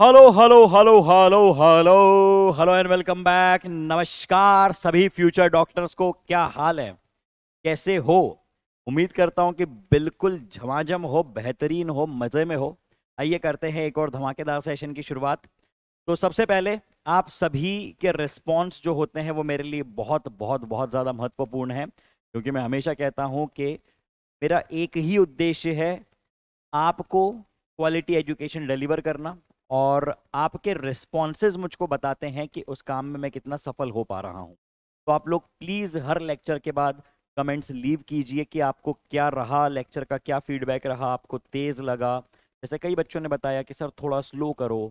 Hello hello hello hello hello hello and welcome back नमस्कार सभी future doctors को क्या हाल है कैसे हो उम्मीद करता हूं कि बिल्कुल झमाझम हो बेहतरीन हो मज़े में हो आइए करते हैं एक और धमाकेदार सेशन की शुरुआत तो सबसे पहले आप सभी के रिस्पॉन्स जो होते हैं वो मेरे लिए बहुत बहुत बहुत ज़्यादा महत्वपूर्ण है क्योंकि मैं हमेशा कहता हूँ कि मेरा एक ही उद्देश्य है आपको क्वालिटी एजुकेशन डिलीवर करना और आपके रिस्पॉन्सेज मुझको बताते हैं कि उस काम में मैं कितना सफल हो पा रहा हूँ तो आप लोग प्लीज़ हर लेक्चर के बाद कमेंट्स लीव कीजिए कि आपको क्या रहा लेक्चर का क्या फीडबैक रहा आपको तेज़ लगा जैसे कई बच्चों ने बताया कि सर थोड़ा स्लो करो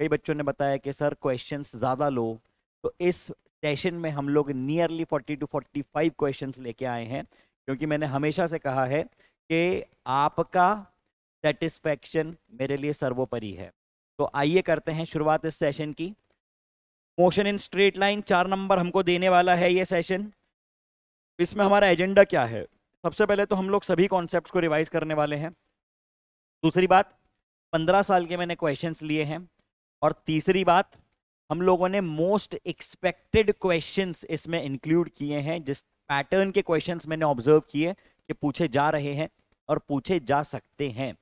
कई बच्चों ने बताया कि सर क्वेश्चन ज़्यादा लो तो इस सेशन में हम लोग नियरली 40 टू 45 क्वेश्चन लेके आए हैं क्योंकि मैंने हमेशा से कहा है कि आपका सेटिस्फेक्शन मेरे लिए सर्वोपरि है तो आइए करते हैं शुरुआत इस सेशन की मोशन इन स्ट्रेट लाइन चार नंबर हमको देने वाला है ये सेशन इसमें हमारा एजेंडा क्या है सबसे पहले तो हम लोग सभी कॉन्सेप्ट को रिवाइज करने वाले हैं दूसरी बात पंद्रह साल के मैंने क्वेश्चन लिए हैं और तीसरी बात हम लोगों ने मोस्ट एक्सपेक्टेड क्वेश्चंस इसमें इंक्लूड किए हैं जिस पैटर्न के क्वेश्चन मैंने ऑब्जर्व किए कि पूछे जा रहे हैं और पूछे जा सकते हैं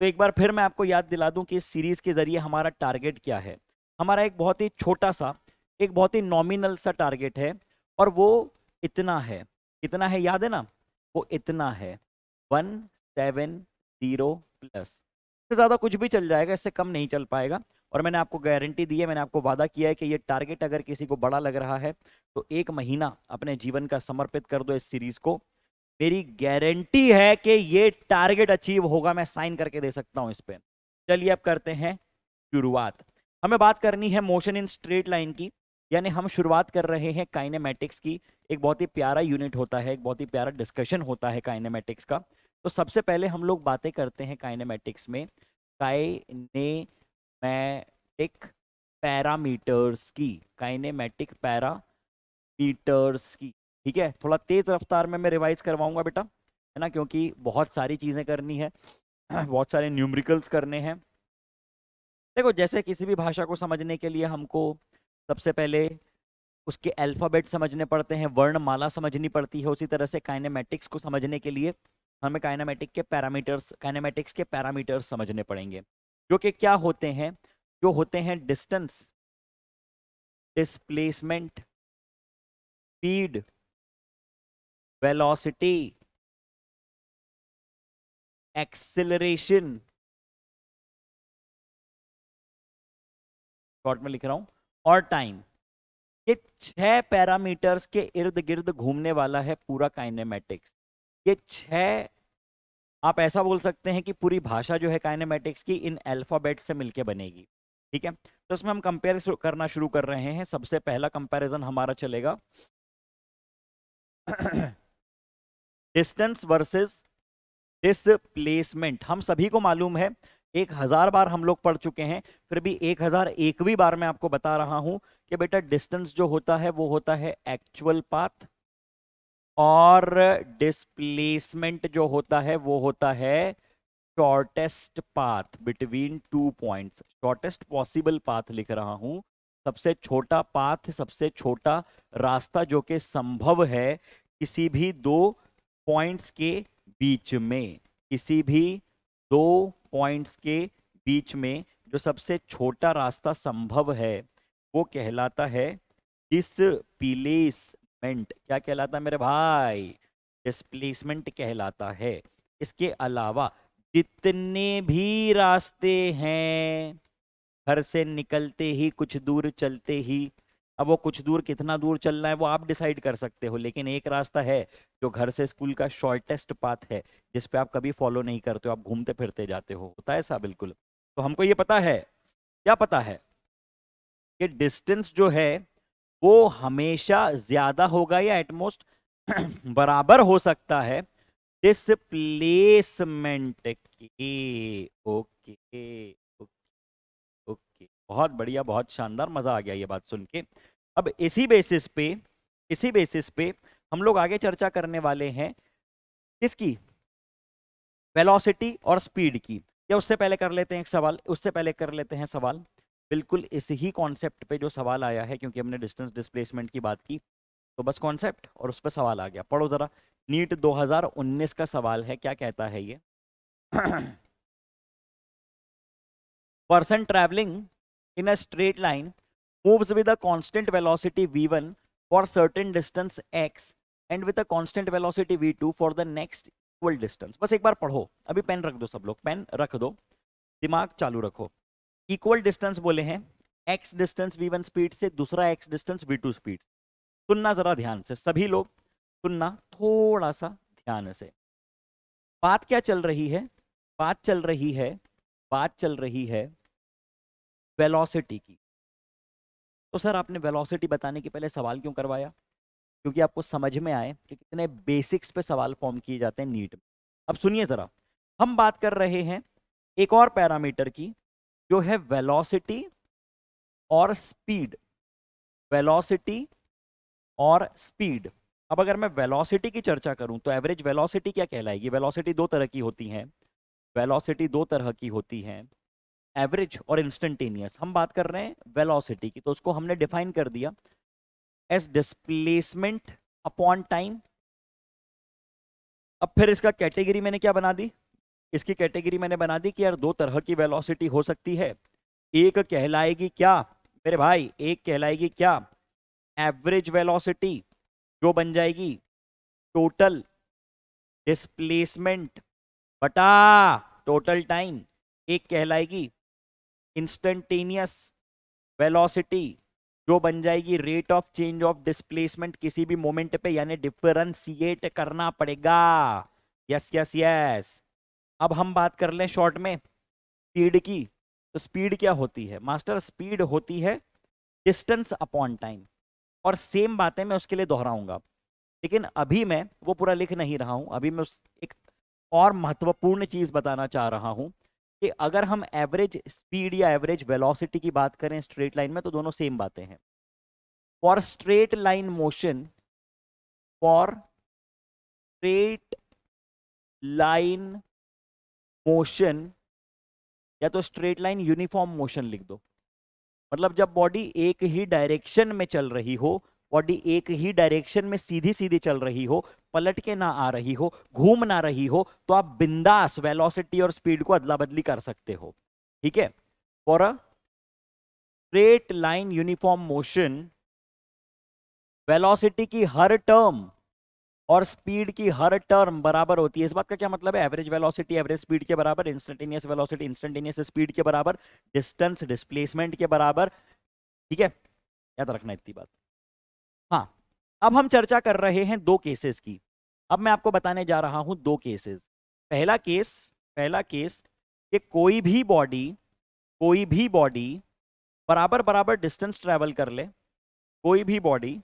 तो एक बार फिर मैं आपको याद दिला दूं कि इस सीरीज के जरिए हमारा टारगेट क्या है हमारा एक बहुत ही छोटा सा एक बहुत ही नॉमिनल सा टारगेट है और वो इतना है इतना है याद है ना वो इतना है वन सेवन जीरो प्लस इससे ज़्यादा कुछ भी चल जाएगा इससे कम नहीं चल पाएगा और मैंने आपको गारंटी दी है मैंने आपको वादा किया है कि ये टारगेट अगर किसी को बड़ा लग रहा है तो एक महीना अपने जीवन का समर्पित कर दो इस सीरीज़ को मेरी गारंटी है कि ये टारगेट अचीव होगा मैं साइन करके दे सकता हूं इस पर चलिए अब करते हैं शुरुआत हमें बात करनी है मोशन इन स्ट्रेट लाइन की यानी हम शुरुआत कर रहे हैं काइनेमेटिक्स की एक बहुत ही प्यारा यूनिट होता है एक बहुत ही प्यारा डिस्कशन होता है काइनेमेटिक्स का तो सबसे पहले हम लोग बातें करते हैं काइनेमेटिक्स में काइनेमैटिक पैरामीटर्स की काइनेमेटिक पैरामीटर्स की ठीक है थोड़ा तेज़ रफ्तार में मैं रिवाइज करवाऊंगा बेटा है ना क्योंकि बहुत सारी चीज़ें करनी है बहुत सारे न्यूमरिकल्स करने हैं देखो जैसे किसी भी भाषा को समझने के लिए हमको सबसे पहले उसके अल्फ़ाबेट समझने पड़ते हैं वर्णमाला समझनी पड़ती है उसी तरह से काइनेमेटिक्स को समझने के लिए हमें काइनेमेटिक के पैरामीटर्स काइनेमेटिक्स के पैरामीटर्स समझने पड़ेंगे जो कि क्या होते हैं जो होते हैं distance displacement speed velocity acceleration short में लिख रहा हूं और टाइम ये छह पैरामीटर्स के इर्द गिर्द घूमने वाला है पूरा काइनेमेटिक्स ये छह आप ऐसा बोल सकते हैं कि पूरी भाषा जो है काइनेमेटिक्स की इन अल्फाबेट से मिलके बनेगी ठीक है तो इसमें हम कंपेयर करना शुरू कर रहे हैं सबसे पहला कंपैरिजन हमारा चलेगा डिस्टेंस वर्सेस डिसप्लेसमेंट हम सभी को मालूम है एक हजार बार हम लोग पढ़ चुके हैं फिर भी एक हजार एकवी बार मैं आपको बता रहा हूं कि बेटा डिस्टेंस जो होता है वो होता है एक्चुअल पाथ और डिस्प्लेसमेंट जो होता है वो होता है shortest path between two points shortest possible path लिख रहा हूं सबसे छोटा पाथ सबसे छोटा रास्ता जो कि संभव है किसी भी दो पॉइंट्स के बीच में किसी भी दो पॉइंट्स के बीच में जो सबसे छोटा रास्ता संभव है वो कहलाता है डिसप्लेसमेंट क्या कहलाता है मेरे भाई डिसप्लेसमेंट कहलाता है इसके अलावा जितने भी रास्ते हैं घर से निकलते ही कुछ दूर चलते ही अब वो कुछ दूर कितना दूर चलना है वो आप डिसाइड कर सकते हो लेकिन एक रास्ता है जो घर से स्कूल का शॉर्टेस्ट पाथ है जिस पे आप कभी फॉलो नहीं करते हो आप घूमते फिरते जाते हो होता है ऐसा बिल्कुल तो हमको ये पता है क्या पता है कि डिस्टेंस जो है वो हमेशा ज़्यादा होगा या एटमोस्ट बराबर हो सकता है डिसप्लेसमेंट के ओके बहुत बढ़िया बहुत शानदार मज़ा आ गया ये बात सुन के अब इसी बेसिस पे इसी बेसिस पे हम लोग आगे चर्चा करने वाले हैं किसकी वेलोसिटी और स्पीड की या उससे पहले कर लेते हैं एक सवाल उससे पहले कर लेते हैं सवाल बिल्कुल इसी ही कॉन्सेप्ट पे जो सवाल आया है क्योंकि हमने डिस्टेंस डिस्प्लेसमेंट की बात की तो बस कॉन्सेप्ट और उस पर सवाल आ गया पढ़ो ज़रा नीट 2019 का सवाल है क्या कहता है ये person travelling in a straight line moves with a constant velocity v1 for certain distance x and with a constant velocity v2 for the next equal distance बस एक बार पढ़ो अभी पेन रख दो सब लोग पेन रख दो दिमाग चालू रखो इक्वल डिस्टेंस बोले हैं x डिस्टेंस v1 स्पीड से दूसरा x डिस्टेंस v2 स्पीड सुनना जरा ध्यान से सभी लोग सुनना थोड़ा सा ध्यान से बात क्या चल रही है बात चल रही है बात चल रही है वेलोसिटी की तो सर आपने वेलोसिटी बताने के पहले सवाल क्यों करवाया क्योंकि आपको समझ में आए कि कितने बेसिक्स पे सवाल फॉर्म किए जाते हैं नीट में अब सुनिए ज़रा हम बात कर रहे हैं एक और पैरामीटर की जो है वेलोसिटी और स्पीड वेलोसिटी और स्पीड अब अगर मैं वेलोसिटी की चर्चा करूं तो एवरेज वेलोसिटी क्या कहलाएगी वेलोसिटी दो तरह की होती हैं वेलोसिटी दो तरह की होती हैं एवरेज और इंस्टेंटेनियस हम बात कर रहे हैं वेलोसिटी की तो उसको हमने डिफाइन कर दिया एस डिस्प्लेसमेंट अपॉन टाइम अब फिर इसका कैटेगरी मैंने क्या बना दी इसकी कैटेगरी मैंने बना दी कि यार दो तरह की वेलोसिटी हो सकती है एक कहलाएगी क्या मेरे भाई एक कहलाएगी क्या एवरेज वेलोसिटी जो बन जाएगी टोटल डिस्प्लेसमेंट बटा टोटल टाइम एक कहलाएगी इंस्टेंटेनियस वेलोसिटी जो बन जाएगी rate of change of displacement किसी भी मोमेंट पे यानी डिफरेंशिएट करना पड़ेगा यस यस यस अब हम बात कर लें शॉर्ट में स्पीड की तो स्पीड क्या होती है मास्टर स्पीड होती है डिस्टेंस अपॉन टाइम और सेम बातें मैं उसके लिए दोहराऊंगा लेकिन अभी मैं वो पूरा लिख नहीं रहा हूँ अभी मैं एक और महत्वपूर्ण चीज़ बताना चाह रहा हूँ कि अगर हम एवरेज स्पीड या एवरेज वेलोसिटी की बात करें स्ट्रेट लाइन में तो दोनों सेम बातें हैं for straight line motion for straight line motion या तो स्ट्रेट लाइन यूनिफॉर्म मोशन लिख दो मतलब जब बॉडी एक ही डायरेक्शन में चल रही हो बॉडी एक ही डायरेक्शन में सीधी सीधी चल रही हो पलट के ना आ रही हो घूम ना रही हो तो आप बिंदास वेलोसिटी और स्पीड को अदला बदली कर सकते हो ठीक है for a straight line uniform motion velocity की हर टर्म और स्पीड की हर टर्म बराबर होती है इस बात का क्या मतलब है एवरेज वेलोसिटी एवरेज स्पीड के बराबर इंस्टेंटेनियस वेलोसिटी इंस्टेंटेनियस स्पीड के बराबर डिस्टेंस डिस्प्लेसमेंट के बराबर ठीक है याद रखना इतनी बात हाँ अब हम चर्चा कर रहे हैं दो केसेस की अब मैं आपको बताने जा रहा हूं दो केसेस पहला केस पहला केस कि कोई भी बॉडी कोई भी बॉडी बराबर बराबर डिस्टेंस ट्रैवल कर ले कोई भी बॉडी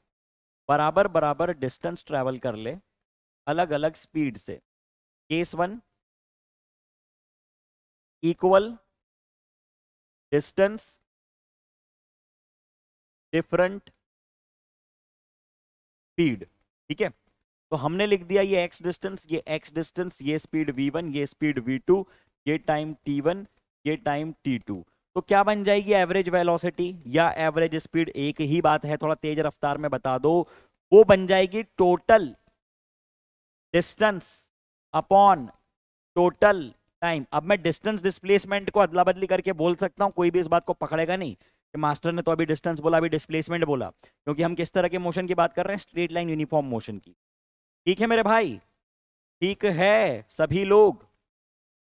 बराबर बराबर डिस्टेंस ट्रैवल कर ले अलग अलग स्पीड से case one equal distance different speed ठीक है तो हमने लिख दिया ये एक्स डिस्टेंस ये एक्स डिस्टेंस ये स्पीड वी वन ये स्पीड वी टू ये टाइम टी वन ये टाइम टी टू तो क्या बन जाएगी एवरेज वेलोसिटी या एवरेज स्पीड एक ही बात है थोड़ा तेज रफ्तार में बता दो वो बन जाएगी total distance upon total time अब मैं डिस्टेंस डिस्प्लेसमेंट को अदला बदली करके बोल सकता हूं कोई भी इस बात को पकड़ेगा नहीं मास्टर ने तो अभी डिस्टेंस बोला अभी डिस्प्लेसमेंट बोला क्योंकि हम किस तरह के मोशन की बात कर रहे हैं स्ट्रेट लाइन यूनिफॉर्म मोशन की ठीक है मेरे भाई ठीक है सभी लोग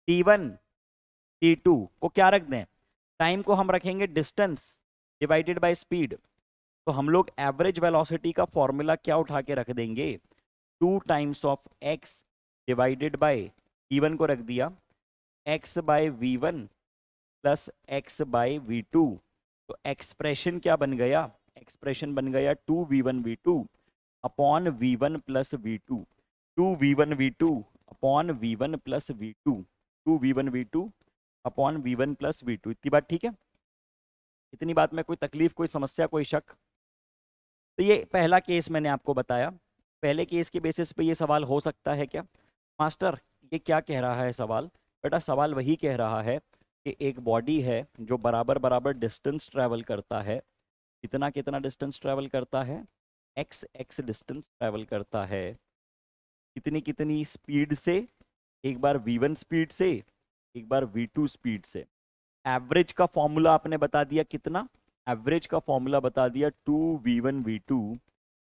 टी वन टी टू को क्या रख दें टाइम को हम रखेंगे डिस्टेंस डिवाइडेड बाय स्पीड तो हम लोग एवरेज वेलोसिटी का फॉर्मूला क्या उठा के रख देंगे two times of x divided by t one को रख दिया x by v one plus x by v two तो एक्सप्रेशन क्या बन गया एक्सप्रेशन बन गया two v one we two upon v one plus v two two v one we two upon v one plus v two two v one we two upon v one plus v two इतनी बात ठीक है इतनी बात में कोई तकलीफ कोई समस्या कोई शक तो ये पहला केस मैंने आपको बताया पहले केस के बेसिस पे ये सवाल हो सकता है क्या मास्टर ये क्या कह रहा है सवाल बेटा सवाल वही कह रहा है कि एक बॉडी है जो बराबर बराबर डिस्टेंस ट्रैवल करता है कितना कितना डिस्टेंस ट्रैवल करता है एक्स एक्स डिस्टेंस ट्रैवल करता है कितनी कितनी स्पीड से एक बार वी वन स्पीड से एक बार वी टू स्पीड से एवरेज का फॉर्मूला आपने बता दिया कितना एवरेज का फॉर्मूला बता दिया two v one we two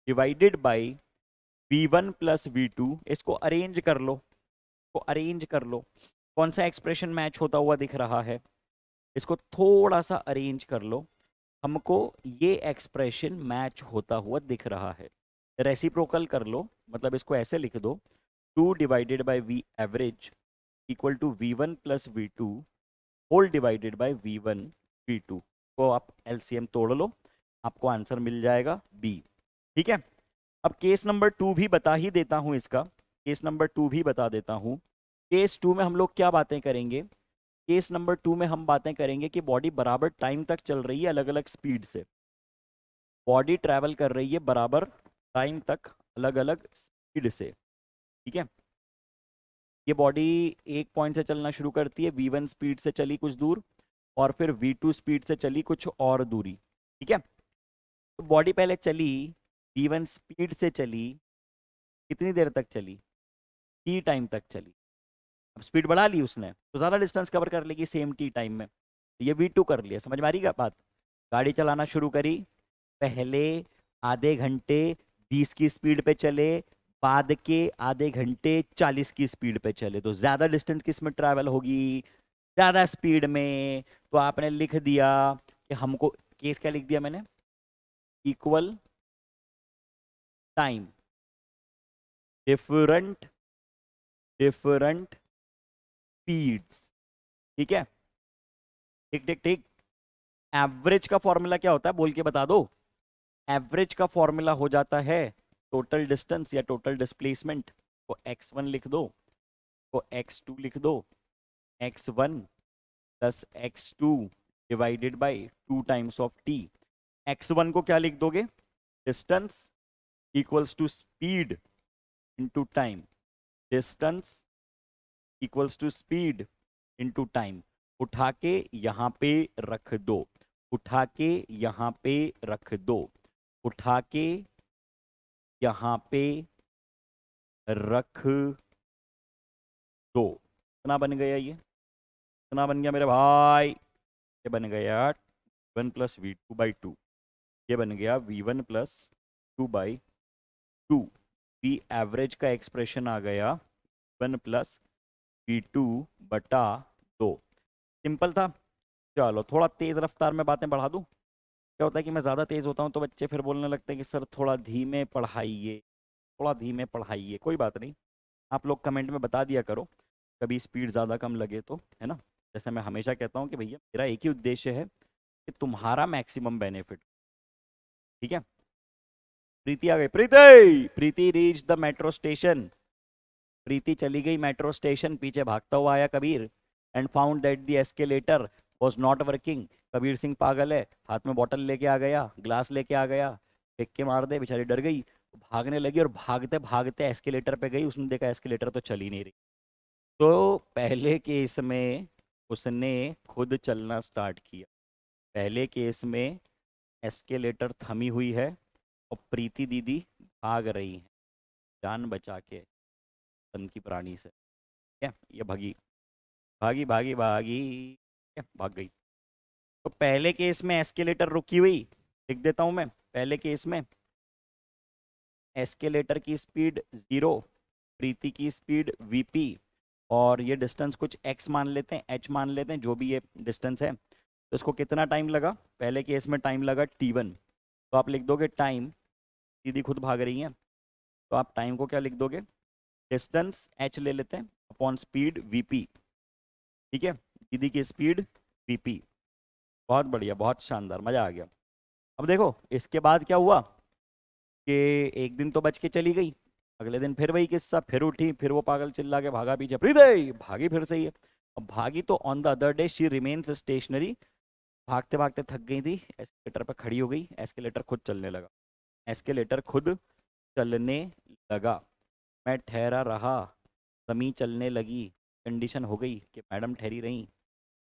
divided by we one plus v two इसको अरेंज कर लो इसको अरेंज कर लो कौन सा एक्सप्रेशन मैच होता हुआ दिख रहा है इसको थोड़ा सा अरेंज कर लो हमको ये एक्सप्रेशन मैच होता हुआ दिख रहा है रेसिप्रोकल कर लो मतलब इसको ऐसे लिख दो two divided by v average equal to v one plus v two whole divided by we one we two को आप एम तोड़ लो आपको आंसर मिल जाएगा बी ठीक है अब केस नंबर टू भी बता ही देता हूँ इसका केस नंबर टू भी बता देता हूँ केस टू में हम लोग क्या बातें करेंगे केस नंबर टू में हम बातें करेंगे कि बॉडी बराबर टाइम तक चल रही है अलग अलग स्पीड से बॉडी ट्रैवल कर रही है बराबर टाइम तक अलग अलग स्पीड से ठीक है ये बॉडी एक पॉइंट से चलना शुरू करती है वी वन स्पीड से चली कुछ दूर और फिर वी टू स्पीड से चली कुछ और दूरी ठीक है तो बॉडी पहले चली वी वन स्पीड से चली कितनी देर तक चली T टाइम तक चली अब स्पीड बढ़ा ली उसने तो ज़्यादा डिस्टेंस कवर कर लेगी सेम टी टाइम में तो ये वी टू कर लिया समझ में आ रही बात गाड़ी चलाना शुरू करी पहले आधे घंटे बीस की स्पीड पे चले बाद के आधे घंटे चालीस की स्पीड पे चले तो ज़्यादा डिस्टेंस किस में ट्रैवल होगी ज़्यादा स्पीड में तो आपने लिख दिया कि हमको केस क्या लिख दिया मैंने equal time different different speeds ठीक है ठीक ठीक ठीक एवरेज का फॉर्मूला क्या होता है बोल के बता दो एवरेज का फॉर्मूला हो जाता है टोटल डिस्टेंस या टोटल डिस्प्लेसमेंट को एक्स वन लिख दो को एक्स टू लिख दो x one plus x two divided by two times of t x one को क्या लिख दोगे distance equals to speed into time distance equals to speed into time उठा के यहाँ पे रख दो उठा के यहाँ पे रख दो उठा के यहाँ पे रख दो कितना बन गया ये कितना बन गया मेरे भाई ये बन गया one plus v two by two ये बन गया v one plus two by two v average का एक्सप्रेशन आ गया वन प्लस बी टू बटा दो सिंपल था चलो थोड़ा तेज़ रफ्तार में बातें बढ़ा दूँ क्या होता है कि मैं ज़्यादा तेज़ होता हूँ तो बच्चे फिर बोलने लगते हैं कि सर थोड़ा धीमे पढ़ाइए थोड़ा धीमे पढ़ाइए कोई बात नहीं आप लोग कमेंट में बता दिया करो कभी स्पीड ज़्यादा कम लगे तो है ना जैसे मैं हमेशा कहता हूँ कि भैया मेरा एक ही उद्देश्य है कि तुम्हारा मैक्सिमम बेनिफिट ठीक है प्रीति आ गई Preeti Preeti reach the metro station Preeti चली गई मेट्रो स्टेशन पीछे भागता हुआ आया Kabir and found that the escalator was not working Kabir Singh पागल है हाथ में बॉटल लेके आ गया ग्लास लेके आ गया फेंक के मार दे बेचारी डर गई भागने लगी और भागते भागते एस्केलेटर पे गई उसने देखा एस्केलेटर तो चल ही नहीं रही तो पहले केस में उसने खुद चलना स्टार्ट किया पहले केस में एस्केलेटर थमी हुई है और प्रीति दीदी भाग रही है जान बचा के स्तन की प्राणी से ठीक ये भागी भागी भागी भागी भाग गई तो पहले केस में एस्केलेटर रुकी हुई लिख देता हूँ मैं पहले केस में एस्केलेटर की स्पीड ज़ीरो प्रीति की स्पीड वीपी और ये डिस्टेंस कुछ एक्स मान लेते हैं एच मान लेते हैं जो भी ये डिस्टेंस है तो इसको कितना टाइम लगा पहले केस में टाइम लगा टी वन तो आप लिख दोगे टाइम दीदी खुद भाग रही हैं तो आप टाइम को क्या लिख दोगे डिस्टेंस एच ले लेते हैं अपॉन स्पीड वीपी ठीक है दीदी की स्पीड वीपी बहुत बढ़िया बहुत शानदार मज़ा आ गया अब देखो इसके बाद क्या हुआ कि एक दिन तो बच के चली गई अगले दिन फिर वही किस्सा फिर उठी फिर वो पागल चिल्ला के भागा पीछे प्रीदय भागी फिर सही है अब भागी तो on the other day she remains stationary भागते भागते थक गई थी एस्केलेटर पर खड़ी हो गई एस्केलेटर खुद चलने लगा एस्केलेटर खुद चलने लगा मैं ठहरा रहा कमी चलने लगी कंडीशन हो गई कि मैडम ठहरी रहीं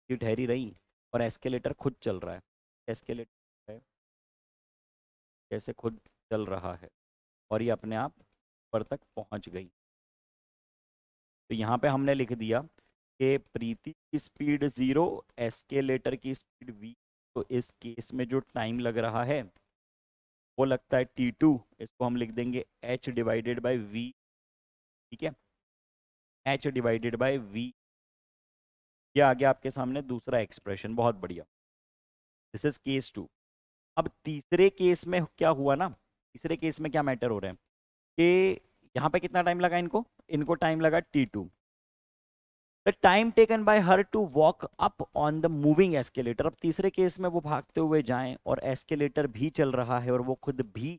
कि ठहरी रहीं और एस्केलेटर खुद चल रहा है एस्केलेटर है जैसे खुद चल रहा है और ये अपने आप ऊपर तक पहुंच गई तो यहाँ पे हमने लिख दिया कि प्रीति की स्पीड ज़ीरो एस्केलेटर की स्पीड वी तो इस केस में जो टाइम लग रहा है वो लगता है टी टू इसको हम लिख देंगे एच डिवाइडेड बाई वी ठीक है एच डिवाइडेड बाई वी ये आ गया आपके सामने दूसरा एक्सप्रेशन बहुत बढ़िया दिस इज केस टू अब तीसरे केस में क्या हुआ ना तीसरे केस में क्या मैटर हो रहा है कि यहाँ पे कितना टाइम लगा इनको इनको टाइम लगा t two the time taken by her to walk up on the moving escalator अब तीसरे केस में वो भागते हुए जाएं और एस्केलेटर भी चल रहा है और वो खुद भी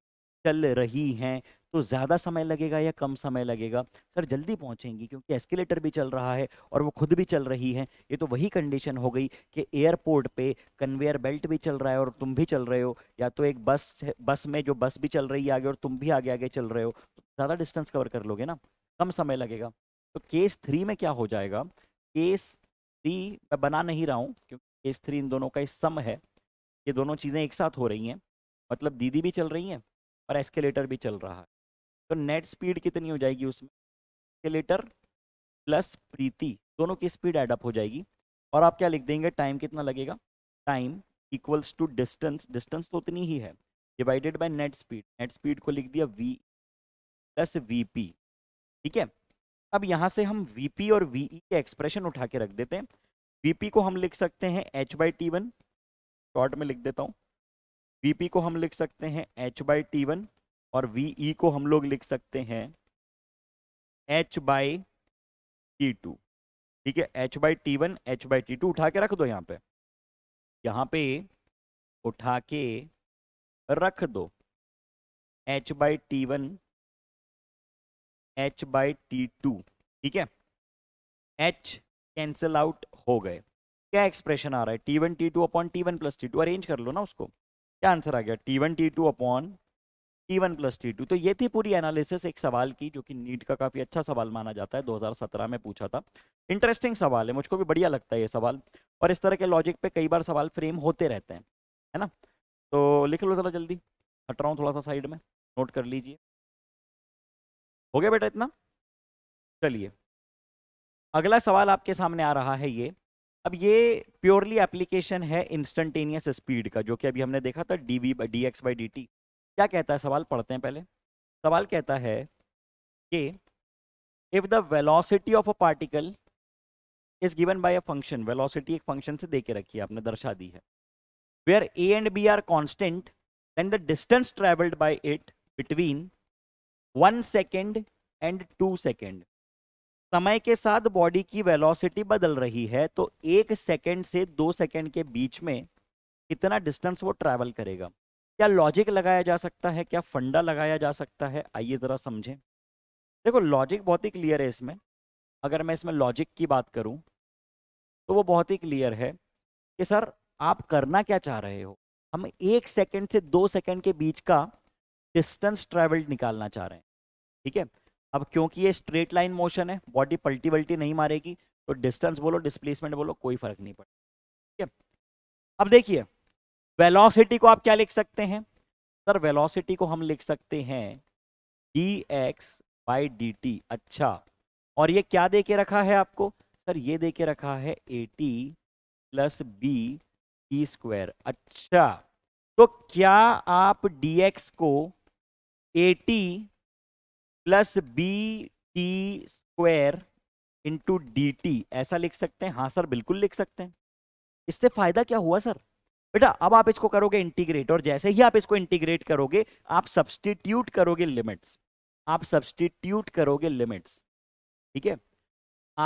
चल रही हैं तो ज़्यादा समय लगेगा या कम समय लगेगा सर जल्दी पहुँचेंगी क्योंकि एस्केलेटर भी चल रहा है और वो खुद भी चल रही है ये तो वही कंडीशन हो गई कि एयरपोर्ट पे कन्वेयर बेल्ट भी चल रहा है और तुम भी चल रहे हो या तो एक बस बस में जो बस भी चल रही है आगे और तुम भी आगे आगे चल रहे हो तो ज़्यादा डिस्टेंस कवर कर लोगे ना कम समय लगेगा तो केस थ्री में क्या हो जाएगा केस थ्री मैं बना नहीं रहा हूँ क्योंकि केस थ्री इन दोनों का एक सम है ये दोनों चीज़ें एक साथ हो रही हैं मतलब दीदी भी चल रही हैं और एस्केलेटर भी चल रहा है तो नेट स्पीड कितनी हो जाएगी उसमें कैलकुलेटर प्लस प्रीति दोनों की स्पीड एडअप हो जाएगी और आप क्या लिख देंगे टाइम कितना लगेगा time equals to distance distance तो उतनी ही है divided by net speed net speed को लिख दिया वी प्लस वी पी ठीक है अब यहाँ से हम वी पी और वी ई e के एक्सप्रेशन उठा के रख देते हैं वी पी को हम लिख सकते हैं h by t one short में लिख देता हूँ वी पी को हम लिख सकते हैं एच बाई टी वन और वी ई e को हम लोग लिख सकते हैं एच बाई टी टू ठीक है h by t one h by t two उठा के रख दो यहाँ पे यहाँ पे उठा के रख दो h by t one h by t two ठीक है एच कैंसिल आउट हो गए क्या एक्सप्रेशन आ रहा है t one t two upon t one plus t two arrange कर लो ना उसको क्या आंसर आ गया t one t two upon t one plus t two तो ये थी पूरी एनालिसिस एक सवाल की जो कि नीट का काफ़ी अच्छा सवाल माना जाता है 2017 में पूछा था इंटरेस्टिंग सवाल है मुझको भी बढ़िया लगता है ये सवाल और इस तरह के लॉजिक पे कई बार सवाल फ्रेम होते रहते हैं है ना तो लिख लो ज़रा जल्दी हट रहा हूँ थोड़ा सा साइड में नोट कर लीजिए हो गया बेटा इतना चलिए अगला सवाल आपके सामने आ रहा है ये अब ये प्योरली एप्लीकेशन है इंस्टेंटेनियस स्पीड का जो कि अभी हमने देखा था d v d x by D t क्या कहता है सवाल पढ़ते हैं पहले सवाल कहता है कि if the velocity of a particle is given by a function velocity एक फंक्शन से दे के रखी है आपने दर्शा दी है where a and b are constant then the distance travelled by it between one second and two second समय के साथ बॉडी की वेलोसिटी बदल रही है तो एक सेकेंड से दो सेकेंड के बीच में कितना डिस्टेंस वो ट्रैवल करेगा क्या लॉजिक लगाया जा सकता है क्या फंडा लगाया जा सकता है आइए ज़रा समझें देखो लॉजिक बहुत ही क्लियर है इसमें अगर मैं इसमें लॉजिक की बात करूं तो वो बहुत ही क्लियर है कि सर आप करना क्या चाह रहे हो हम एक सेकंड से दो सेकंड के बीच का डिस्टेंस ट्रेवल्ड निकालना चाह रहे हैं ठीक है अब क्योंकि ये स्ट्रेट लाइन मोशन है बॉडी पलटी वल्टी नहीं मारेगी तो डिस्टेंस बोलो डिस्प्लेसमेंट बोलो कोई फर्क नहीं पड़ता ठीक है अब देखिए वेलोसिटी को आप क्या लिख सकते हैं सर वेलोसिटी को हम लिख सकते हैं d x by D t अच्छा और ये क्या दे के रखा है आपको सर ये दे के रखा है a t plus b t square अच्छा तो क्या आप डी एक्स को a t plus b t square into d t ऐसा लिख सकते हैं हाँ सर बिल्कुल लिख सकते हैं इससे फायदा क्या हुआ सर बेटा अब आप इसको करोगे इंटीग्रेट और जैसे ही आप इसको इंटीग्रेट करोगे आप सब्सटीट्यूट करोगे लिमिट्स आप सब्सटीट्यूट करोगे लिमिट्स ठीक है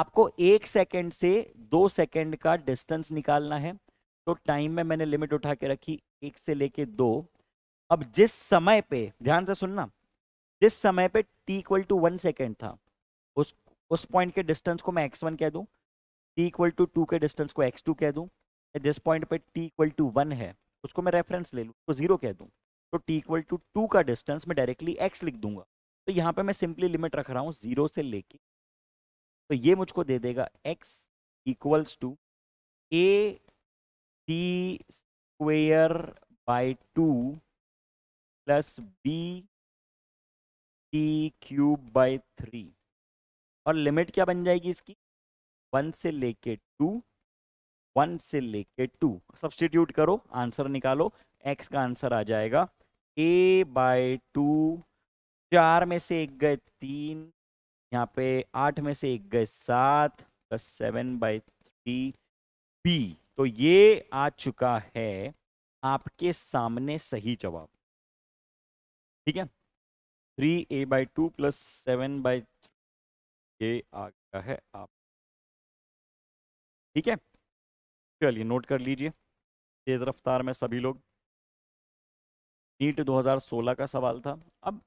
आपको एक सेकेंड से दो सेकेंड का डिस्टेंस निकालना है तो टाइम में मैंने लिमिट उठा के रखी एक से लेके दो अब जिस समय पे ध्यान से सुनना जिस समय पे t equal to one second था उस उस पॉइंट के डिस्टेंस को मैं x1 कह दूं t इक्वल टू टू के डिस्टेंस को x2 कह दूं जिस पॉइंट पे टी इक्वल टू वन है उसको मैं रेफरेंस ले लूँ उसको जीरो कह दूँ तो टी इक्वल टू टू का डिस्टेंस मैं डायरेक्टली एक्स लिख दूंगा तो यहाँ पे मैं सिंपली लिमिट रख रहा हूँ जीरो से लेके तो ये मुझको दे देगा x equals to a t square by two plus b t cube by three और लिमिट क्या बन जाएगी इसकी वन से लेके टू वन से लेके टू सब्सटीट्यूट करो आंसर निकालो एक्स का आंसर आ जाएगा ए बाय टू चार में से एक गए तीन यहाँ पे आठ में से एक गए सात plus seven by three b तो ये आ चुका है आपके सामने सही जवाब ठीक है three a by two plus seven by ये आ गया है आप ठीक है चलिए नोट कर लीजिए तेज़ रफ्तार में सभी लोग नीट 2016 का सवाल था अब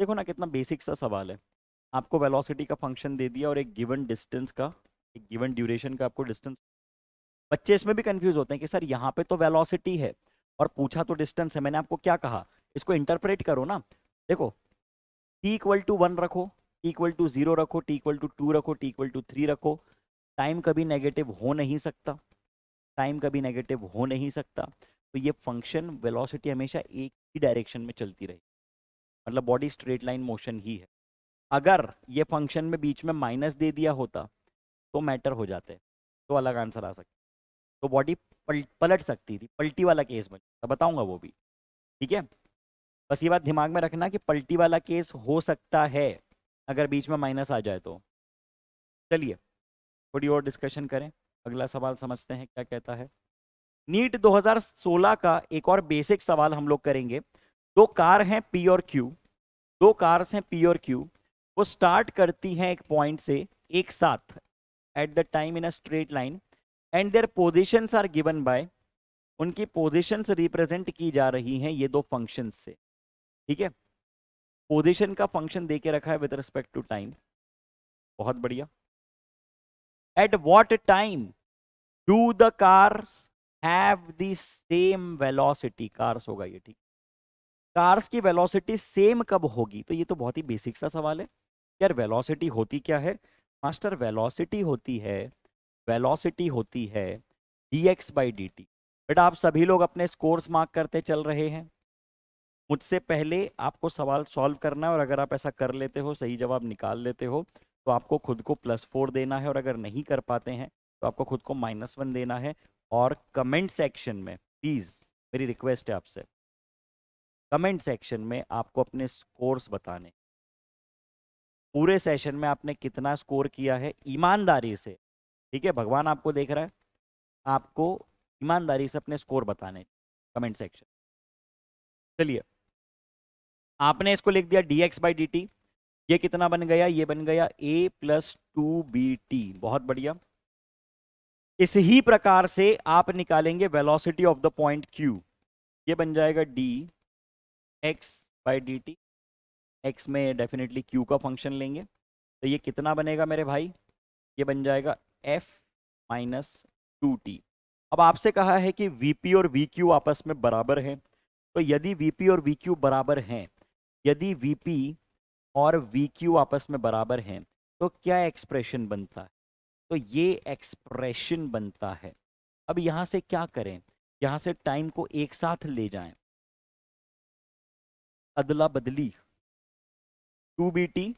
देखो ना कितना बेसिक सा सवाल है आपको वेलोसिटी का फंक्शन दे दिया और एक गिवन डिस्टेंस का एक गिवन ड्यूरेशन का आपको डिस्टेंस बच्चे इसमें भी कंफ्यूज होते हैं कि सर यहाँ पे तो वेलोसिटी है और पूछा तो डिस्टेंस है मैंने आपको क्या कहा इसको इंटरप्रेट करो ना देखो टी इक्वल टू वन रखो टी इक्वल टू जीरो रखो टी इक्वल टू टू रखो टी इक्वल टू थ्री रखो टाइम कभी नेगेटिव हो नहीं सकता टाइम कभी नेगेटिव हो नहीं सकता तो ये फंक्शन वेलोसिटी हमेशा एक ही डायरेक्शन में चलती रहेगी मतलब बॉडी स्ट्रेट लाइन मोशन ही है अगर ये फंक्शन में बीच में माइनस दे दिया होता तो मैटर हो जाते तो अलग आंसर आ सकता तो बॉडी पलट पलट सकती थी पलटी वाला केस बन तो बताऊंगा वो भी ठीक है बस ये बात दिमाग में रखना कि पलटी वाला केस हो सकता है अगर बीच में माइनस आ जाए तो चलिए थोड़ी और डिस्कशन करें अगला सवाल समझते हैं क्या कहता है नीट 2016 का एक और बेसिक सवाल हम लोग करेंगे दो कार हैं पी और क्यू दो कार्स हैं पी और क्यू वो स्टार्ट करती हैं एक पॉइंट से एक साथ at the time in a straight line and their positions are given by उनकी पोजिशंस रिप्रेजेंट की जा रही हैं ये दो फंक्शन से ठीक है पोजिशन का फंक्शन दे के रखा है विद रिस्पेक्ट टू टाइम बहुत बढ़िया at what time do the cars have the same velocity cars होगा ये ठीक कार्स की वेलोसिटी सेम कब होगी तो ये तो बहुत ही बेसिक सा सवाल है यार वेलॉसिटी होती क्या है मास्टर वेलॉसिटी होती है वेलॉसिटी होती है d x by D t बेटा आप सभी लोग अपने स्कोर्स मार्क करते चल रहे हैं मुझसे पहले आपको सवाल सॉल्व करना है और अगर आप ऐसा कर लेते हो सही जवाब निकाल लेते हो तो आपको खुद को प्लस फोर देना है और अगर नहीं कर पाते हैं तो आपको खुद को माइनस वन देना है और कमेंट सेक्शन में प्लीज़ मेरी रिक्वेस्ट है आपसे कमेंट सेक्शन में आपको अपने स्कोर्स बताने पूरे सेशन में आपने कितना स्कोर किया है ईमानदारी से ठीक है भगवान आपको देख रहा है आपको ईमानदारी से अपने स्कोर बताने कमेंट सेक्शन चलिए आपने इसको लिख दिया d x by D t ये कितना बन गया ये बन गया a plus two b t बहुत बढ़िया इस ही प्रकार से आप निकालेंगे velocity of the point q ये बन जाएगा d x by D t x में डेफिनेटली क्यू का फंक्शन लेंगे तो ये कितना बनेगा मेरे भाई ये बन जाएगा एफ माइनस टू टी अब आपसे कहा है कि वी और वी आपस में बराबर हैं तो यदि वी और वी बराबर हैं यदि वी पी और वी क्यू आपस में बराबर हैं तो क्या एक्सप्रेशन बनता है तो ये एक्सप्रेशन बनता है अब यहाँ से क्या करें यहाँ से टाइम को एक साथ ले जाएं अदला बदली two b t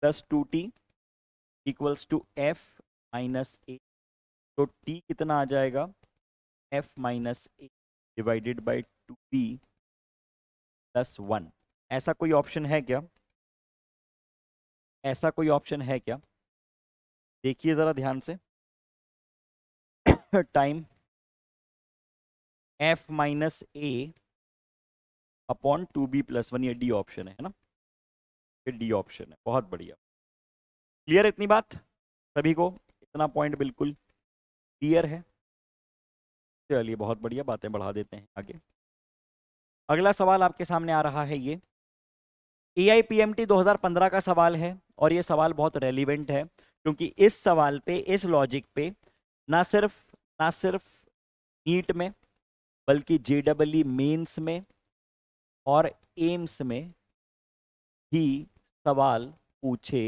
plus two t equals to f minus a तो टी कितना आ जाएगा f minus a divided by two b plus one ऐसा कोई ऑप्शन है क्या ऐसा कोई ऑप्शन है क्या देखिए ज़रा ध्यान से time f minus a upon two b plus one ये डी ऑप्शन है ना ये डी ऑप्शन है बहुत बढ़िया क्लियर इतनी बात सभी को इतना पॉइंट बिल्कुल क्लियर है चलिए बहुत बढ़िया बातें बढ़ा देते हैं आगे अगला सवाल आपके सामने आ रहा है ये ए 2015 का सवाल है और ये सवाल बहुत रेलिवेंट है क्योंकि इस सवाल पे इस लॉजिक पे ना सिर्फ ना सिर्फ नीट में बल्कि जे डबल मेन्स में और एम्स में ही सवाल पूछे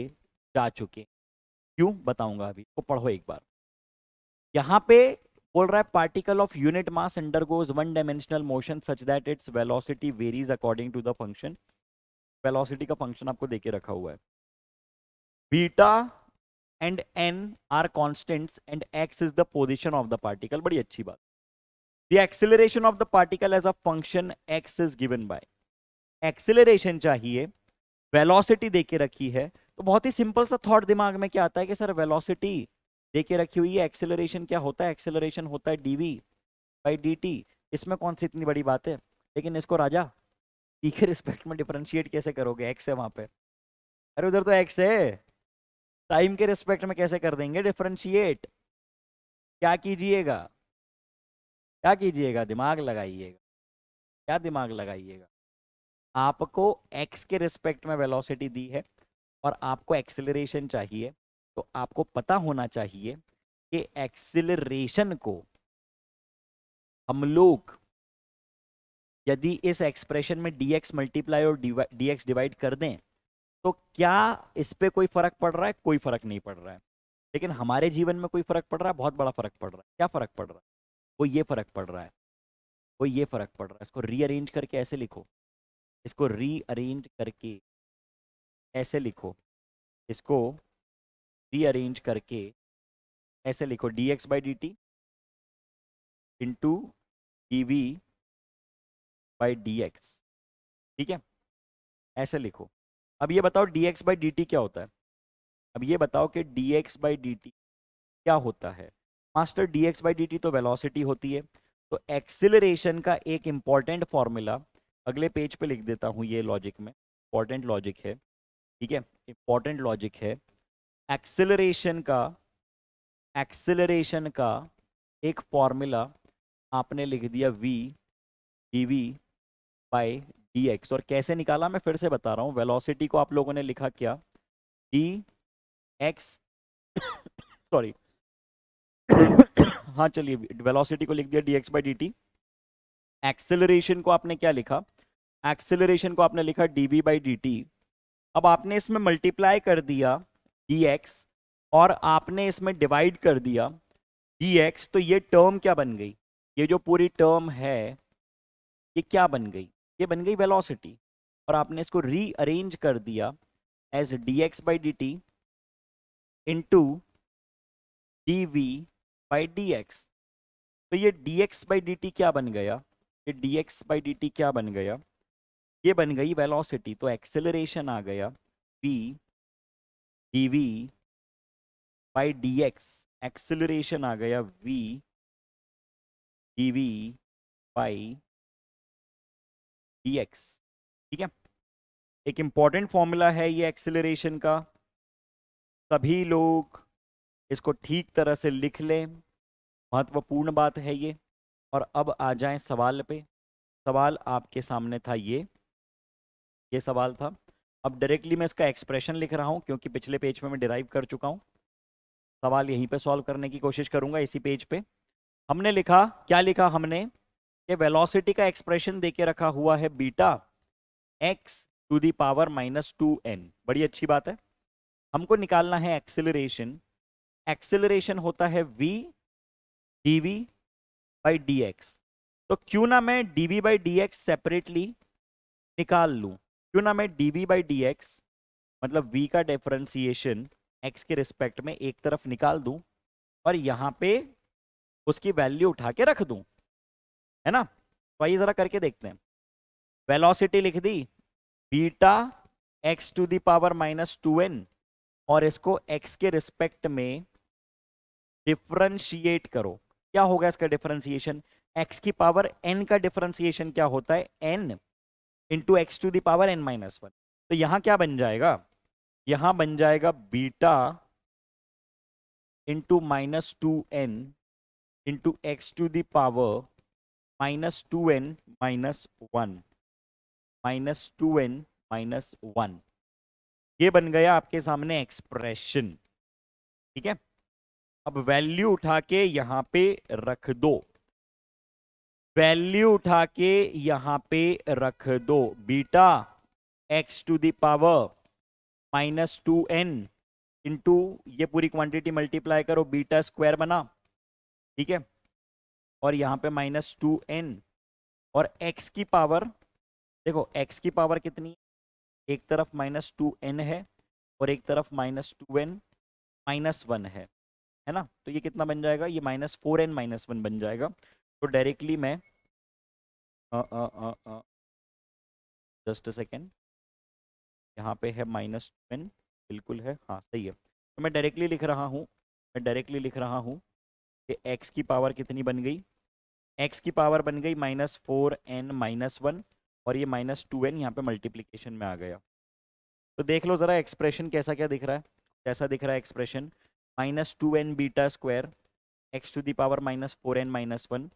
जा चुके क्यों बताऊंगा अभी तो पढ़ो एक बार यहाँ पे बोल रहा है particle of unit mass undergoes one dimensional motion such that its velocity varies according to the function velocity का फंक्शन आपको देके रखा हुआ है beta and n are constants and x is the position of the particle बड़ी अच्छी बात the acceleration of the particle as a function x is given by acceleration चाहिए वेलोसिटी देके रखी है तो बहुत ही सिंपल सा थॉट दिमाग में क्या आता है कि सर वेलोसिटी देके रखी हुई है एक्सेलरेशन क्या होता है एक्सेलरेशन होता है डीवी बाय डीटी इसमें कौन सी इतनी बड़ी बात है लेकिन इसको राजा ई के रिस्पेक्ट में डिफ्रेंशिएट कैसे करोगे एक्स है वहाँ पे अरे उधर तो एक्स है टाइम के रिस्पेक्ट में कैसे कर देंगे डिफ्रेंशिएट क्या कीजिएगा क्या कीजिएगा दिमाग लगाइएगा क्या दिमाग लगाइएगा आपको एक्स के रिस्पेक्ट में वेलोसिटी दी है और आपको एक्सिलरेशन चाहिए तो आपको पता होना चाहिए कि एक्सेलरेशन को हम लोग यदि इस एक्सप्रेशन में डी एक्स मल्टीप्लाई और डी एक्स डिवाइड कर दें तो क्या इस पर कोई फर्क पड़ रहा है कोई फर्क नहीं पड़ रहा है लेकिन हमारे जीवन में कोई फर्क पड़ रहा है बहुत बड़ा फर्क पड़ रहा है क्या फर्क पड़ रहा है वो ये फर्क पड़ रहा है वो ये फर्क पड़ रहा है इसको रीअरेंज करके ऐसे लिखो इसको रीअरेंज करके ऐसे लिखो इसको रीअरेंज करके ऐसे लिखो d x by D t into d we by d x ठीक है ऐसे लिखो अब ये बताओ d x by D t क्या होता है अब ये बताओ कि d x by D t क्या होता है master d x by D t तो वेलोसिटी होती है तो एक्सिलरेशन का एक इम्पॉर्टेंट फॉर्मूला अगले पेज पे लिख देता हूँ ये लॉजिक में इम्पॉर्टेंट लॉजिक है ठीक है इम्पॉर्टेंट लॉजिक है एक्सिलरेशन का एक्सिलरेशन का एक फॉर्मूला आपने लिख दिया v d v by d x और कैसे निकाला मैं फिर से बता रहा हूँ वेलोसिटी को आप लोगों ने लिखा क्या डी एक्स सॉरी हाँ चलिए वेलोसिटी को लिख दिया d x by D t acceleration को आपने क्या लिखा एक्सेलरेशन को आपने लिखा d v by D t अब आपने इसमें मल्टीप्लाई कर दिया डी एक्स और आपने इसमें डिवाइड कर दिया डी एक्स तो ये टर्म क्या बन गई ये जो पूरी टर्म है ये क्या बन गई ये बन गई वेलोसिटी और आपने इसको रीअरेंज कर दिया as d x by D t into d we by d x तो ये d x by D t क्या बन गया ये d x by D t क्या बन गया ये बन गई वेलोसिटी तो एक्सेलरेशन आ गया v d we by d x acceleration आ गया v d we by d x ठीक है एक इंपॉर्टेंट फॉर्मूला है ये एक्सिलेशन का सभी लोग इसको ठीक तरह से लिख लें महत्वपूर्ण बात है ये और अब आ जाएं सवाल पे सवाल आपके सामने था ये ये सवाल था अब डायरेक्टली मैं इसका एक्सप्रेशन लिख रहा हूँ क्योंकि पिछले पेज में मैं डिराइव कर चुका हूँ सवाल यहीं पे सॉल्व करने की कोशिश करूँगा इसी पेज पे हमने लिखा क्या लिखा हमने कि वेलोसिटी का एक्सप्रेशन देके रखा हुआ है beta x to the power minus two n बड़ी अच्छी बात है हमको निकालना है एक्सिलरेशन एक्सिलरेशन होता है v d we by d x तो क्यों ना मैं d we by d x separately निकाल लूँ क्यों ना मैं d we by d x मतलब वी का डिफ्रेंसिएशन एक्स के रिस्पेक्ट में एक तरफ निकाल दूँ और यहाँ पे उसकी वैल्यू उठा के रख दूँ है ना तो आइए जरा करके देखते हैं वेलोसिटी लिख दी beta x to the power minus two n और इसको एक्स के रिस्पेक्ट में डिफ्रेंशिएट करो क्या होगा इसका डिफरेंशिएशन एक्स की पावर एन का डिफरेंशिएशन क्या होता है n into x to the power n minus one तो यहां क्या बन जाएगा यहां बन जाएगा beta into minus two n into x to the power minus two n minus one minus two n minus one ये बन गया आपके सामने एक्सप्रेशन ठीक है अब वैल्यू उठा के यहाँ पे रख दो वैल्यू उठा के यहां पे रख दो beta x to the power minus two n into ये पूरी क्वांटिटी मल्टीप्लाई करो बीटा स्क्वायर बना ठीक है और यहाँ पे माइनस टू एन और x की पावर देखो x की पावर कितनी एक तरफ माइनस टू एन है और एक तरफ minus two n minus one है है ना तो ये कितना बन जाएगा ये minus four n minus one बन जाएगा तो डायरेक्टली मैं जस्ट अ सेकेंड यहाँ पे है माइनस टू एन बिल्कुल है हाँ सही है तो मैं डायरेक्टली लिख रहा हूँ मैं डायरेक्टली लिख रहा हूँ कि x की पावर कितनी बन गई x की पावर बन गई minus four n minus one और ये माइनस टू एन यहाँ पर मल्टीप्लीकेशन में आ गया तो देख लो ज़रा एक्सप्रेशन कैसा क्या दिख रहा है कैसा दिख रहा है expression minus two n beta square x to the power minus four n minus one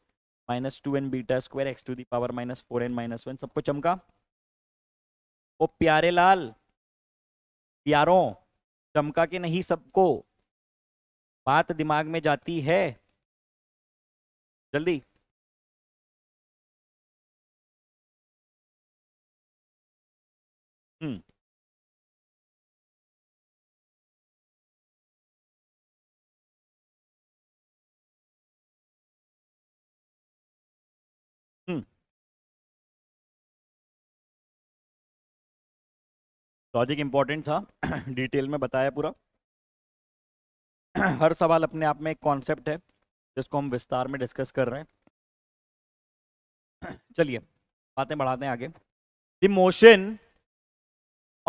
minus two n beta square x to the power minus four n minus one सबको चमका ओ प्यारे लाल प्यारों चमका के नहीं सबको बात दिमाग में जाती है जल्दी हम्म लॉजिक हम्म। इंपॉर्टेंट था डिटेल में बताया पूरा हर सवाल अपने आप में एक कॉन्सेप्ट है जिसको हम विस्तार में डिस्कस कर रहे हैं चलिए बातें बढ़ाते हैं आगे the motion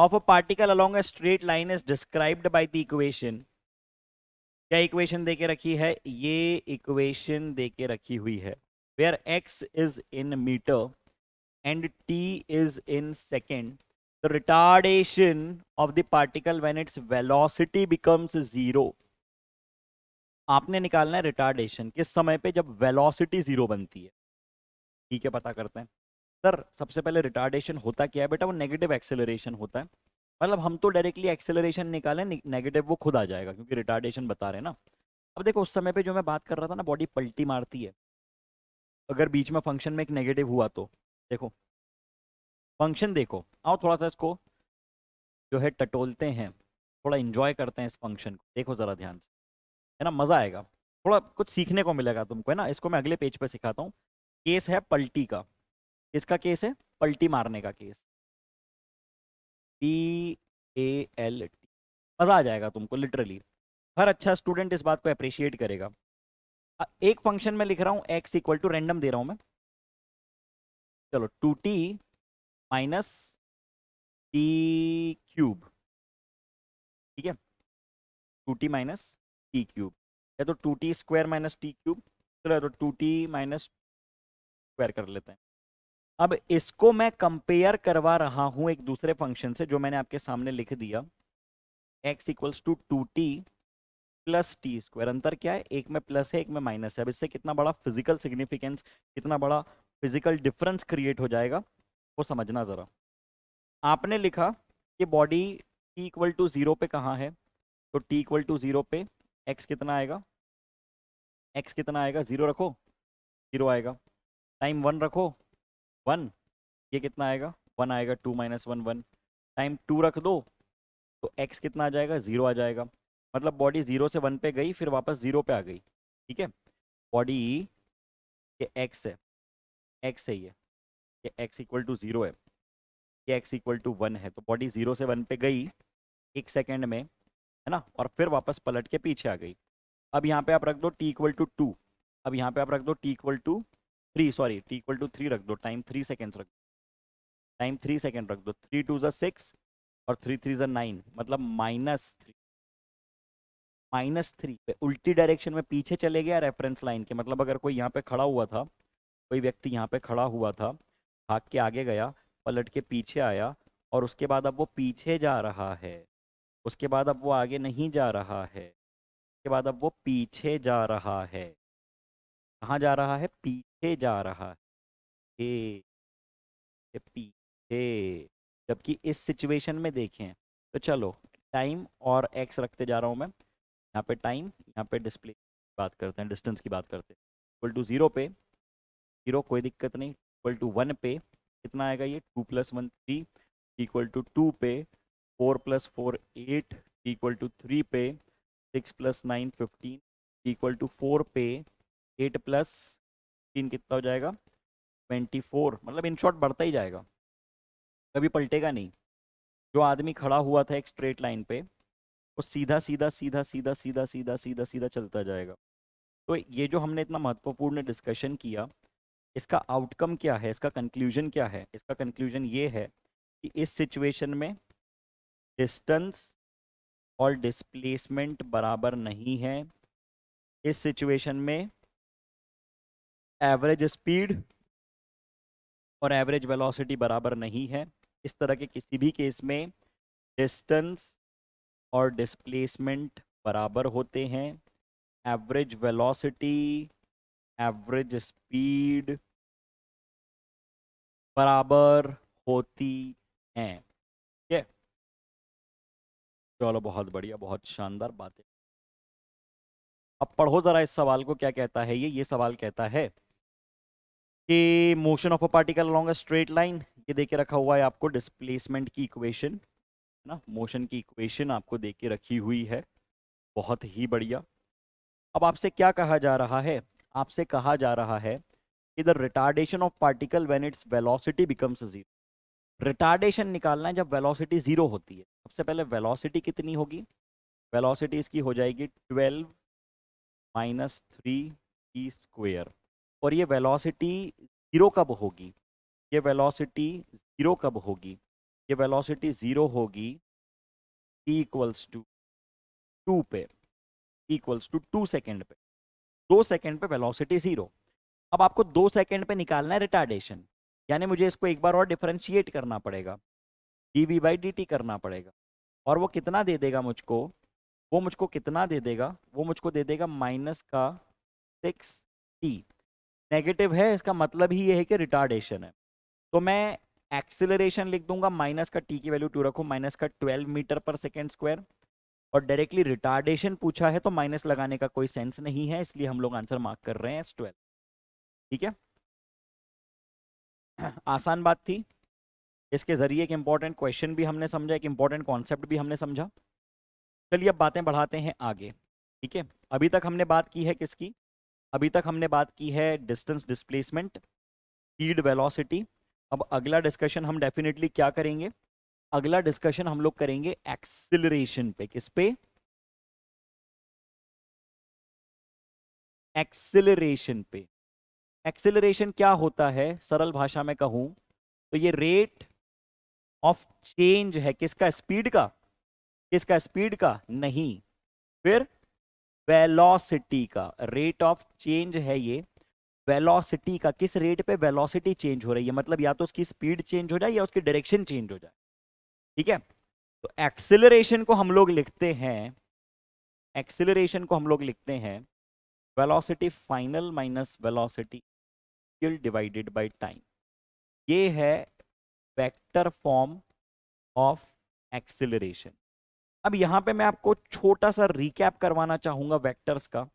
of a particle along a straight line is described by the equation क्या इक्वेशन दे के रखी है ये इक्वेशन दे के रखी हुई है where x is in metre and T is in second the retardation of the particle when its velocity becomes zero आपने निकालना है रिटार्डेशन किस समय पे जब वेलोसिटी जीरो बनती है ठीक है पता करते हैं सर सबसे पहले रिटार्डेशन होता क्या है बेटा वो नेगेटिव एक्सेलरेशन होता है मतलब हम तो डायरेक्टली एक्सेलरेशन निकालें नेगेटिव वो खुद आ जाएगा क्योंकि रिटार्डेशन बता रहे हैं ना अब देखो उस समय पर जो मैं बात कर रहा था ना बॉडी पलटी मारती है अगर बीच में फंक्शन में एक नेगेटिव हुआ तो देखो फंक्शन देखो आओ थोड़ा सा इसको जो है टटोलते हैं थोड़ा इन्जॉय करते हैं इस फंक्शन को देखो ज़रा ध्यान से है ना मज़ा आएगा थोड़ा कुछ सीखने को मिलेगा तुमको है ना इसको मैं अगले पेज पर सिखाता हूँ केस है पलटी का इसका केस है पलटी मारने का case P A L T मज़ा आ जाएगा तुमको लिटरली हर अच्छा स्टूडेंट इस बात को अप्रिशिएट करेगा एक फंक्शन में लिख रहा हूँ एक्स इक्वल टू रेंडम दे रहा हूँ मैं चलो two t minus T cube ठीक है two t minus T cube या तो two t square minus T cube चलो तो टू टी माइनस स्क्वायर कर लेते हैं अब इसको मैं कंपेयर करवा रहा हूँ एक दूसरे फंक्शन से जो मैंने आपके सामने लिख दिया x equals to two T plus t square अंतर क्या है एक में प्लस है एक में माइनस है अब इससे कितना बड़ा फिजिकल सिग्निफिकेंस कितना बड़ा फिजिकल डिफरेंस क्रिएट हो जाएगा वो समझना ज़रा आपने लिखा कि body t equal to zero पे कहाँ है तो टी इक्वल टू ज़ीरो पे एक्स कितना आएगा एक्स कितना आएगा ज़ीरो रखो जीरो आएगा टाइम वन रखो वन ये कितना आएगा वन आएगा two minus one one time two रख दो तो एक्स कितना आ जाएगा ज़ीरो आ जाएगा मतलब बॉडी ज़ीरो से वन पे गई फिर वापस ज़ीरो पे आ गई ठीक है बॉडी ये एक्स है एक्स है ये ये एक्स इक्वल टू ज़ीरो है ये एक्स इक्वल टू वन है तो बॉडी ज़ीरो से वन पे गई एक सेकेंड में है ना और फिर वापस पलट के पीछे आ गई अब यहाँ पे आप रख दो टी इक्वल टू टू अब यहाँ पे आप रख दो t equal to three sorry t equal to three रख दो टाइम थ्री सेकेंड्स रख दो टाइम थ्री सेकेंड रख दो थ्री टू जर सिक्स और थ्री थ्री जर नाइन मतलब माइनस थ्री माइनस थ्री पे उल्टी डायरेक्शन में पीछे चले गया रेफरेंस लाइन के मतलब अगर कोई यहाँ पे खड़ा हुआ था कोई व्यक्ति यहाँ पे खड़ा हुआ था भाग के आगे गया पलट के पीछे आया और उसके बाद अब वो पीछे जा रहा है उसके बाद अब वो आगे नहीं जा रहा है उसके बाद अब वो पीछे जा रहा है कहाँ जा रहा है पीछे जा रहा है ए, पीछे जबकि इस सिचुएशन में देखें तो चलो टाइम और एक्स रखते जा रहा हूँ मैं यहाँ पे टाइम यहाँ पे डिस्प्ले की बात करते हैं डिस्टेंस की बात करते हैं इक्वल टू ज़ीरो पे ज़ीरो कोई दिक्कत नहीं इक्वल टू वन पे कितना आएगा ये two plus one three equal to two पे four plus four eight equal to three पे six plus nine fifteen equal to four पे एट प्लस फिफ्टीन कितना हो जाएगा ट्वेंटी फोर मतलब इन शॉर्ट बढ़ता ही जाएगा कभी पलटेगा नहीं जो आदमी खड़ा हुआ था एक स्ट्रेट लाइन पे वो सीधा सीधा सीधा सीधा सीधा सीधा सीधा सीधा चलता जाएगा तो ये जो हमने इतना महत्वपूर्ण डिस्कशन किया इसका आउटकम क्या है इसका कंक्लूजन क्या है इसका कंक्लूजन ये है कि इस सिचुएशन में डिस्टेंस और डिस्प्लेसमेंट बराबर नहीं है इस सिचुएशन में एवरेज स्पीड और एवरेज वेलोसिटी बराबर नहीं है इस तरह के किसी भी केस में डिस्टेंस और डिस्प्लेसमेंट बराबर होते हैं एवरेज वेलोसिटी एवरेज स्पीड बराबर होती हैं चलो बहुत बढ़िया बहुत शानदार बातें अब पढ़ो जरा इस सवाल को क्या कहता है ये ये सवाल कहता है कि motion of a particle along a straight line ये देखे रखा हुआ है आपको डिस्प्लेसमेंट की इक्वेशन है ना मोशन की इक्वेशन आपको दे के रखी हुई है बहुत ही बढ़िया अब आपसे क्या कहा जा रहा है आपसे कहा जा रहा है कि the retardation of particle when its velocity becomes zero retardation निकालना है जब वेलोसिटी ज़ीरो होती है सबसे पहले वेलोसिटी कितनी होगी वेलोसिटी इसकी हो जाएगी twelve minus three e square और ये वेलोसिटी ज़ीरो कब होगी ये वेलोसिटी ज़ीरो कब होगी ये वेलोसिटी ज़ीरो होगी इक्वल्स टू टू पे इक्वल्स टू टू सेकेंड पे दो सेकेंड पे वेलोसिटी ज़ीरो अब आपको दो सेकेंड पे निकालना है रिटार्डेशन यानी मुझे इसको एक बार और डिफ्रेंशिएट करना पड़ेगा d we by D t करना पड़ेगा और वो कितना दे देगा मुझको वो मुझको कितना दे देगा वो मुझको दे देगा माइनस का सिक्स टी नेगेटिव है इसका मतलब ही ये है कि रिटार्डेशन है तो मैं एक्सिलरेशन लिख दूंगा माइनस का टी की वैल्यू टू रखो माइनस का twelve metre per second square और डायरेक्टली रिटार्डेशन पूछा है तो माइनस लगाने का कोई सेंस नहीं है इसलिए हम लोग आंसर मार्क कर रहे हैं एस ट्वेल्व ठीक है आसान बात थी इसके ज़रिए एक इम्पॉर्टेंट क्वेश्चन भी हमने समझा एक इम्पॉर्टेंट कॉन्सेप्ट भी हमने समझा चलिए अब बातें बढ़ाते हैं आगे ठीक है अभी तक हमने बात की है किसकी अभी तक हमने बात की है डिस्टेंस डिस्प्लेसमेंट स्पीड वेलोसिटी अब अगला डिस्कशन हम डेफिनेटली क्या करेंगे अगला डिस्कशन हम लोग करेंगे एक्सिलरेशन पे किस पे एक्सिलरेशन पे एक्सेलरेशन क्या होता है सरल भाषा में कहूं तो ये रेट ऑफ चेंज है किसका स्पीड का किसका स्पीड का नहीं फिर वेलोसिटी का रेट ऑफ चेंज है ये वेलोसिटी का किस रेट पे वेलोसिटी चेंज हो रही है मतलब या तो उसकी स्पीड चेंज हो जाए या उसकी डायरेक्शन चेंज हो जाए ठीक है तो एक्सेलरेशन को हम लोग लिखते हैं एक्सेलरेशन को हम लोग लिखते हैं velocity final minus velocity molecule divided by time ये है वेक्टर फॉर्म ऑफ एक्सिलरेशन अब यहाँ पे मैं आपको छोटा सा रिकैप करवाना चाहूँगा वेक्टर्स का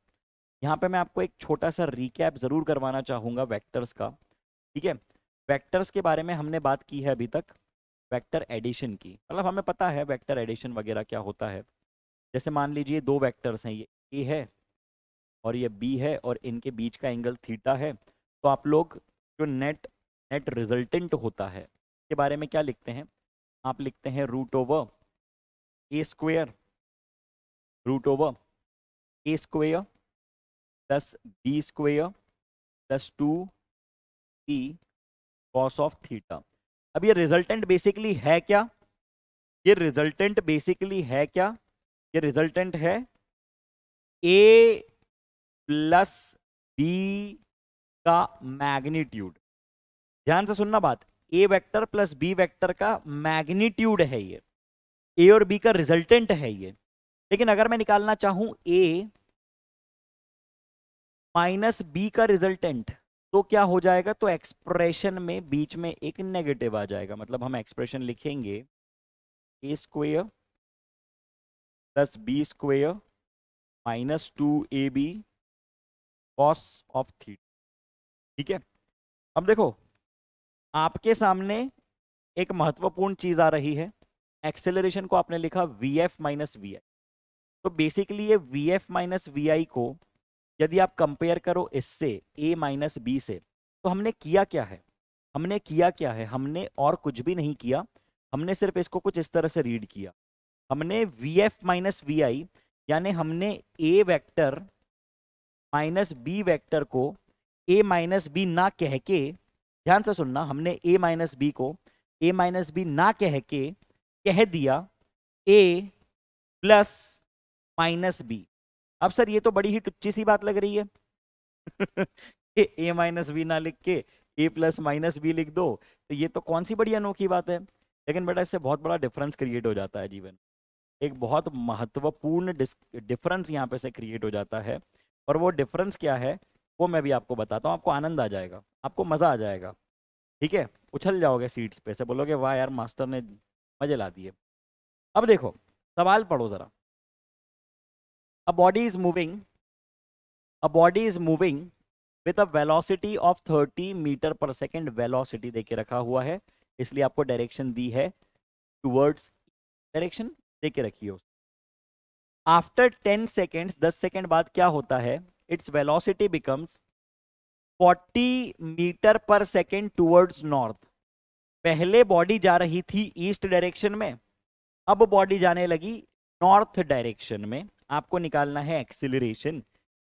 यहाँ पे मैं आपको एक छोटा सा रिकैप ज़रूर करवाना चाहूँगा वेक्टर्स का ठीक है वेक्टर्स के बारे में हमने बात की है अभी तक वेक्टर एडिशन की मतलब हमें पता है वेक्टर एडिशन वगैरह क्या होता है जैसे मान लीजिए दो वेक्टर्स हैं ये ए है और ये बी है और इनके बीच का एंगल थीटा है तो आप लोग जो नेट नेट रिजल्टेंट होता है के बारे में क्या लिखते हैं आप लिखते हैं root over a square root over a square plus b square plus two e cos of theta अब ये रिजल्टेंट बेसिकली है क्या ये रिजल्टेंट बेसिकली है क्या ये रिजल्टेंट है ए प्लस बी का मैग्नीट्यूड ध्यान से सुनना बात a vector plus b vector का मैग्नीट्यूड है ये ए और बी का रिजल्टेंट है ये लेकिन अगर मैं निकालना चाहूं ए माइनस बी का रिजल्टेंट तो क्या हो जाएगा तो एक्सप्रेशन में बीच में एक नेगेटिव आ जाएगा मतलब हम एक्सप्रेशन लिखेंगे a square plus b square minus two A B cos of theta ठीक है अब देखो आपके सामने एक महत्वपूर्ण चीज आ रही है एक्सेलरेशन को आपने लिखा v f minus we i तो बेसिकली ये v f minus we i को यदि आप कंपेयर करो इससे ए माइनस बी से तो हमने किया क्या है हमने किया क्या है हमने और कुछ भी नहीं किया हमने सिर्फ इसको कुछ इस तरह से रीड किया हमने v f minus we i यानी हमने a vector minus b vector को ए माइनस बी ना कह के ध्यान से सुनना हमने ए माइनस बी को ए माइनस बी ना कह के कह दिया ए प्लस माइनस बी अब सर ये तो बड़ी ही टुच्ची सी बात लग रही है ए माइनस बी ना लिख के ए प्लस माइनस बी लिख दो तो ये तो कौन सी बड़ी अनोखी बात है लेकिन बेटा इससे बहुत बड़ा डिफरेंस क्रिएट हो जाता है जीवन एक बहुत महत्वपूर्ण डिफरेंस यहाँ पे से क्रिएट हो जाता है और वो डिफरेंस क्या है वो मैं भी आपको बताता हूँ आपको आनंद आ जाएगा आपको मज़ा आ जाएगा ठीक है उछल जाओगे सीट्स पे से बोलोगे वाह यार मास्टर ने मजे ला दिए अब देखो सवाल पढ़ो ज़रा a body is moving a body is moving with a velocity of thirty metre per second velocity देके रखा हुआ है इसलिए आपको डायरेक्शन दी है टूवर्ड्स डायरेक्शन देके रखी है आफ्टर टेन सेकेंड्स दस सेकेंड बाद क्या होता है its velocity becomes 40 metre per second towards north पहले बॉडी जा रही थी ईस्ट डायरेक्शन में अब बॉडी जाने लगी नॉर्थ डायरेक्शन में आपको निकालना है एक्सिलेशन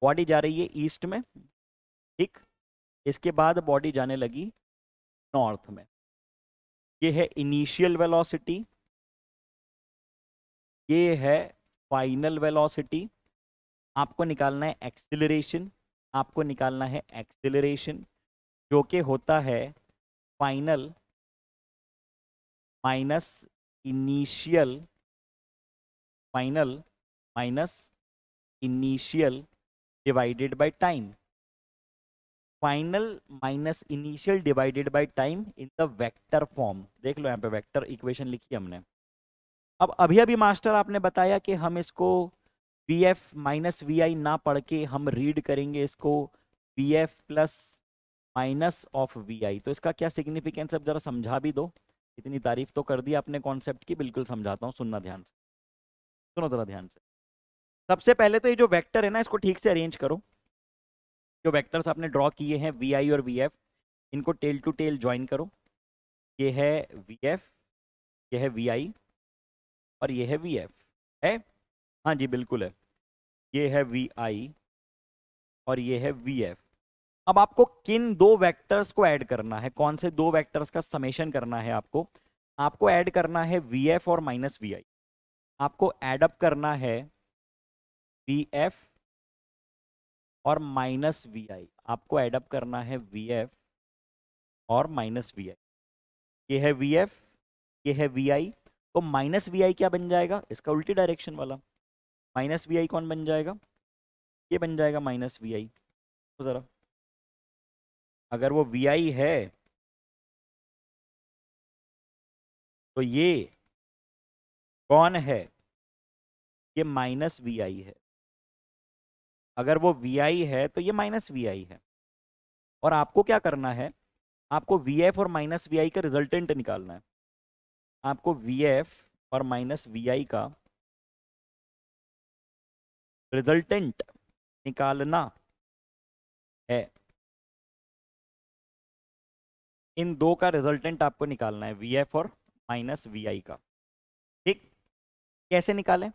बॉडी जा रही है ईस्ट में ठीक इसके बाद बॉडी जाने लगी नॉर्थ में ये है इनिशियल वेलोसिटी ये है फाइनल वेलोसिटी आपको निकालना है एक्सेलरेशन आपको निकालना है एक्सेलरेशन जो के होता है final minus initial final minus initial divided by time final minus initial divided by time in the vector form देख लो यहाँ पे वेक्टर इक्वेशन लिखी हमने अब अभी अभी मास्टर आपने बताया कि हम इसको v f minus we i ना पढ़ के हम रीड करेंगे इसको v f plus minus of v i तो इसका क्या सिग्निफिकेंस अब जरा समझा भी दो इतनी तारीफ तो कर दी आपने कॉन्सेप्ट की बिल्कुल समझाता हूँ सुनना ध्यान से सुनो जरा ध्यान से सबसे पहले तो ये जो वेक्टर है ना इसको ठीक से अरेंज करो जो वेक्टर्स आपने ड्रॉ किए हैं वी आई और वी एफ इनको टेल टू टेल ज्वाइन करो ये है वी एफ यह है वी आई और यह है वी एफ है हाँ जी बिल्कुल है ये है वी आई और ये है वी एफ अब आपको किन दो वेक्टर्स को ऐड करना है कौन से दो वेक्टर्स का समेशन करना है आपको आपको ऐड करना है वी एफ और माइनस वी आई आपको एडअप करना है वी एफ और माइनस वी आई आपको एडअप करना है वी एफ और माइनस वी आई ये है वी एफ ये है वी आई तो माइनस वी आई क्या बन जाएगा इसका उल्टी डायरेक्शन वाला माइनस वी आई कौन बन जाएगा ये बन जाएगा माइनस वी आई तो ज़रा अगर वो वी आई है तो ये कौन है ये माइनस वी आई है अगर वो वी आई है तो ये माइनस वी आई है और आपको क्या करना है आपको वी एफ और माइनस वी आई का रिजल्टेंट निकालना है आपको वी एफ और माइनस वी आई का रिजल्टेंट निकालना है इन दो का रिजल्टेंट आपको निकालना है वी एफ और माइनस वी आई का ठीक कैसे निकालें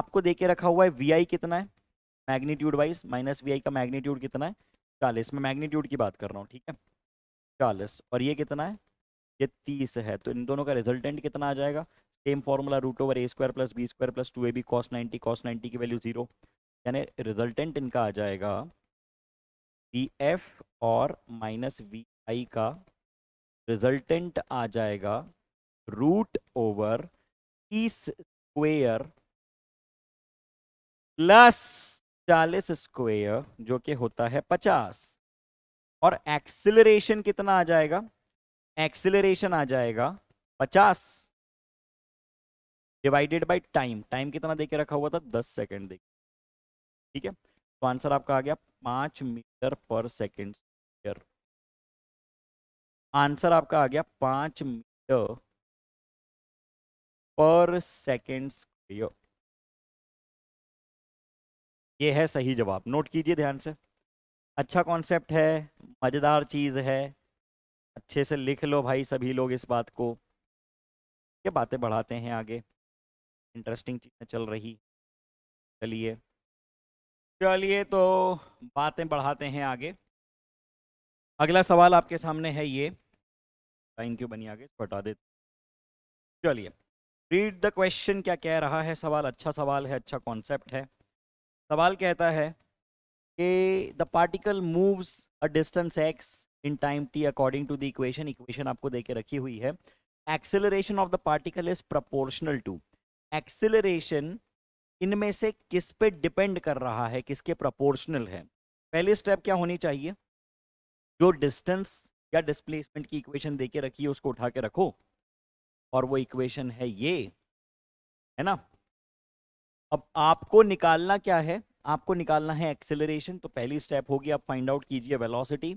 आपको देके रखा हुआ है वी आई कितना है मैग्नीट्यूड वाइज माइनस वी आई का मैग्नीट्यूड कितना है चालीस मैं मैग्नीट्यूड की बात कर रहा हूँ ठीक है चालीस और ये कितना है ये तीस है तो इन दोनों का रिजल्टेंट कितना आ जाएगा same formula root over A square plus B square plus two A B cos ninety cos ninety की वैल्यू जीरो यानी रिजल्टेंट इनका आ जाएगा वी एफ और माइनस वी आई का रिजल्टेंट आ जाएगा root over E square plus चालीस स्क्वेयर जो कि होता है पचास और एक्सिलरेशन कितना आ जाएगा एक्सिलरेशन आ जाएगा पचास डिवाइडेड बाई टाइम टाइम कितना देके रखा हुआ था दस सेकेंड देख ठीक है तो आंसर आपका आ गया पाँच metre per second square answer आपका आ गया पाँच मीटर पर सेकेंड स्क्वेयर ये है सही जवाब नोट कीजिए ध्यान से अच्छा कॉन्सेप्ट है मज़ेदार चीज़ है अच्छे से लिख लो भाई सभी लोग इस बात को ये बातें बढ़ाते हैं आगे इंटरेस्टिंग चीज़ें चल रही चलिए चलिए तो बातें बढ़ाते हैं आगे अगला सवाल आपके सामने है ये थैंक यू बनी आगे बटा देते चलिए रीड द क्वेश्चन क्या कह रहा है सवाल अच्छा सवाल है अच्छा कॉन्सेप्ट है सवाल कहता है कि the particle moves a distance X in time T according to the equation equation आपको दे के रखी हुई है acceleration of the particle is proportional to acceleration इनमें से किस पे डिपेंड कर रहा है किसके प्रोपोर्शनल है पहले स्टेप क्या होनी चाहिए जो डिस्टेंस या डिस्प्लेसमेंट की इक्वेशन दे के है उसको उठा के रखो और वो इक्वेशन है ये है ना अब आपको निकालना क्या है आपको निकालना है एक्सेलरेशन तो पहली स्टेप होगी आप फाइंड आउट कीजिए वेलोसिटी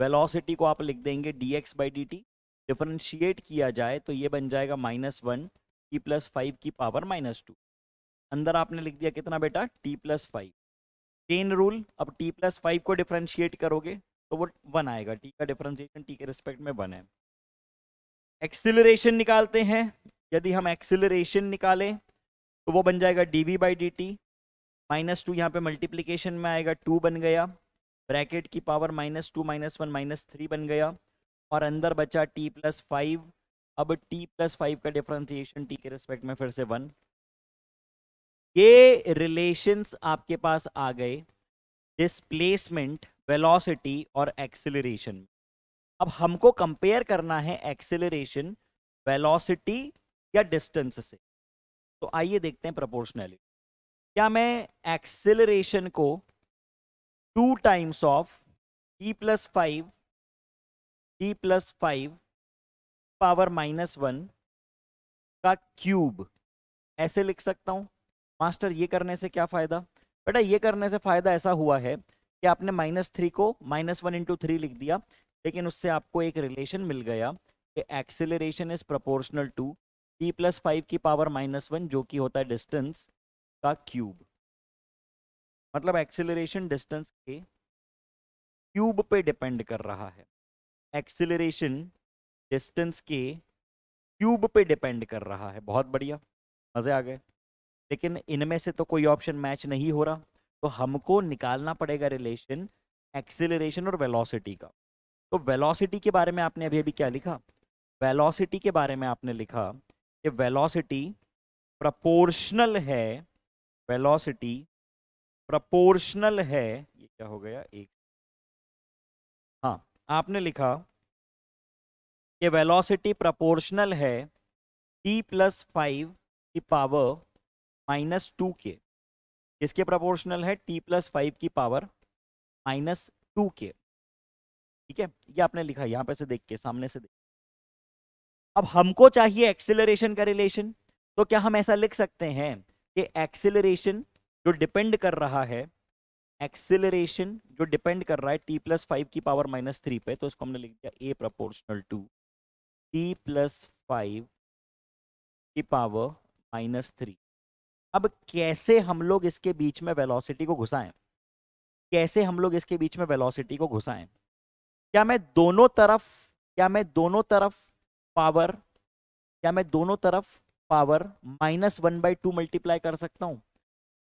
वेलोसिटी को आप लिख देंगे D x by D T differentiate किया जाए तो ये बन जाएगा minus one T plus five की पावर माइनस टू अंदर आपने लिख दिया कितना बेटा T plus five chain rule अब टी प्लस फाइव को डिफ्रेंशिएट करोगे तो वो वन आएगा टी का डिफ्रेंशिएशन टी के रिस्पेक्ट में वन है एक्सिलरेशन निकालते हैं यदि हम एक्सिलरेशन निकालें तो वो बन जाएगा D we by D T minus two यहाँ पर मल्टीप्लीकेशन में आएगा टू बन गया ब्रैकेट की power minus two minus one minus three बन गया और अंदर बचा टी प्लस फाइव अब t प्लस फाइव का डिफ्रेंसिएशन t के रिस्पेक्ट में फिर से वन ये रिलेशंस आपके पास आ गए डिस्प्लेसमेंट वेलोसिटी और एक्सिलेशन अब हमको कंपेयर करना है एक्सिलरेशन वेलोसिटी या डिस्टेंस से तो आइए देखते हैं प्रपोर्शनली क्या मैं एक्सिलेशन को two times of T plus five T plus five power minus one का क्यूब ऐसे लिख सकता हूँ मास्टर ये करने से क्या फ़ायदा बेटा ये करने से फ़ायदा ऐसा हुआ है कि आपने माइनस थ्री को माइनस वन इंटू थ्री लिख दिया लेकिन उससे आपको एक रिलेशन मिल गया कि acceleration is proportional to T plus five की पावर माइनस वन जो कि होता है डिस्टेंस का क्यूब मतलब एक्सेलरेशन डिस्टेंस के क्यूब पे डिपेंड कर रहा है एक्सेलरेशन डिस्टेंस के क्यूब पे डिपेंड कर रहा है बहुत बढ़िया मज़े आ गए लेकिन इनमें से तो कोई ऑप्शन मैच नहीं हो रहा तो हमको निकालना पड़ेगा रिलेशन एक्सेलरेशन और वेलोसिटी का तो वेलोसिटी के बारे में आपने अभी अभी क्या लिखा वेलोसिटी के बारे में आपने लिखा कि वेलोसिटी प्रपोर्शनल है वेलोसिटी प्रपोर्शनल है ये क्या हो गया एक हाँ आपने लिखा ये वेलोसिटी प्रपोर्शनल है टी प्लस फाइव की पावर माइनस टू के इसके प्रपोर्शनल है टी प्लस फाइव की पावर माइनस टू के ठीक है ये आपने लिखा यहाँ पे से देख के सामने से देख अब हमको चाहिए एक्सिलरेशन का रिलेशन तो क्या हम ऐसा लिख सकते हैं कि एक्सिलरेशन जो डिपेंड कर रहा है एक्सिलरेशन जो डिपेंड कर रहा है टी प्लस फाइव की पावर माइनस थ्री पे तो इसको हमने लिख दिया A proportional to T plus five की पावर माइनस थ्री अब कैसे हम लोग इसके बीच में वेलोसिटी को घुसाएं कैसे हम लोग इसके बीच में वेलोसिटी को घुसाएं क्या मैं दोनों तरफ क्या मैं दोनों तरफ पावर क्या मैं दोनों तरफ power minus one by two multiply कर सकता हूँ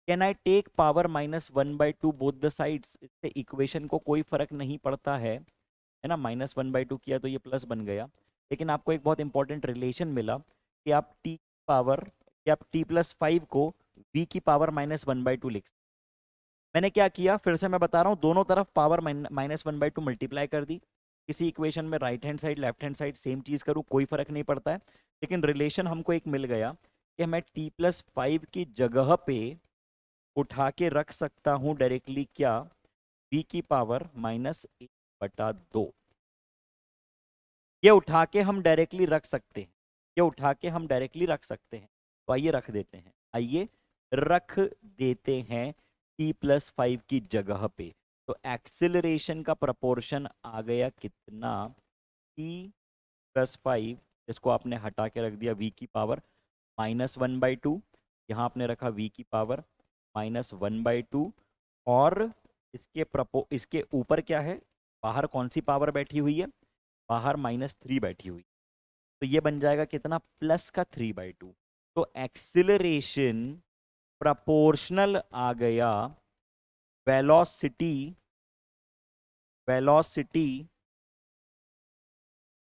can I take power minus one by two both the sides इससे इक्वेशन को कोई फर्क नहीं पड़ता है है ना माइनस वन बाई टू किया तो ये प्लस बन गया लेकिन आपको एक बहुत इंपॉर्टेंट रिलेशन मिला कि आप टी पावर या आप टी प्लस फाइव को वी की power minus one by two लिख मैंने क्या किया फिर से मैं बता रहा हूँ दोनों तरफ power minus one by two multiply कर दी किसी इक्वेशन में right hand side left hand side same चीज़ करूँ कोई फ़र्क नहीं पड़ता है लेकिन रिलेशन हमको एक मिल गया कि मैं टी प्लस फाइव की जगह पे उठा के रख सकता हूँ डायरेक्टली क्या वी की पावर माइनस एक बटा दो ये उठा के हम डायरेक्टली रख सकते हैं ये उठा के हम डायरेक्टली रख सकते हैं तो आइए रख देते हैं आइए रख देते हैं टी प्लस फाइव की जगह पे तो एक्सिलेशन का प्रपोर्शन आ गया कितना टी प्लस फाइव इसको आपने हटा के रख दिया वी की power minus one by two यहाँ आपने रखा वी की power minus one by two और इसके प्रपो इसके ऊपर क्या है बाहर कौन सी पावर बैठी हुई है बाहर माइनस थ्री बैठी हुई तो ये बन जाएगा कितना प्लस का थ्री बाई टू तो एक्सिलरेशन प्रपोर्शनल आ गया वेलोसिटी वेलोसिटी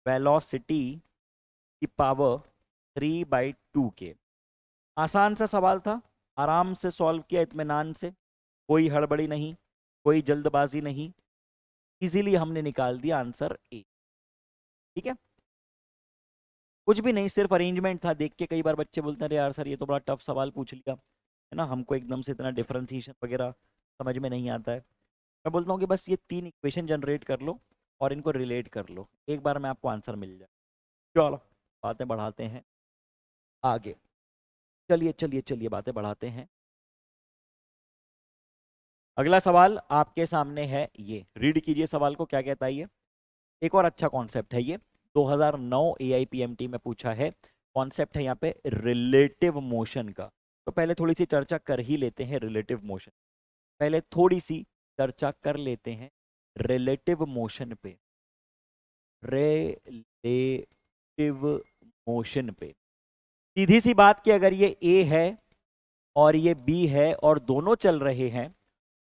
वेलोसिटी की पावर थ्री बाई टू के आसान सा सवाल था आराम से सॉल्व किया इतमान से कोई हड़बड़ी नहीं कोई जल्दबाजी नहीं इजीली हमने निकाल दिया आंसर ए ठीक है कुछ भी नहीं सिर्फ अरेंजमेंट था देख के कई बार बच्चे बोलते हैं अरे यार सर ये तो बड़ा टफ सवाल पूछ लिया है ना हमको एकदम से इतना डिफ्रेंसीशन वगैरह समझ में नहीं आता है मैं बोलता हूँ कि बस ये तीन इक्वेशन जनरेट कर लो और इनको रिलेट कर लो एक बार में आपको आंसर मिल जाए चलो बातें बढ़ाते हैं आगे चलिए चलिए चलिए बातें बढ़ाते हैं अगला सवाल आपके सामने है ये रीड कीजिए सवाल को क्या कहता है ये एक और अच्छा कॉन्सेप्ट है ये 2009 AIPMT में पूछा है कॉन्सेप्ट है यहाँ पे रिलेटिव मोशन का तो पहले थोड़ी सी चर्चा कर ही लेते हैं रिलेटिव मोशन पहले थोड़ी सी चर्चा कर लेते हैं रिलेटिव मोशन पे रिलेटिव मोशन पे सीधी सी बात की अगर ये ए है और ये बी है और दोनों चल रहे हैं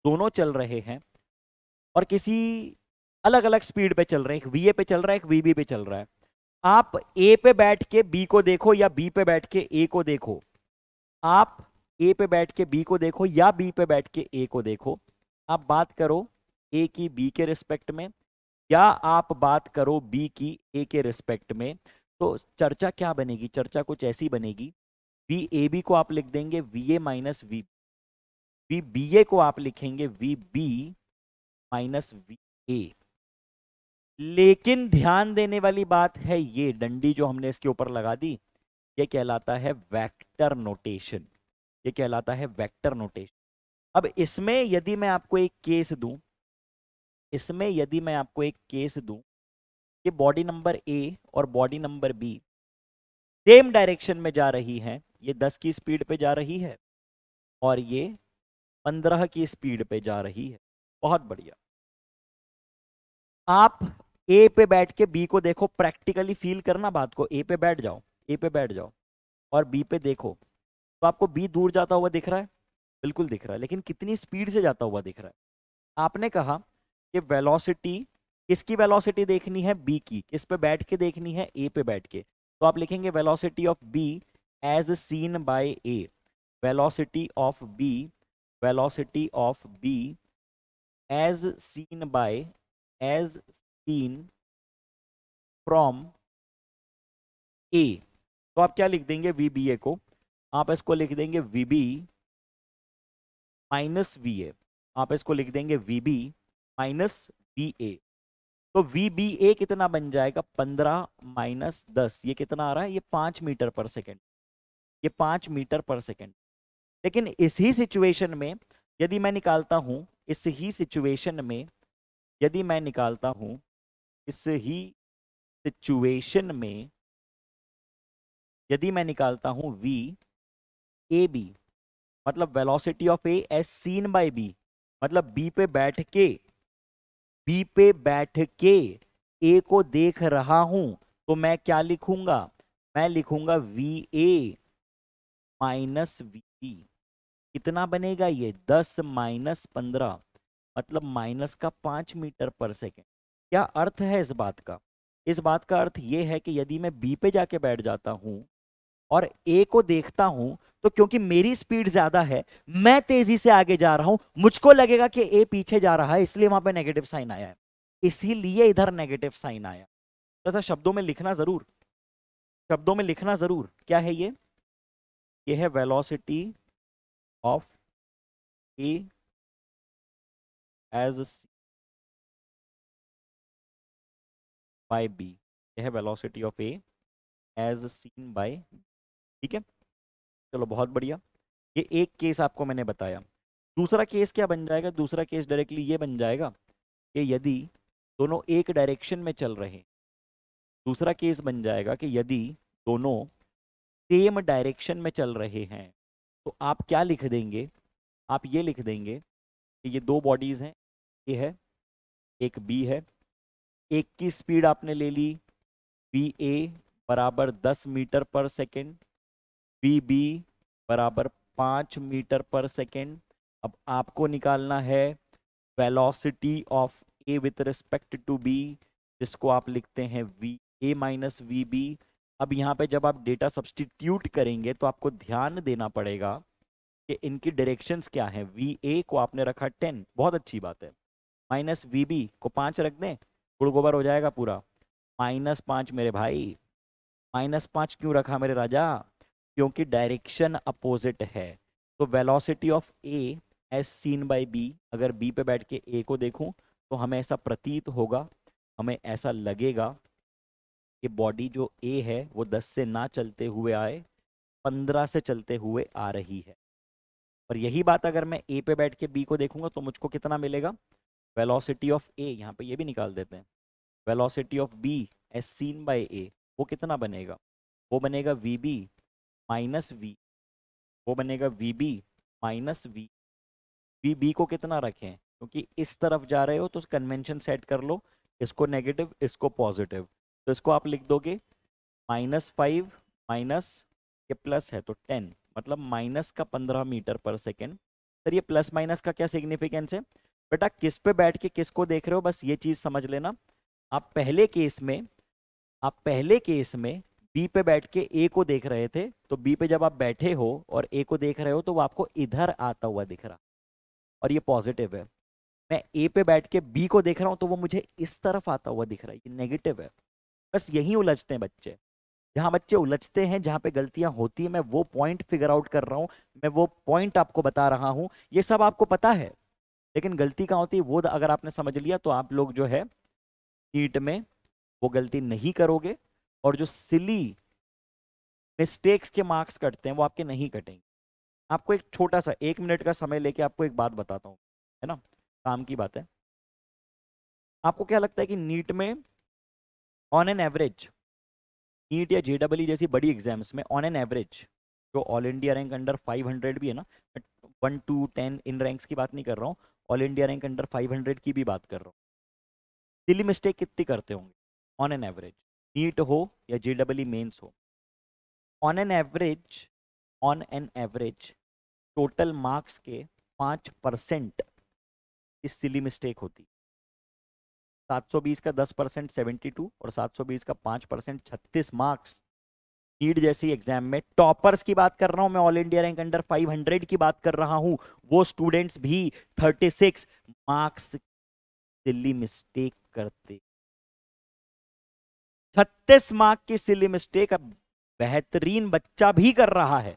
दोनों चल रहे हैं और किसी अलग अलग स्पीड पे चल रहे हैं एक वी ए पे चल रहा है एक वी बी पे चल रहा है आप ए पे बैठ के बी को देखो या बी पे बैठ के ए को देखो आप ए पे बैठ के बी को देखो या बी पे बैठ के ए को देखो आप बात करो ए की बी के रिस्पेक्ट में या आप बात करो बी की ए के रिस्पेक्ट में तो चर्चा क्या बनेगी चर्चा कुछ ऐसी बनेगी वी ए बी को आप लिख देंगे V A minus V V B A को आप लिखेंगे V B minus V A लेकिन ध्यान देने वाली बात है ये डंडी जो हमने इसके ऊपर लगा दी ये कहलाता है वेक्टर नोटेशन ये कहलाता है वेक्टर नोटेशन अब इसमें यदि मैं आपको एक केस दूं इसमें यदि मैं आपको एक केस दूं कि बॉडी नंबर ए और body number B same direction में जा रही है ये दस की स्पीड पे जा रही है और ये पंद्रह की स्पीड पे जा रही है बहुत बढ़िया आप ए पे बैठ के बी को देखो प्रैक्टिकली फील करना बात को ए पे बैठ जाओ ए पे बैठ जाओ और बी पे देखो तो आपको बी दूर जाता हुआ दिख रहा है बिल्कुल दिख रहा है लेकिन कितनी स्पीड से जाता हुआ दिख रहा है आपने कहा कि वेलोसिटी किसकी वेलोसिटी देखनी है बी की किस पे बैठ के देखनी है ए पे बैठ के तो आप लिखेंगे velocity of B as seen by A velocity of B velocity of B as seen by as seen from A तो आप क्या लिख देंगे वी बी ए को आप इसको लिख देंगे V B minus V A आप इसको लिख देंगे V B minus V A तो वी बी ए कितना बन जाएगा पंद्रह माइनस दस ये कितना आ रहा है ये पाँच मीटर पर सेकेंड ये पाँच मीटर पर सेकेंड लेकिन इस ही सिचुएशन में यदि मैं निकालता हूँ इस ही सिचुएशन में यदि मैं निकालता हूँ इस ही सिचुएशन में यदि मैं निकालता हूं v ए बी मतलब velocity of A as seen by B मतलब बी पे बैठ के बी पे बैठ के ए को देख रहा हूं तो मैं क्या लिखूंगा मैं लिखूंगा V A minus V B कितना बनेगा ये दस माइनस पंद्रह मतलब माइनस का पांच मीटर पर सेकेंड क्या अर्थ है इस बात का इस बात का अर्थ ये है कि यदि मैं बी पे जाके बैठ जाता हूँ और ए को देखता हूँ तो क्योंकि मेरी स्पीड ज्यादा है मैं तेजी से आगे जा रहा हूँ मुझको लगेगा कि ए पीछे जा रहा है इसलिए वहां पे नेगेटिव साइन आया है इसीलिए इधर नेगेटिव साइन आया तो शब्दों में लिखना जरूर शब्दों में लिखना जरूर क्या है ये ये है velocity of A as seen by b यह है velocity of A as seen by ठीक है चलो बहुत बढ़िया ये एक केस आपको मैंने बताया दूसरा केस क्या बन जाएगा दूसरा केस डायरेक्टली ये बन जाएगा कि यदि दोनों एक डायरेक्शन में चल रहे दूसरा केस बन जाएगा कि यदि दोनों सेम डायरेक्शन में चल रहे हैं तो आप क्या लिख देंगे आप ये लिख देंगे कि ये दो बॉडीज़ हैं ए है एक बी है एक की स्पीड आपने ले ली बी ए बराबर दस metre per second B B बराबर पाँच मीटर पर सेकेंड अब आपको निकालना है velocity of A with respect to B जिसको आप लिखते हैं V A minus V B अब यहाँ पे जब आप डेटा सब्सटीट्यूट करेंगे तो आपको ध्यान देना पड़ेगा कि इनकी डायरेक्शंस क्या हैं वी ए को आपने रखा टेन बहुत अच्छी बात है माइनस वी बी को पाँच रख दें गुड़ गोबर हो जाएगा पूरा माइनस पाँच मेरे भाई माइनस पाँच क्यों रखा मेरे राजा क्योंकि डायरेक्शन अपोजिट है तो velocity of A as seen by B अगर बी पे बैठ के ए को देखूं तो हमें ऐसा प्रतीत होगा हमें ऐसा लगेगा कि बॉडी जो ए है वो दस से ना चलते हुए आए पंद्रह से चलते हुए आ रही है और यही बात अगर मैं ए पे बैठ के बी को देखूंगा तो मुझको कितना मिलेगा वेलोसिटी ऑफ ए यहाँ पे ये भी निकाल देते हैं velocity of B as seen by A वो कितना बनेगा वो बनेगा वी बी माइनस वी वो बनेगा V B minus V V B को कितना रखें क्योंकि इस तरफ जा रहे हो तो कन्वेंशन सेट कर लो इसको नेगेटिव इसको पॉजिटिव तो इसको आप लिख दोगे माइनस फाइव माइनस ये प्लस है तो टेन मतलब माइनस का पंद्रह मीटर पर सेकेंड सर ये प्लस माइनस का क्या सिग्निफिकेंस है बेटा किस पे बैठ के किस को देख रहे हो बस ये चीज़ समझ लेना आप पहले केस में आप पहले केस में बी पे बैठ के ए को देख रहे थे तो बी पे जब आप बैठे हो और ए को देख रहे हो तो वो आपको इधर आता हुआ दिख रहा और ये पॉजिटिव है मैं ए पे बैठ के बी को देख रहा हूँ तो वो मुझे इस तरफ आता हुआ दिख रहा है ये नेगेटिव है बस यही उलझते हैं बच्चे जहाँ बच्चे उलझते हैं जहाँ पे गलतियाँ होती हैं मैं वो पॉइंट फिगर आउट कर रहा हूँ मैं वो पॉइंट आपको बता रहा हूँ ये सब आपको पता है लेकिन गलती कहाँ होती है वो अगर आपने समझ लिया तो आप लोग जो है नीट में वो गलती नहीं करोगे और जो सिली मिस्टेक्स के मार्क्स कटते हैं वो आपके नहीं कटेंगे आपको एक छोटा सा एक मिनट का समय लेके आपको एक बात बताता हूँ है ना काम की बात है आपको क्या लगता है कि नीट में ऑन एन एवरेज नीट या जे जैसी बड़ी एग्जाम्स में ऑन एन एवरेज जो ऑल इंडिया रैंक अंडर 500 भी है ना but one to ten in ranks की बात नहीं कर रहा हूँ ऑल इंडिया रैंक अंडर 500 की भी बात कर रहा हूँ दिल्ली मिस्टेक कितनी करते होंगे ऑन एन एवरेज नीट हो या जे डबल ई मेन्स हो on an average on an average total marks के पाँच परसेंट इस सिली मिस्टेक होती 720 का 10 परसेंट सेवेंटी और 720 का 5 परसेंट छत्तीस मार्क्स नीट जैसी एग्जाम में टॉपर्स की बात कर रहा हूं मैं ऑल इंडिया रैंक अंडर 500 की बात कर रहा हूं वो स्टूडेंट्स भी 36 मार्क्स सिली मिस्टेक करते 36 मार्क की सिली मिस्टेक अब बेहतरीन बच्चा भी कर रहा है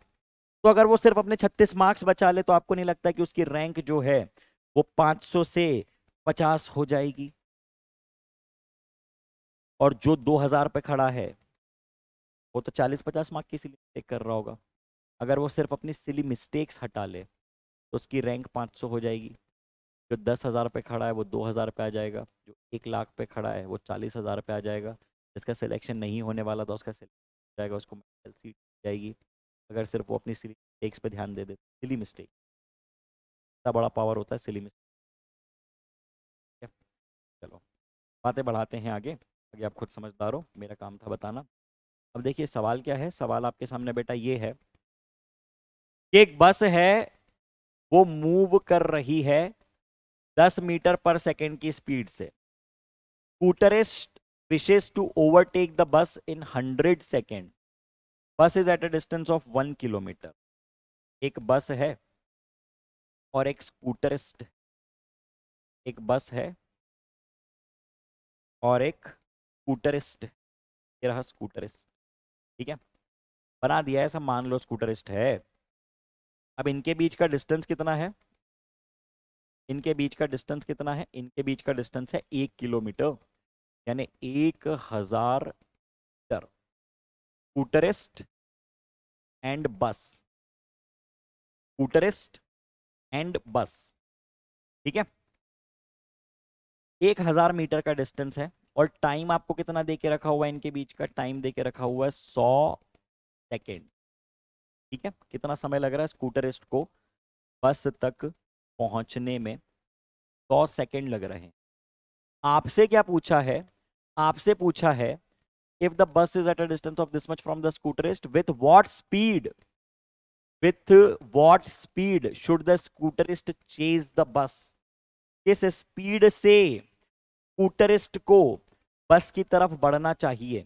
तो अगर वो सिर्फ अपने 36 मार्क्स बचा ले तो आपको नहीं लगता कि उसकी रैंक जो है वो 500 से 50 हो जाएगी और जो 2000 पे खड़ा है वो तो चालीस पचास मार्क की सिली मिस्टेक कर रहा होगा अगर वो सिर्फ अपनी सिली मिस्टेक्स हटा ले तो उसकी रैंक पाँच सौ हो जाएगी जो दस हज़ार पे खड़ा है वो दो हज़ार पर आ जाएगा जो एक लाख पे खड़ा है वो चालीस हज़ार रुपये आ जाएगा जिसका सिलेक्शन नहीं होने वाला था उसका सिलेक्शन जाएगा उसको एल सीट जाएगी अगर सिर्फ वो अपनी सिली मिस्टेक्स पे ध्यान दे दे सिली मिस्टेक इतना बड़ा पावर होता है सिली मिस्टेक चलो बातें बढ़ाते हैं आगे आगे आप खुद समझदार हो मेरा काम था बताना अब देखिए सवाल क्या है सवाल आपके सामने बेटा ये है कि एक बस है वो मूव कर रही है 10 मीटर पर सेकेंड की स्पीड से scooterist wishes to overtake the bus in 100 second bus is at a distance of one kilometre एक बस है और एक स्कूटरिस्ट एक बस है और एक स्कूटरिस्ट रहा स्कूटरिस्ट ठीक है बना दिया है सब मान लो स्कूटरिस्ट है अब इनके बीच का डिस्टेंस कितना है इनके बीच का डिस्टेंस कितना है इनके बीच का डिस्टेंस है एक किलोमीटर यानी एक हजार मीटर स्कूटरिस्ट एंड बस स्कूटरिस्ट एंड बस ठीक है एक हजार मीटर का डिस्टेंस है और टाइम आपको कितना दे के रखा हुआ है इनके बीच का टाइम दे के रखा हुआ है सौ सेकेंड ठीक है कितना समय लग रहा है स्कूटरिस्ट को बस तक पहुंचने में सौ सेकेंड लग रहे हैं आपसे क्या पूछा है आपसे पूछा है if the bus is at a distance of this much from the scooterist with what speed with what speed should the scooterist chase the bus किस स्पीड से स्कूटरिस्ट को बस की तरफ बढ़ना चाहिए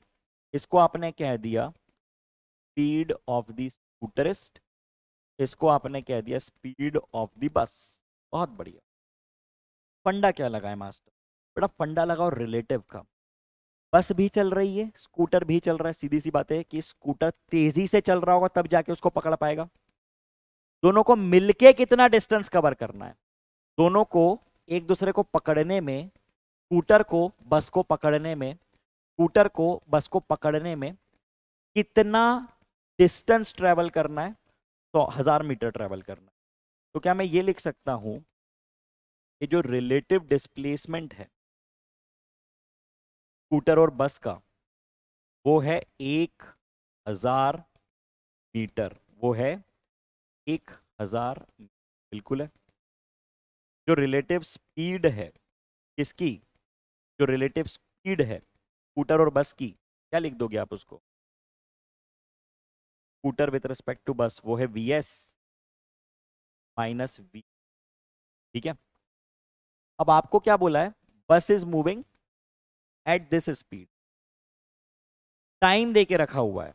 इसको आपने कह दिया स्पीड ऑफ द स्कूटरिस्ट इसको आपने कह दिया स्पीड ऑफ द बस बहुत बढ़िया फंडा क्या लगाए मास्टर बड़ा फंडा लगाओ रिलेटिव का बस भी चल रही है स्कूटर भी चल रहा है सीधी सी बात है कि स्कूटर तेजी से चल रहा होगा तब जाके उसको पकड़ पाएगा दोनों को मिलके कितना डिस्टेंस कवर करना है दोनों को एक दूसरे को पकड़ने में स्कूटर को बस को पकड़ने में स्कूटर को बस को पकड़ने में कितना डिस्टेंस ट्रैवल करना है तो हज़ार मीटर ट्रैवल करना है तो क्या मैं ये लिख सकता हूँ कि जो रिलेटिव डिस्प्लेसमेंट है स्कूटर और बस का वो है एक हज़ार मीटर वो है एक हज़ार बिल्कुल है जो रिलेटिव स्पीड है किसकी जो रिलेटिव स्पीड है स्कूटर और बस की क्या लिख दोगे आप उसको स्कूटर विथ रिस्पेक्ट टू बस वो है वी एस माइनस वी ठीक है अब आपको क्या बोला है bus is moving at this speed time दे के रखा हुआ है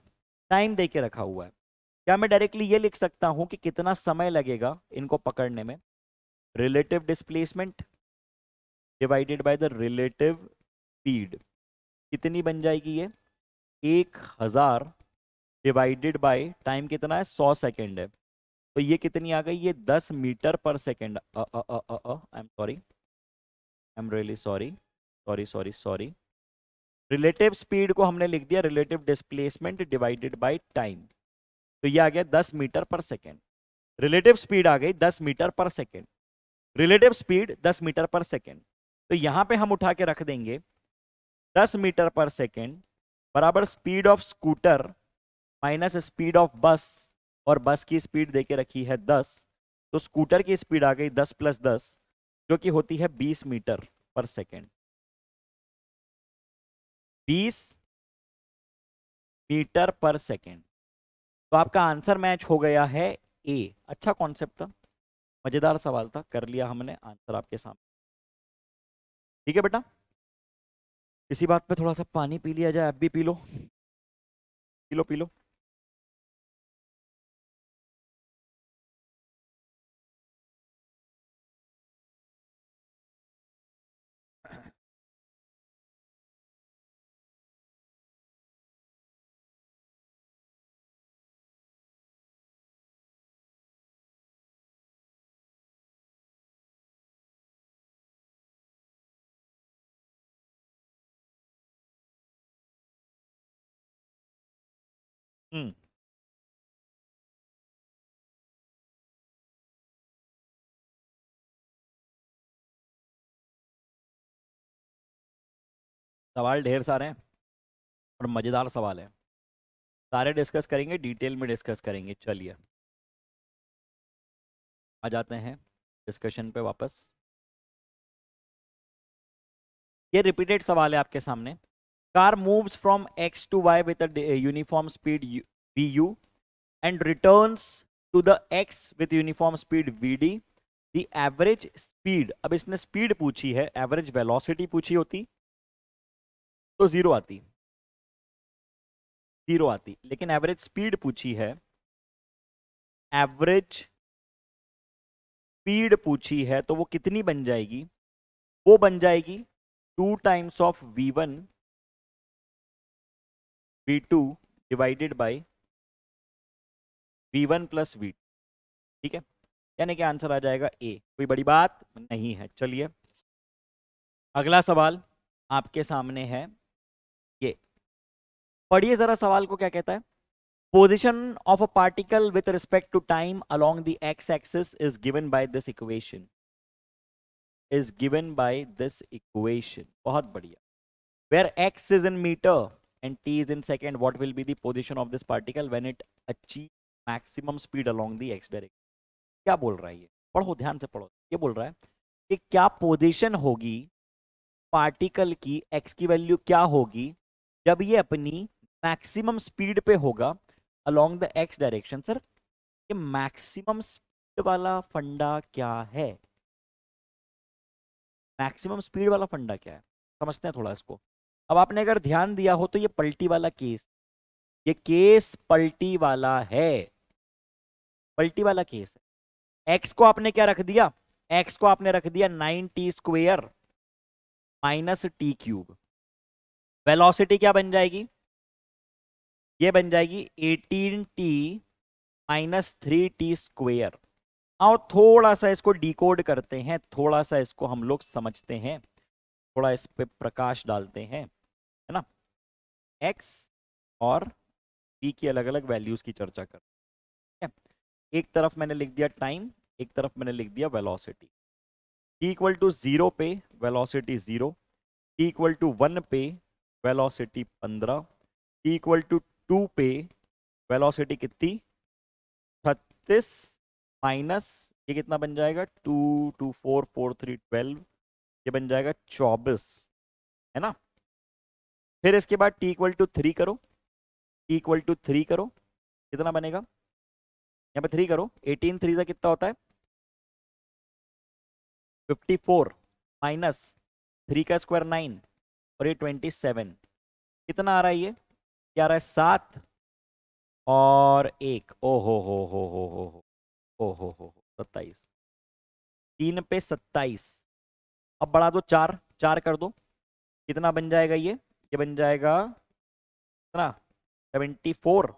टाइम दे के रखा हुआ है क्या मैं डायरेक्टली ये लिख सकता हूं कि कितना समय लगेगा इनको पकड़ने में relative displacement divided by the relative speed कितनी बन जाएगी ये एक हज़ार डिवाइडेड बाय टाइम कितना है सौ सेकेंड है तो ये कितनी आ गई ये दस metre per second I am sorry I am really sorry sorry sorry sorry relative speed को हमने लिख दिया relative displacement divided by time तो ये आ गया दस metre per second relative speed आ गई दस metre per second relative speed दस मीटर पर सेकेंड तो यहाँ पे हम उठा के रख देंगे 10 मीटर पर सेकेंड बराबर speed of scooter minus speed of bus और बस की स्पीड दे के रखी है 10 तो स्कूटर की स्पीड आ गई 10 प्लस दस जो कि होती है 20 metre per second 20 metre per second तो आपका आंसर मैच हो गया है ए अच्छा कॉन्सेप्ट था मज़ेदार सवाल था कर लिया हमने आंसर आपके सामने ठीक है बेटा इसी बात पे थोड़ा सा पानी पी लिया जाए अब भी पी लो पी लो पी लो सवाल ढेर सारे हैं और मज़ेदार सवाल है सारे डिस्कस करेंगे डिटेल में डिस्कस करेंगे चलिए आ जाते हैं डिस्कशन पे वापस ये रिपीटेड सवाल है आपके सामने car moves from X to Y a uniform speed V U and returns to the X with uniform speed V D the average speed अब इसने स्पीड पूछी है एवरेज वेलोसिटी पूछी होती तो जीरो आती जीरो आती लेकिन एवरेज स्पीड पूछी है एवरेज स्पीड पूछी है तो वो कितनी बन जाएगी वो बन जाएगी two times of we one we two divided by we one plus V ठीक है यानी कि आंसर आ जाएगा ए कोई बड़ी बात नहीं है चलिए अगला सवाल आपके सामने है पढ़िए जरा सवाल को क्या कहता है position of a particle with respect to time along the X axis is given by this equation is given by this equation बहुत बढ़िया where x is in metre and T is in second what will be the position of this particle when it achieve maximum speed along the X direction क्या बोल रहा है ये पढ़ो ध्यान से पढ़ो ये बोल रहा है कि क्या पोजिशन होगी पार्टिकल की एक्स की वैल्यू क्या होगी जब ये अपनी मैक्सिमम स्पीड पे होगा along the X direction sir ये मैक्सिमम स्पीड वाला फंडा क्या है मैक्सिमम स्पीड वाला फंडा क्या है समझते हैं थोड़ा इसको अब आपने अगर ध्यान दिया हो तो ये पलटी वाला केस ये केस पलटी वाला है पलटी वाला केस है एक्स को आपने क्या रख दिया एक्स को आपने रख दिया nine T square minus T cube velocity क्या बन जाएगी ये बन जाएगी eighteen T minus three T square और थोड़ा सा इसको डिकोड करते हैं थोड़ा सा इसको हम लोग समझते हैं थोड़ा इस पे प्रकाश डालते हैं है ना एक्स और पी की अलग अलग वैल्यूज़ की चर्चा कर एक तरफ मैंने लिख दिया टाइम एक तरफ मैंने लिख दिया वेलोसिटी इक्वल टू ज़ीरो पे velocity zero equal to one पे वेलोसिटी पंद्रह इक्वल टू टू पे वेलोसिटी कितनी छत्तीस माइनस ये कितना बन जाएगा two two four four three twelve ये बन जाएगा चौबीस है ना फिर इसके बाद टी इक्वल टू थ्री करो टी इक्वल टू थ्री करो कितना बनेगा यहाँ पे थ्री करो एटीन थ्री सा कितना होता है फिफ्टी फोर माइनस थ्री का स्क्वायर नाइन और ये ट्वेंटी सेवन कितना आ रहा है ये क्या रहा है सात और एक ओ हो हो हो हो हो हो ओ हो हो हो सत्ताईस तीन पे सत्ताईस अब बढ़ा दो चार चार कर दो कितना बन जाएगा ये ये बन जाएगा कितना सेवेंटी फोर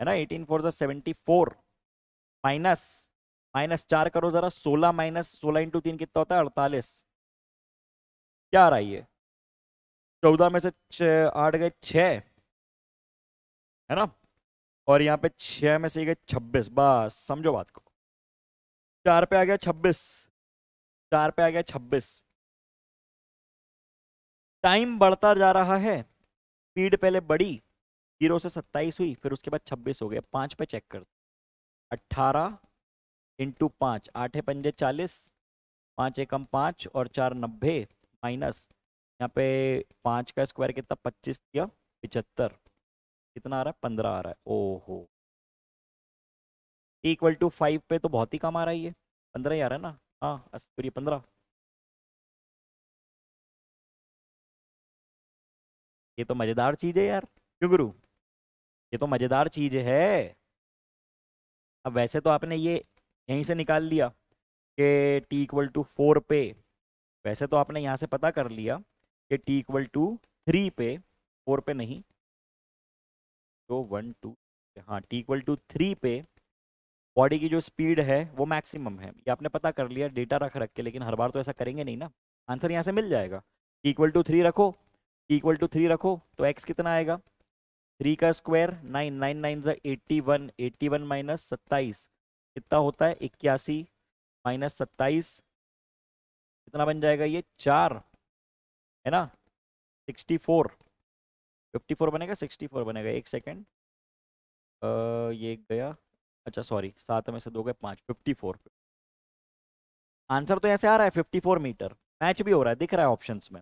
है ना एटीन फोर जो सेवेंटी फोर माइनस माइनस चार करो ज़रा सोलह माइनस सोलह इंटू तीन कितना होता है अड़तालीस क्या आ रहा है ये चौदह में से आठ गए छः है ना और यहाँ पे छः में से गए छब्बीस बस समझो बात को चार पे आ गया छब्बीस चार पे आ गया छब्बीस टाइम बढ़ता जा रहा है स्पीड पहले बड़ी जीरो से सत्ताईस हुई फिर उसके बाद छब्बीस हो गया पाँच पे चेक कर अट्ठारह इंटू पाँच आठे पंजे चालीस पाँच एकम पाँच और चार नब्बे माइनस यहाँ पे पाँच का स्क्वायर कितना पच्चीस किया पिचहत्तर कितना आ रहा है पंद्रह आ रहा है ओहो टी इक्वल टू फाइव पे तो बहुत ही कम आ रहा है ये पंद्रह ही आ रहा है ना हाँ अस्सी पंद्रह ये तो मज़ेदार चीज़ है यार क्यों गुरु ये तो मज़ेदार चीज़ है अब वैसे तो आपने ये यहीं से निकाल लिया कि टी इक्वल टू फोर पे वैसे तो आपने यहाँ से पता कर लिया कि टी इक्वल टू थ्री पे फोर पे नहीं जो तो वन टू हाँ टी इक्वल टू थ्री पे बॉडी की जो स्पीड है वो मैक्सिमम है ये आपने पता कर लिया डेटा रख रख के लेकिन हर बार तो ऐसा करेंगे नहीं ना आंसर यहाँ से मिल जाएगा टी इक्वल टू थ्री रखो टी इक्वल टू थ्री रखो तो एक्स कितना आएगा थ्री का स्क्वायर नाइन नाइन नाइन जो eighty one eighty one minus सत्ताईस कितना होता है इक्यासी माइनस सत्ताईस कितना बन जाएगा ये चार है ना सिक्सटी फोर फिफ्टी फोर बनेगा सिक्सटी फोर बनेगा एक सेकेंड ये गया अच्छा सॉरी सात में से दो गए पाँच फिफ्टी फोर आंसर तो ऐसे आ रहा है फिफ्टी फोर मीटर मैच भी हो रहा है दिख रहा है ऑप्शन में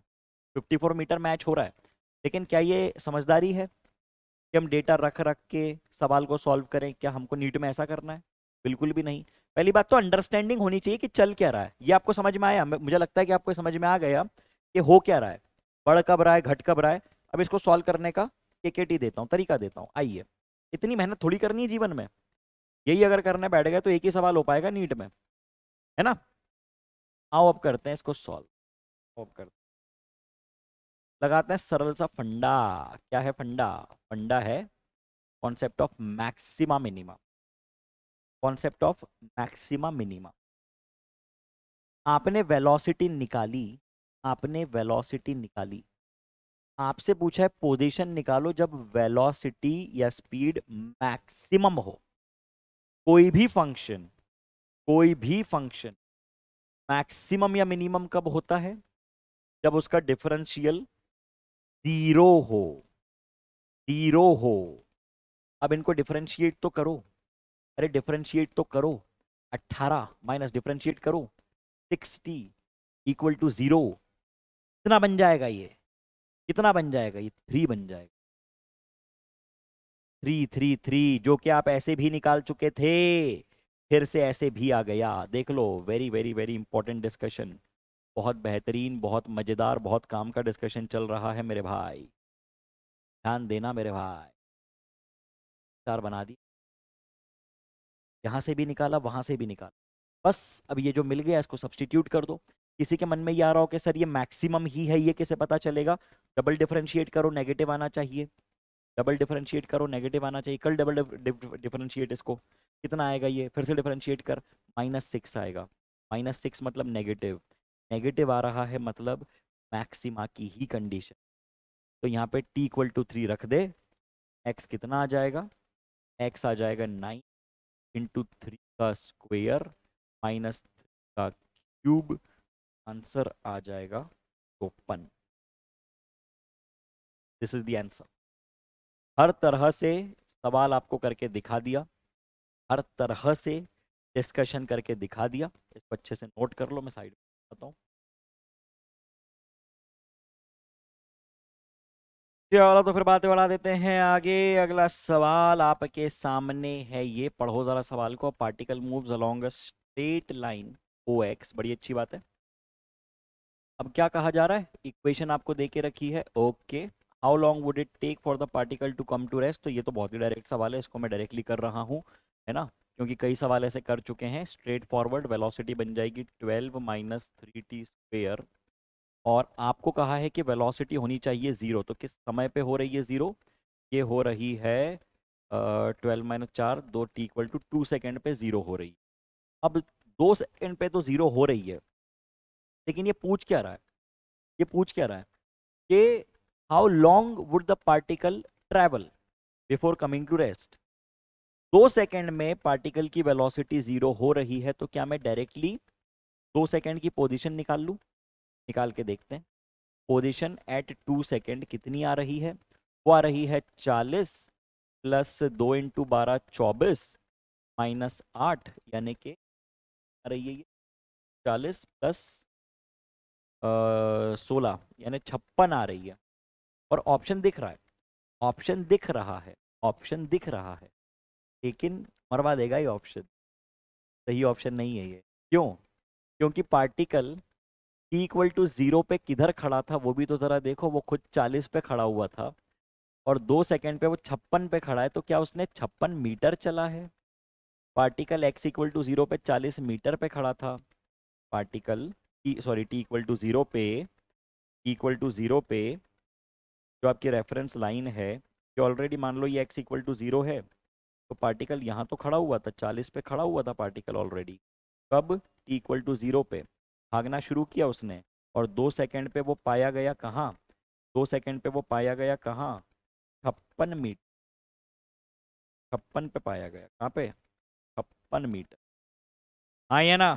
फिफ्टी फोर मीटर मैच हो रहा है लेकिन क्या ये समझदारी है कि हम डेटा रख रख के सवाल को सॉल्व करें क्या हमको नीट में ऐसा करना है बिल्कुल भी नहीं पहली बात तो अंडरस्टैंडिंग होनी चाहिए कि चल क्या रहा है ये आपको समझ में आया मुझे लगता है कि आपको समझ में आ गया कि हो क्या रहा है बढ़ कब रहा है घट कब रहा है अब इसको सॉल्व करने का के देता हूँ तरीका देता हूँ आइए इतनी मेहनत थोड़ी करनी है जीवन में यही अगर करने बैठ गए तो एक ही सवाल हो पाएगा नीट में है ना आओ अब करते हैं इसको सॉल्व अब करते हैं। लगाते हैं सरल सा फंडा क्या है फंडा फंडा है concept of maxima minima concept of maxima minima आपने वेलोसिटी निकाली आपने वेलोसिटी निकाली आपसे पूछा है पोजीशन निकालो जब वेलोसिटी या स्पीड मैक्सिमम हो कोई भी फंक्शन कोई भी फंक्शन मैक्सिमम या मिनिमम कब होता है जब उसका डिफरेंशियल जीरो हो जीरो हो अब इनको डिफरेंशिएट तो करो अरे डिफरेंशिएट तो करो 18 माइनस डिफरेंशिएट करो 60 इक्वल टू जीरो इतना बन जाएगा ये कितना बन जाएगा ये थ्री बन जाएगा थ्री थ्री थ्री जो कि आप ऐसे भी निकाल चुके थे फिर से ऐसे भी आ गया देख लो very very very important discussion बहुत बेहतरीन बहुत मज़ेदार बहुत काम का डिस्कशन चल रहा है मेरे भाई ध्यान देना मेरे भाई चार बना दी यहाँ से भी निकाला वहाँ से भी निकाला बस अब ये जो मिल गया इसको सब्सटीट्यूट कर दो किसी के मन में ये आ रहा हो कि सर ये मैक्सिमम ही है ये कैसे पता चलेगा डबल डिफरेंशिएट करो नेगेटिव आना चाहिए डबल डिफरेंशिएट करो नेगेटिव आना चाहिए कल डबल डिफरेंशिएट इसको कितना आएगा ये फिर से डिफरेंशिएट कर माइनस सिक्स आएगा माइनस सिक्स मतलब नेगेटिव नेगेटिव आ रहा है मतलब मैक्सिमा की ही कंडीशन तो यहाँ पे टी इक्वल टू थ्री रख दे एक्स कितना आ जाएगा एक्स आ जाएगा नाइन इंटू थ्री का स्क्वेयर माइनस का क्यूब आंसर आ जाएगा चौपन दिस इज द आंसर हर तरह से सवाल आपको करके दिखा दिया हर तरह से डिस्कशन करके दिखा दिया इसको अच्छे से नोट कर लो मैं साइड में बताता हूँ चलो तो फिर बातें बढ़ा देते हैं आगे अगला सवाल आपके सामने है ये पढ़ो ज़रा सवाल को particle moves along straight line O X बड़ी अच्छी बात है अब क्या कहा जा रहा है इक्वेशन आपको दे के रखी है okay how long would it take for the particle to come to rest तो ये तो बहुत ही डायरेक्ट सवाल है इसको मैं डायरेक्टली कर रहा हूँ है ना क्योंकि कई सवाल ऐसे कर चुके हैं स्ट्रेट फॉरवर्ड वेलोसिटी बन जाएगी twelve minus three T square और आपको कहा है कि वेलोसिटी होनी चाहिए ज़ीरो तो किस समय पे हो रही है ज़ीरो ये हो रही है ट्वेल्व माइनस चार दो t equal to two second पे ज़ीरो हो रही है अब दो सेकेंड पे तो ज़ीरो हो रही है लेकिन ये पूछ क्या रहा है ये पूछ क्या रहा है कि how long would the particle travel before coming to rest दो सेकेंड में पार्टिकल की वेलोसिटी ज़ीरो हो रही है तो क्या मैं डायरेक्टली दो सेकेंड की पोजीशन निकाल लूँ निकाल के देखते हैं पोजीशन एट टू सेकेंड कितनी आ रही है वो आ रही है चालीस प्लस दो इंटू बारह चौबीस माइनस आठ यानी कि आ रही है ये चालीस प्लस सोलह यानी छप्पन आ रही है और ऑप्शन दिख रहा है ऑप्शन दिख रहा है ऑप्शन दिख रहा है लेकिन मरवा देगा ये ऑप्शन सही ऑप्शन नहीं है ये क्यों क्योंकि पार्टिकल इक्वल टू ज़ीरो पे किधर खड़ा था वो भी तो ज़रा देखो वो खुद चालीस पे खड़ा हुआ था और दो सेकंड पे वो छप्पन पे खड़ा है तो क्या उसने छप्पन मीटर चला है particle x equal to zero पे चालीस मीटर पे खड़ा था particle sorry t equal to zero पे इक्वल टू ज़ीरो पे जो आपकी रेफरेंस लाइन है जो ऑलरेडी मान लो ये एक्स इक्वल टू ज़ीरो है तो पार्टिकल यहाँ तो खड़ा हुआ था चालीस पे खड़ा हुआ था पार्टिकल ऑलरेडी कब टी इक्वल टू ज़ीरो पे भागना शुरू किया उसने और दो सेकंड पे वो पाया गया कहाँ दो सेकंड पे वो पाया गया कहाँ छप्पन मीटर छप्पन पे पाया गया कहाँ पे छप्पन मीटर हाँ ये ना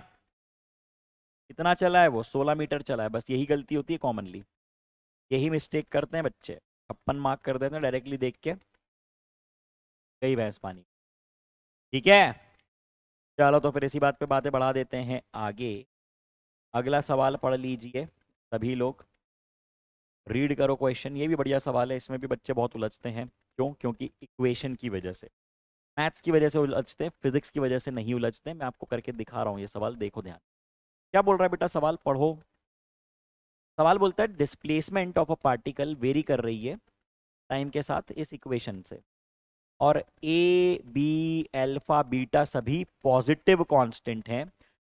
कितना चला है वो सोलह मीटर चला है बस यही गलती होती है कॉमनली यही मिस्टेक करते हैं बच्चे अपन मार्क कर देते हैं डायरेक्टली देख के गई भैंस पानी ठीक है चलो तो फिर इसी बात पे बातें बढ़ा देते हैं आगे अगला सवाल पढ़ लीजिए सभी लोग रीड करो क्वेश्चन ये भी बढ़िया सवाल है इसमें भी बच्चे बहुत उलझते हैं क्यों क्योंकि इक्वेशन की वजह से मैथ्स की वजह से उलझते हैं फिजिक्स की वजह से नहीं उलझते मैं आपको करके दिखा रहा हूँ ये सवाल देखो ध्यान क्या बोल रहा है बेटा सवाल पढ़ो सवाल बोलता है displacement of a particle vary कर रही है टाइम के साथ इस इक्वेशन से और ए बी एल्फा बीटा सभी पॉजिटिव कांस्टेंट हैं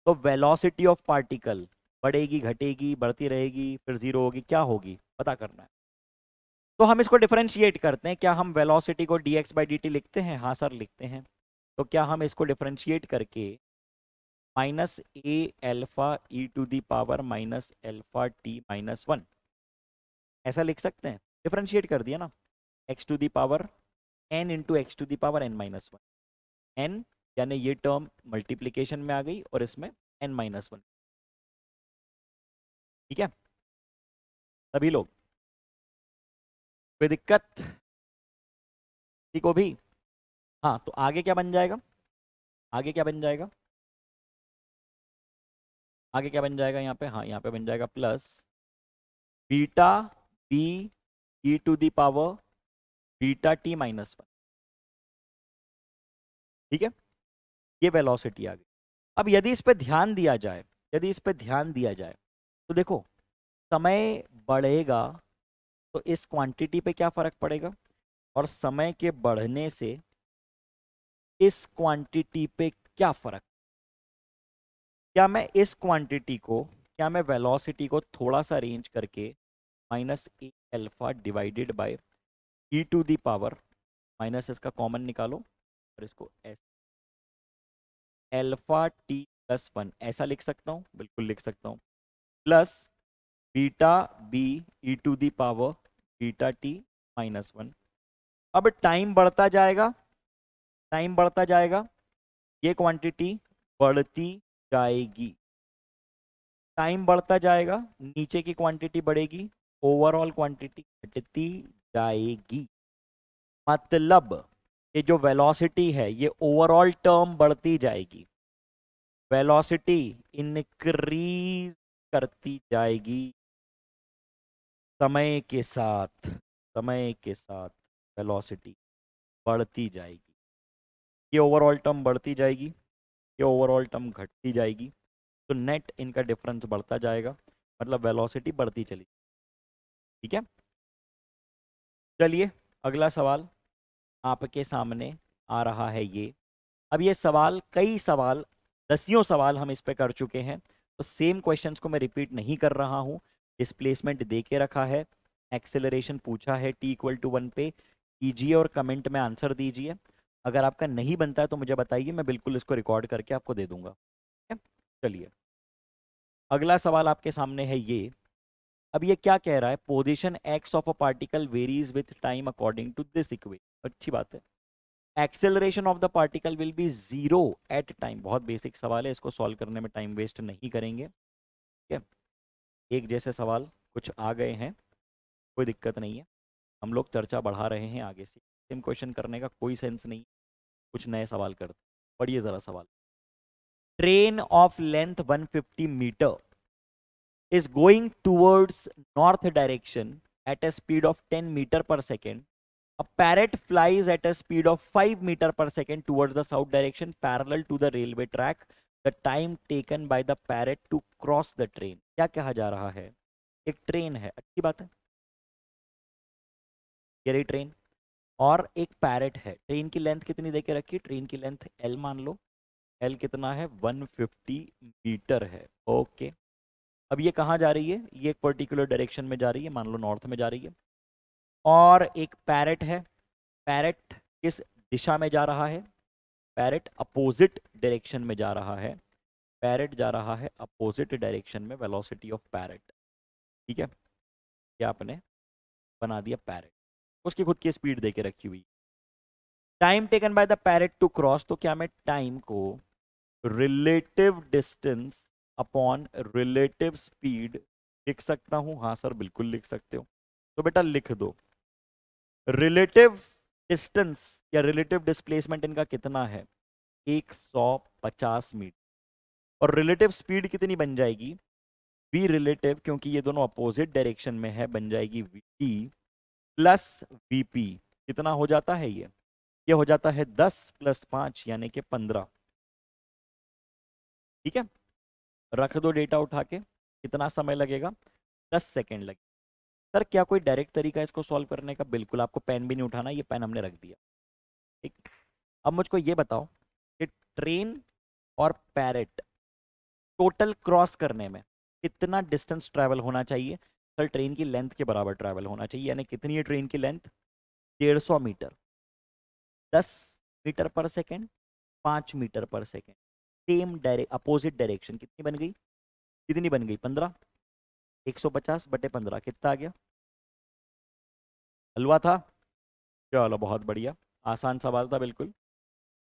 तो वेलोसिटी ऑफ पार्टिकल बढ़ेगी घटेगी बढ़ती रहेगी फिर जीरो होगी क्या होगी पता करना है तो हम इसको डिफ्रेंशिएट करते हैं क्या हम वेलोसिटी को डी एक्स बाई लिखते हैं हाँ सर लिखते हैं तो क्या हम इसको डिफ्रेंशिएट करके minus a alpha e to the power minus alpha t minus one ऐसा लिख सकते हैं डिफ्रेंशिएट कर दिया ना x to the power n into x to the power n minus one n यानी ये टर्म मल्टीप्लीकेशन में आ गई और इसमें एन माइनस वन ठीक है सभी लोग कोई दिक्कत ठीक को भी हाँ तो आगे क्या बन जाएगा आगे क्या बन जाएगा आगे क्या बन जाएगा यहाँ पे हाँ यहाँ पे बन जाएगा plus beta b e to the power beta t minus one ठीक है ये वेलोसिटी आ गई अब यदि इस पर ध्यान दिया जाए यदि इस पर ध्यान दिया जाए तो देखो समय बढ़ेगा तो इस क्वांटिटी पे क्या फ़र्क पड़ेगा और समय के बढ़ने से इस क्वांटिटी पे क्या फ़र्क क्या मैं इस क्वांटिटी को क्या मैं वेलोसिटी को थोड़ा सा रेंज करके minus a alpha divided by e to the power minus इसका कॉमन निकालो और इसको s alpha t plus one ऐसा लिख सकता हूँ बिल्कुल लिख सकता हूँ plus beta b e to the power beta t minus one अब टाइम बढ़ता जाएगा टाइम बढ़ता जाएगा ये क्वांटिटी बढ़ती जाएगी टाइम बढ़ता जाएगा नीचे की क्वांटिटी बढ़ेगी ओवरऑल क्वांटिटी घटती जाएगी मतलब ये जो वेलोसिटी है ये ओवरऑल टर्म बढ़ती जाएगी वेलोसिटी इनक्रीज करती जाएगी समय के साथ समय के साथ वेलोसिटी बढ़ती जाएगी ये ओवरऑल टर्म बढ़ती जाएगी ये ओवरऑल टर्म घटती जाएगी तो नेट इनका डिफरेंस बढ़ता जाएगा मतलब वेलोसिटी बढ़ती चली ठीक है चलिए अगला सवाल आपके सामने आ रहा है ये अब ये सवाल कई सवाल दसियों सवाल हम इस पर कर चुके हैं तो सेम क्वेश्चंस को मैं रिपीट नहीं कर रहा हूँ डिस्प्लेसमेंट दे के रखा है एक्सेलरेशन पूछा है टी इक्वल टू वन पे कीजिए और कमेंट में आंसर दीजिए अगर आपका नहीं बनता है तो मुझे बताइए मैं बिल्कुल इसको रिकॉर्ड करके आपको दे दूंगा चलिए अगला सवाल आपके सामने है ये अब ये क्या कह रहा है position x of a particle varies with time according to this equation अच्छी बात है acceleration of the particle will be zero at time बहुत बेसिक सवाल है इसको सॉल्व करने में टाइम वेस्ट नहीं करेंगे ठीक है एक जैसे सवाल कुछ आ गए हैं कोई दिक्कत नहीं है हम लोग चर्चा बढ़ा रहे हैं आगे से सेम क्वेश्चन करने का कोई सेंस नहीं कुछ नए सवाल करते पढ़िए जरा सवाल train of length 150 metre is going towards north direction at a speed of 10 metre per second a parrot flies at a speed of 5 metre per second towards the south direction parallel to the railway track the time taken by the parrot to cross the train क्या कहा जा रहा है एक train है अच्छी बात है ये रही ट्रेन और एक पैरेट है ट्रेन की लेंथ कितनी देके रखी ट्रेन की लेंथ एल मान लो एल कितना है 150 मीटर है ओके अब ये कहाँ जा रही है ये एक पर्टिकुलर डायरेक्शन में जा रही है मान लो नॉर्थ में जा रही है और एक पैरेट है पैरेट किस दिशा में जा रहा है पैरेट अपोजिट डायरेक्शन में जा रहा है पैरेट जा रहा है अपोजिट डायरेक्शन में वेलोसिटी ऑफ पैरेट ठीक है ये आपने बना दिया पैरेट उसकी खुद की स्पीड देके रखी हुई time taken by the parrot to cross तो क्या मैं टाइम को relative distance upon relative speed लिख सकता हूं हाँ सर बिल्कुल लिख सकते हो तो बेटा लिख दो रिलेटिव डिस्टेंस या रिलेटिव डिस्प्लेसमेंट इनका कितना है 150 मीटर और रिलेटिव स्पीड कितनी बन जाएगी वी रिलेटिव क्योंकि ये दोनों अपोजिट डायरेक्शन में है बन जाएगी वी टी प्लस वीपी कितना हो जाता है ये ये हो जाता है दस प्लस पांच यानी कि पंद्रह ठीक है रख दो डेटा उठा के कितना समय लगेगा दस सेकेंड लगेगा सर क्या कोई डायरेक्ट तरीका इसको सॉल्व करने का बिल्कुल आपको पेन भी नहीं उठाना ये पेन हमने रख दिया ठीक अब मुझको ये बताओ कि ट्रेन और पैरेट टोटल क्रॉस करने में कितना डिस्टेंस ट्रैवल होना चाहिए सर ट्रेन की लेंथ के बराबर ट्रैवल होना चाहिए यानी कितनी है ट्रेन की लेंथ डेढ़ सौ मीटर दस मीटर पर सेकेंड पाँच मीटर पर सेकेंड सेम डायरे अपोजिट डायरेक्शन कितनी बन गई कितनी बन गई पंद्रह एक सौ पचास बटे पंद्रह कितना आ गया हलवा था चलो बहुत बढ़िया आसान सवाल था बिल्कुल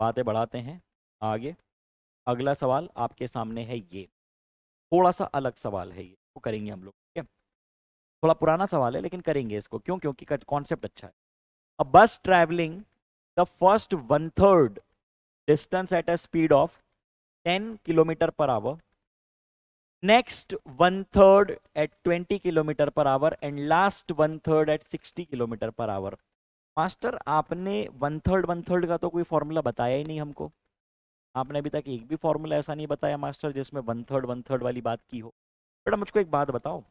बातें बढ़ाते हैं आगे अगला सवाल आपके सामने है ये थोड़ा सा अलग सवाल है ये वो तो करेंगे हम लोग थोड़ा पुराना सवाल है लेकिन करेंगे इसको क्यों क्योंकि कॉन्सेप्ट अच्छा है a bus travelling the first one third distance at a speed of 10 kilometre per hour next one third at 20 kilometre per hour and last one third at 60 kilometre per hour master आपने one third one third का तो कोई formula बताया ही नहीं हमको आपने अभी तक एक भी फॉर्मूला ऐसा नहीं बताया मास्टर जिसमें वन थर्ड वन थर्ड वाली बात की हो बेटा मुझको एक बात बताओ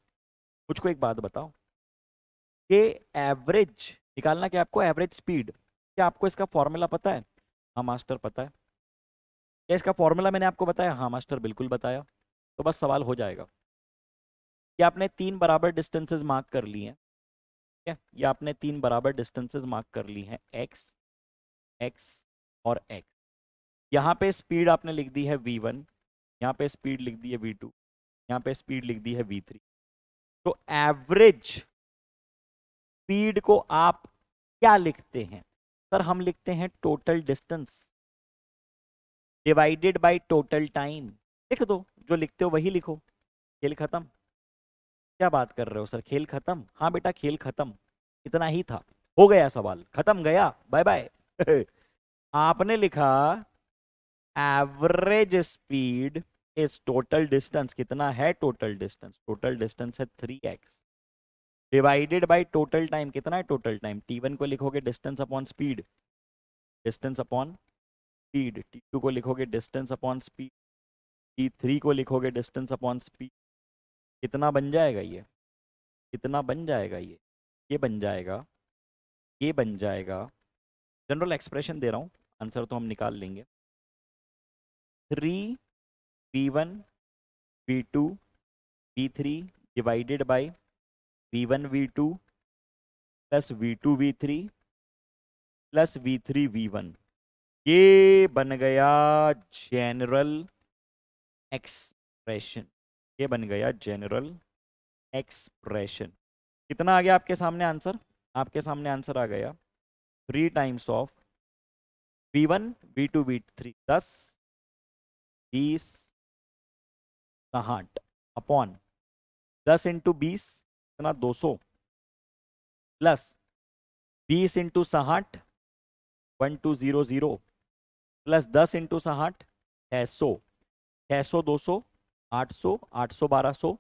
मुझको एक बात बताओ कि एवरेज निकालना क्या आपको एवरेज स्पीड क्या आपको इसका फॉर्मूला पता है हाँ मास्टर पता है क्या इसका फॉर्मूला मैंने आपको बताया हाँ मास्टर बिल्कुल बताया तो बस सवाल हो जाएगा कि आपने तीन बराबर डिस्टेंसेस मार्क कर ली हैं ठीक है या आपने तीन बराबर डिस्टेंसेस मार्क कर ली हैं एक्स एक्स और एक्स यहाँ पे स्पीड आपने लिख दी है वी वन यहाँ पे स्पीड लिख दी है वी टू यहाँ पे स्पीड लिख दी है वी थ्री तो एवरेज स्पीड को आप क्या लिखते हैं सर हम लिखते हैं total distance divided by total time लिख दो जो लिखते हो वही लिखो खेल खत्म क्या बात कर रहे हो सर खेल खत्म हाँ बेटा खेल खत्म इतना ही था हो गया सवाल खत्म गया बाय बाय आपने लिखा average speed is total distance कितना है टोटल डिस्टेंस टोटल डिस्टेंस है three x divided by total time कितना है टोटल टाइम टी वन को लिखोगे distance upon speed distance upon speed t two को लिखोगे distance upon speed t three को लिखोगे डिस्टेंस अपॉन स्पीड कितना बन जाएगा ये कितना बन जाएगा ये ये बन जाएगा ये बन जाएगा जनरल एक्सप्रेशन दे रहा हूँ आंसर तो हम निकाल लेंगे three p one p two p three divided by we one we two plus v two v three plus v three v one ये बन गया जनरल एक्सप्रेशन ये बन गया जनरल एक्सप्रेशन कितना आ गया आपके सामने आंसर आपके सामने आंसर आ गया three times of we one we two v three दस बीस साठ अपॉन दस इंटू बीस इतना दो सौ प्लस बीस इंटू साठ one two zero zero plus दस इंटू साठ छः सौ छः सौ दो सौ आठ सौ आठ सौ बारह सौ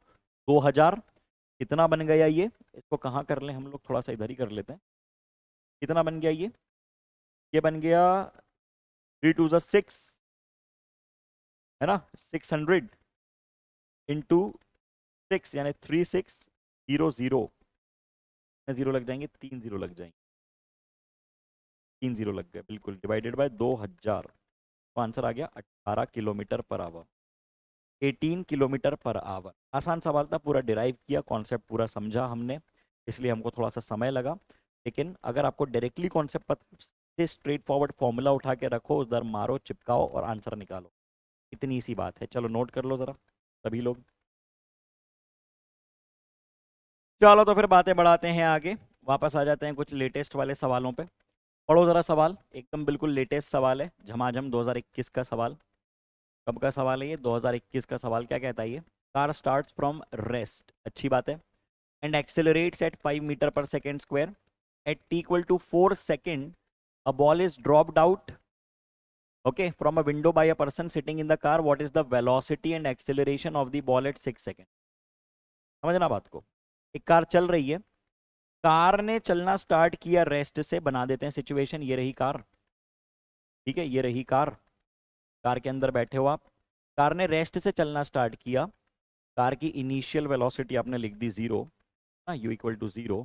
दो हज़ार कितना बन गया ये इसको कहाँ कर लें हम लोग थोड़ा सा इधर ही कर लेते हैं कितना बन गया ये ये बन गया थ्री टू ज़ा सिक्स है ना सिक्स हंड्रेड इंटू सिक्स यानी three six zero zero zero लग जाएंगे तीन जीरो लग जाएंगे तीन जीरो लग गए बिल्कुल डिवाइडेड बाय दो हजार तो आंसर आ गया अट्ठारह kilometre per hour eighteen kilometre per hour आसान सवाल था पूरा डिराइव किया कॉन्सेप्ट पूरा समझा हमने इसलिए हमको थोड़ा सा समय लगा लेकिन अगर आपको डायरेक्टली कॉन्सेप्ट पता से स्ट्रेट फॉरवर्ड फॉर्मूला उठा के रखो उधर मारो चिपकाओ और आंसर निकालो इतनी सी बात है चलो नोट कर लो ज़रा सभी लोग चलो तो फिर बातें बढ़ाते हैं आगे वापस आ जाते हैं कुछ लेटेस्ट वाले सवालों पे पढ़ो ज़रा सवाल एकदम बिल्कुल लेटेस्ट सवाल है झमाझम 2021 का सवाल कब का सवाल है ये 2021 का सवाल क्या कहता है ये कार स्टार्ट फ्रॉम रेस्ट अच्छी बात है and accelerates at five metre per second square at equal to four second a ball is dropped out okay from a window by a person sitting in the car what is the velocity and acceleration of the ball at 6 second समझना बात को एक car चल रही है car ने चलना start किया रेस्ट से बना देते हैं सिचुएशन ये रही कार ठीक है ये रही कार कार के अंदर बैठे हो आप कार ने रेस्ट से चलना स्टार्ट किया कार की इनिशियल वेलोसिटी आपने लिख दी जीरो ना u equal to zero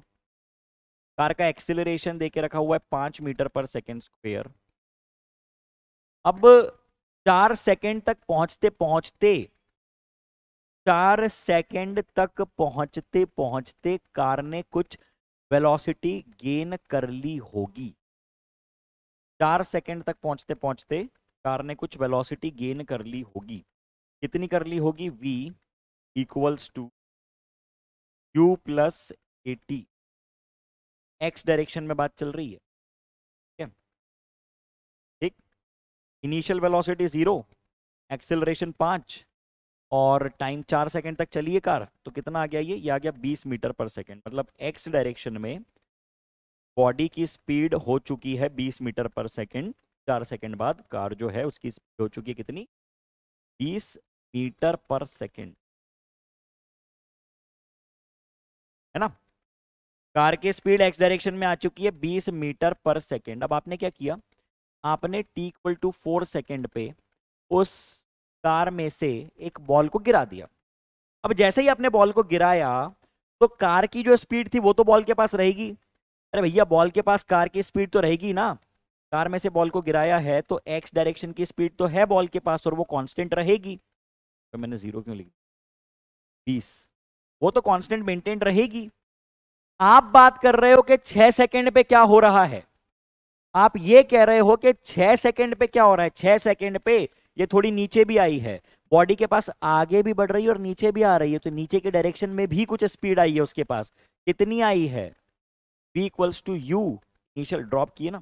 car का एक्सेलरेशन दे के रखा हुआ है पाँच मीटर पर सेकेंड स्क्वेयर अब चार सेकंड तक पहुंचते पहुंचते चार सेकंड तक पहुंचते पहुंचते कार ने कुछ वेलोसिटी गेन कर ली होगी चार सेकंड तक पहुंचते पहुंचते कार ने कुछ वेलोसिटी गेन कर ली होगी कितनी कर ली होगी v equals to u plus a t x direction में बात चल रही है इनिशियल वेलोसिटी ज़ीरो एक्सेलरेशन पाँच और टाइम चार सेकंड तक चलिए कार तो कितना आ गया ये ये आ गया बीस मीटर पर सेकंड मतलब एक्स डायरेक्शन में बॉडी की स्पीड हो चुकी है बीस मीटर पर सेकंड चार सेकंड बाद कार जो है उसकी स्पीड हो चुकी है कितनी बीस मीटर पर सेकंड है ना कार की स्पीड एक्स डायरेक्शन में आ चुकी है बीस मीटर पर सेकेंड अब आपने क्या किया आपने t equal to four second पे उस कार में से एक बॉल को गिरा दिया अब जैसे ही आपने बॉल को गिराया तो कार की जो स्पीड थी वो तो बॉल के पास रहेगी अरे भैया बॉल के पास कार की स्पीड तो रहेगी ना कार में से बॉल को गिराया है तो एक्स डायरेक्शन की स्पीड तो है बॉल के पास और वो कांस्टेंट रहेगी तो मैंने जीरो क्यों लिखी बीस वो तो कांस्टेंट मेंटेन रहेगी आप बात कर रहे हो कि छह सेकंड पे क्या हो रहा है आप ये कह रहे हो कि छह सेकंड पे क्या हो रहा है छह सेकंड पे ये थोड़ी नीचे भी आई है बॉडी के पास आगे भी बढ़ रही है और नीचे भी आ रही है तो नीचे के डायरेक्शन में भी कुछ स्पीड आई है उसके पास कितनी आई है v equals to u initial drop किए ना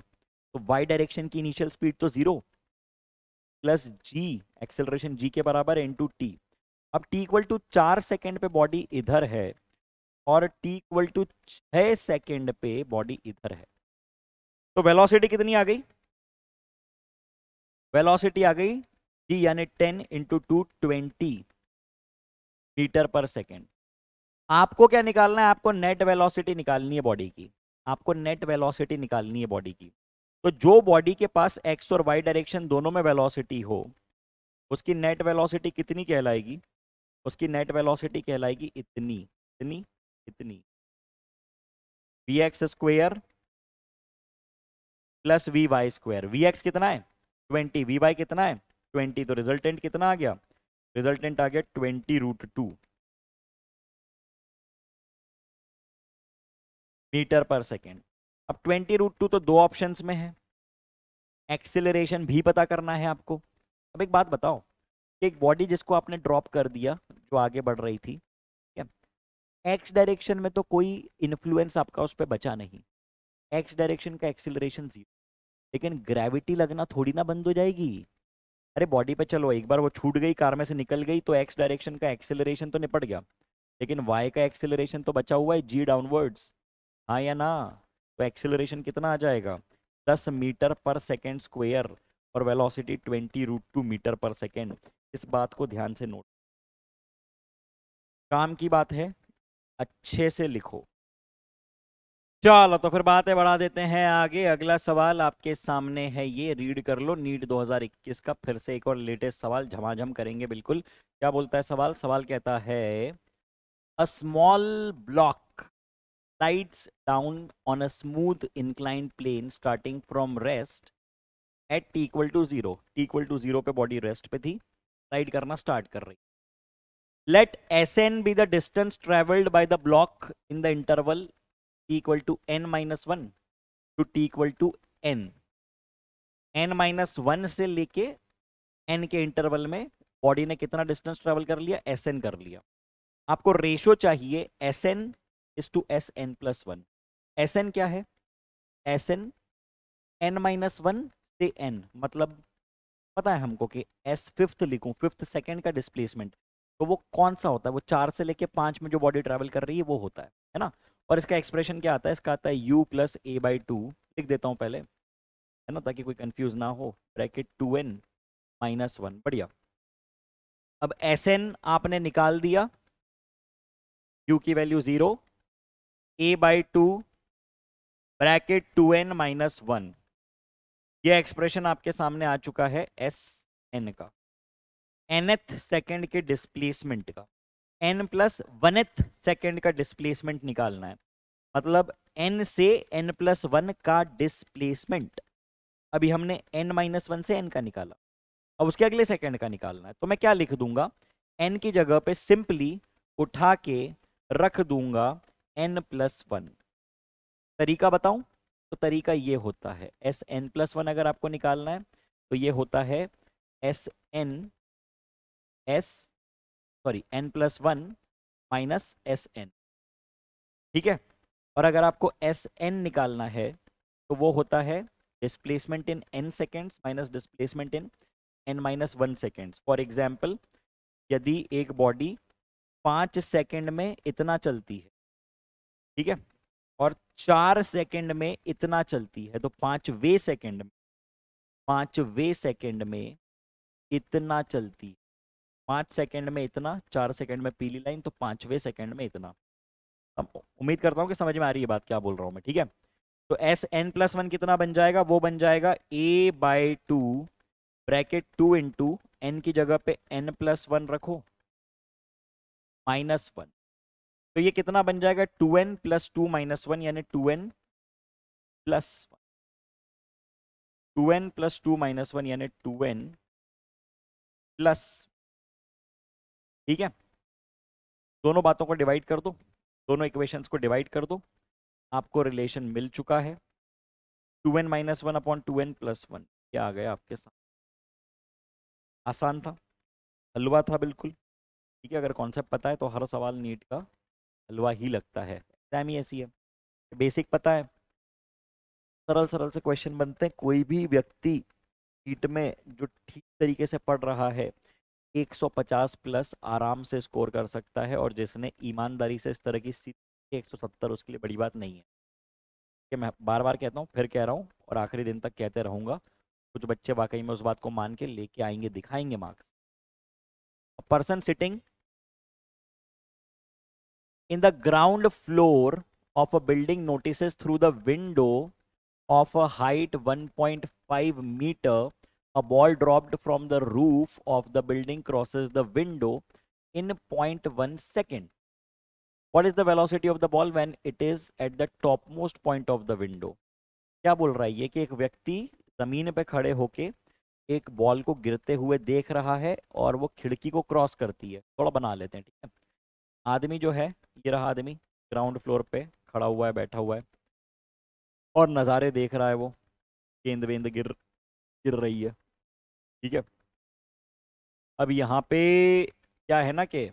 तो y डायरेक्शन की इनिशियल स्पीड तो zero plus g acceleration g के बराबर एन टू टी अब t इक्वल टू चार सेकेंड पे बॉडी इधर है और t इक्वल टू छः सेकेंड पे बॉडी इधर है तो वेलोसिटी कितनी आ गई वेलोसिटी आ गई जी यानी ten into two twenty metre per second आपको क्या निकालना है आपको नेट वेलोसिटी निकालनी है बॉडी की आपको नेट वेलोसिटी निकालनी है बॉडी की तो जो बॉडी के पास एक्स और वाई डायरेक्शन दोनों में वेलोसिटी हो उसकी नेट वेलोसिटी कितनी कहलाएगी उसकी नेट वेलोसिटी कहलाएगी इतनी इतनी इतनी v x square plus v y square v x कितना है ट्वेंटी वी वाई कितना है ट्वेंटी तो रिजल्टेंट कितना आ गया रिजल्टेंट आ गया twenty root two metre per second अब ट्वेंटी रूट टू तो दो ऑप्शन में है एक्सेलरेशन भी पता करना है आपको अब एक बात बताओ एक बॉडी जिसको आपने ड्रॉप कर दिया जो आगे बढ़ रही थी एक्स डायरेक्शन में तो कोई इन्फ्लुएंस आपका उस पर बचा नहीं एक्स डायरेक्शन का एक्सिलेशन जीरो लेकिन ग्रेविटी लगना थोड़ी ना बंद हो जाएगी अरे बॉडी पे चलो एक बार वो छूट गई कार में से निकल गई तो एक्स डायरेक्शन का एक्सेलरेशन तो निपट गया लेकिन वाई का एक्सेलरेशन तो बचा हुआ है जी डाउनवर्ड्स हाँ या ना तो एक्सेलरेशन कितना आ जाएगा दस मीटर पर सेकेंड स्क्वेयर और velocity twenty root two metre per second इस बात को ध्यान से नोट काम की बात है अच्छे से लिखो चलो तो फिर बातें बढ़ा देते हैं आगे अगला सवाल आपके सामने है ये रीड कर लो नीट 2021 का फिर से एक और लेटेस्ट सवाल झमाझम करेंगे बिल्कुल क्या बोलता है सवाल सवाल कहता है a small block slides down on a smooth inclined plane starting from rest at t equal to zero t equal to zero पे बॉडी रेस्ट पे थी स्लाइड करना स्टार्ट कर रही s n be the distance travelled by the block in the interval equal to n minus one to t equal to n n minus one से लेके N के interval में body ने कितना डिस्टेंस ट्रेवल कर लिया एस एन कर लिया आपको रेशो चाहिए s n is to s n plus one s n क्या है s n n minus one से एन मतलब पता है हमको कि एस फिफ्थ लिखूं फिफ्थ सेकेंड का डिस्प्लेसमेंट तो वो कौन सा होता है वो चार से लेके पाँच में जो बॉडी ट्रैवल कर रही है वो होता है है ना और इसका एक्सप्रेशन क्या आता है इसका आता है u plus a by two लिख देता हूँ पहले है ना ताकि कोई कंफ्यूज ना हो bracket two n minus one बढ़िया अब एस एन आपने निकाल दिया यू की value zero a by two bracket two n minus one यह एक्सप्रेशन आपके सामने आ चुका है एस एन का एनथ सेकेंड के डिस्प्लेसमेंट का एन प्लस वनथ सेकेंड का डिस्प्लेसमेंट निकालना है मतलब एन से एन प्लस वन का डिस्प्लेसमेंट अभी हमने एन माइनस वन से एन का निकाला अब उसके अगले सेकेंड का निकालना है तो मैं क्या लिख दूंगा एन की जगह पे सिंपली उठा के रख दूंगा एन प्लस वन तरीका बताऊं तो तरीका ये होता है एस एन प्लस वन अगर आपको निकालना है तो ये होता है s n s sorry n plus one minus s n ठीक है और अगर आपको एस एन निकालना है तो वो होता है displacement in n seconds minus displacement in n minus one seconds for example यदि एक बॉडी पाँच सेकेंड में इतना चलती है ठीक है और चार सेकेंड में इतना चलती है तो पाँच वे सेकेंड में पाँच वे सेकेंड में इतना चलती है पाँच सेकंड में इतना चार सेकंड में पीली लाइन तो पाँचवें सेकंड में इतना अब उम्मीद करता हूँ कि समझ में आ रही है बात क्या बोल रहा हूँ मैं ठीक है तो एस एन प्लस वन कितना बन जाएगा वो बन जाएगा a by two bracket two into n की जगह पे एन प्लस वन रखो माइनस वन तो ये कितना बन जाएगा two n plus two minus one यानी two n plus one two n plus two minus one यानी टू एन प्लस ठीक है दोनों बातों को डिवाइड कर दो दोनों इक्वेशंस को डिवाइड कर दो आपको रिलेशन मिल चुका है two n minus one upon two n plus one क्या आ गया आपके साथ आसान था हलवा था बिल्कुल ठीक है अगर कॉन्सेप्ट पता है तो हर सवाल नीट का हलवा ही लगता है एग्जाम ही ऐसी है बेसिक पता है सरल सरल से क्वेश्चन बनते हैं कोई भी व्यक्ति नीट में जो ठीक तरीके से पढ़ रहा है 150 प्लस आराम से स्कोर कर सकता है और जिसने ईमानदारी से इस तरह की सीधी 170 उसके लिए बड़ी बात नहीं है कि मैं बार बार कहता हूँ फिर कह रहा हूँ और आखिरी दिन तक कहते रहूँगा कुछ बच्चे वाकई में उस बात को मान के लेके आएंगे दिखाएंगे marks person sitting in the ground floor of a building notice through the window of a height 1.5 metre a ball dropped from the roof of the building crosses the window in 0.1 second. What is the velocity of the ball when it is at the topmost point of the window? kya bol raha hai ye ki ek vyakti zameen pe khade होके एक ball को गिरते हुए देख रहा है और वो खिड़की को क्रॉस करती है थोड़ा बना लेते हैं ठीक है आदमी जो है ये रहा आदमी ग्राउंड फ्लोर पे खड़ा हुआ है बैठा हुआ है और नज़ारे देख रहा है वो गेंद वेंद गिर गिर रही है ठीक है अब यहाँ पे क्या है ना कि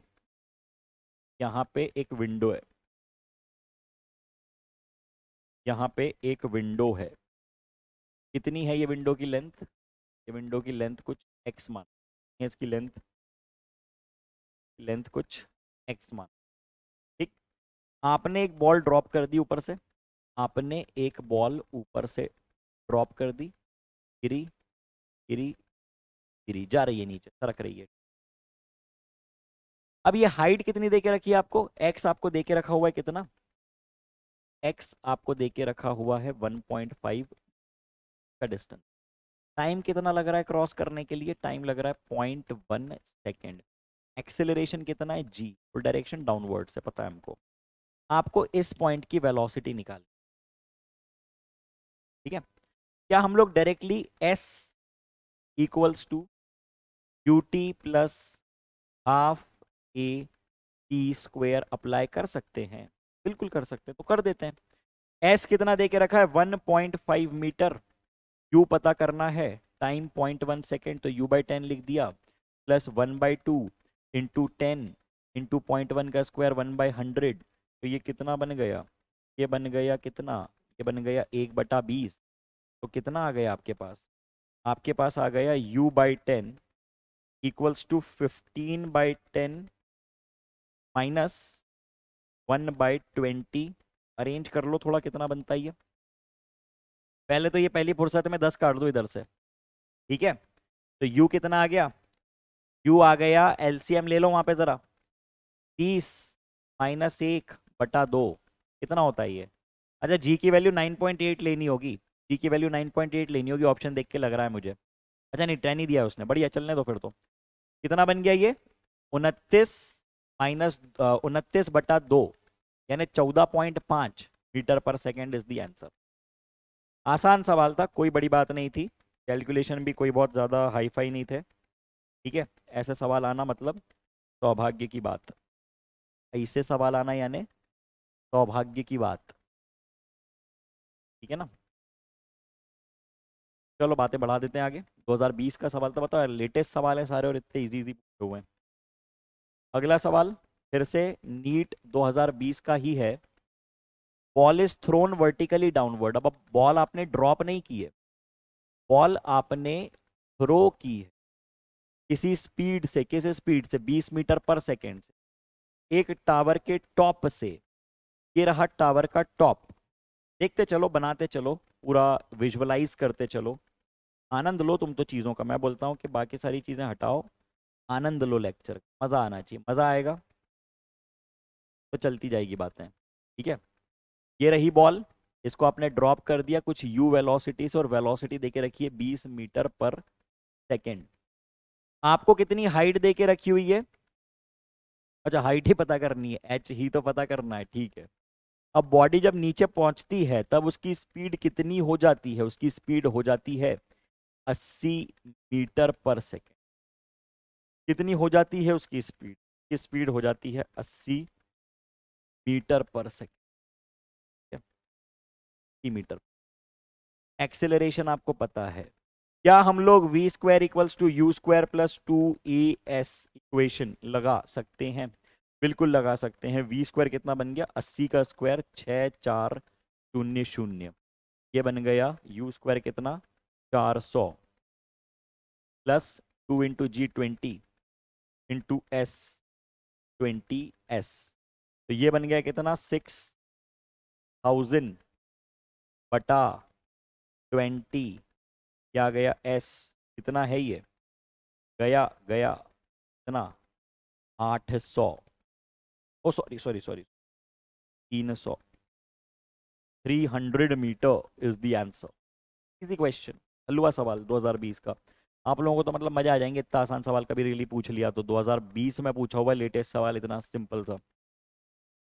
यहाँ पे एक विंडो है यहाँ पे एक विंडो है कितनी है ये विंडो की लेंथ ये विंडो की लेंथ कुछ एक्स मान है इसकी लेंथ लेंथ कुछ एक्स मान ठीक आपने एक बॉल ड्रॉप कर दी ऊपर से आपने एक बॉल ऊपर से ड्रॉप कर दी गिरी गिरी गिरी जा रही है नीचे सरक रही है अब ये हाइट कितनी दे के रखी है आपको एक्स आपको दे के रखा हुआ है कितना एक्स आपको दे के रखा हुआ है 1.5 का डिस्टेंस टाइम कितना लग रहा है क्रॉस करने के लिए टाइम लग रहा है पॉइंट वन सेकेंड एक्सेलरेशन कितना है जी और डायरेक्शन डाउनवर्ड से पता है हमको आपको इस पॉइंट की वेलोसिटी निकाल ठीक है क्या हम लोग directly s equals to u t plus half a t square apply कर सकते हैं बिल्कुल कर सकते हैं तो कर देते हैं एस कितना दे के रखा है one point five metre u पता करना है टाइम पॉइंट वन सेकेंड तो यू बाई टेन लिख दिया plus one by two into ten into point one का स्क्वायर वन बाई हंड्रेड तो ये कितना बन गया ये बन गया कितना ये बन गया एक बटा बीस तो कितना आ गया आपके पास आपके पास आ गया u by ten equals to 15 by 10 minus one by twenty arrange कर लो थोड़ा कितना बनता है पहले तो ये पहली फुर्सत में दस काट दो इधर से ठीक है तो यू कितना आ गया यू आ गया एलसीएम ले लो वहाँ पे ज़रा तीस माइनस एक बटा दो कितना होता है ये अच्छा जी की वैल्यू नाइन पॉइंट एट लेनी होगी जी की वैल्यू नाइन पॉइंट एट लेनी होगी ऑप्शन देख के लग रहा है मुझे अच्छा नहीं टेन ही दिया उसने बढ़िया चलने दो फिर तो कितना बन गया ये उनतीस माइनस उनतीस बटा दो यानी चौदह पॉइंट पाँच metre per second is the answer आसान सवाल था कोई बड़ी बात नहीं थी कैलकुलेशन भी कोई बहुत ज़्यादा हाईफाई नहीं थे ठीक है ऐसे सवाल आना मतलब सौभाग्य की बात ऐसे सवाल आना यानी सौभाग्य की बात ठीक है ना चलो बातें बढ़ा देते हैं आगे 2020 का सवाल तो बताओ लेटेस्ट सवाल है सारे और इतने इजी इजी पूछे हुए हैं अगला सवाल फिर से नीट 2020 का ही है ball is thrown vertically downward अब बॉल आपने ड्रॉप नहीं की है बॉल आपने थ्रो की है किसी स्पीड से किस स्पीड से 20 मीटर पर सेकेंड से एक टावर के टॉप से ये रहा टावर का टॉप देखते चलो बनाते चलो पूरा विजुअलाइज करते चलो आनंद लो तुम तो चीज़ों का मैं बोलता हूँ कि बाकी सारी चीज़ें हटाओ आनंद लो लेक्चर मज़ा आना चाहिए मज़ा आएगा तो चलती जाएगी बातें ठीक है ये रही बॉल इसको आपने ड्रॉप कर दिया कुछ यू वेलोसिटीज और वेलोसिटी देके रखी है बीस मीटर पर सेकेंड आपको कितनी हाइट देके रखी हुई है अच्छा हाइट ही पता करनी है एच ही तो पता करना है ठीक है अब बॉडी जब नीचे पहुंचती है तब उसकी स्पीड कितनी हो जाती है उसकी स्पीड हो जाती है 80 मीटर पर सेकेंड कितनी हो जाती है उसकी स्पीड की स्पीड हो जाती है 80 metre per second metre acceleration आपको पता है क्या हम लोग v square equals to u square plus two a s equation लगा सकते हैं बिल्कुल लगा सकते हैं वी स्क्वायर कितना बन गया अस्सी का स्क्वायर छः चार शून्य शून्य ये बन गया यू स्क्वायर कितना चार सौ plus two into g twenty into s twenty s तो ये बन गया कितना सिक्स थाउजेंड बटा ट्वेंटी क्या गया एस कितना है ये गया गया कितना आठ सौ सॉरी सॉरी तीन सौ three hundred metre is the answer easy question हलवा सवाल 2020 का आप लोगों को तो मतलब मजा आ जाएंगे इतना आसान सवाल कभी रियली पूछ लिया तो 2020 में पूछा हुआ लेटेस्ट सवाल इतना सिंपल सा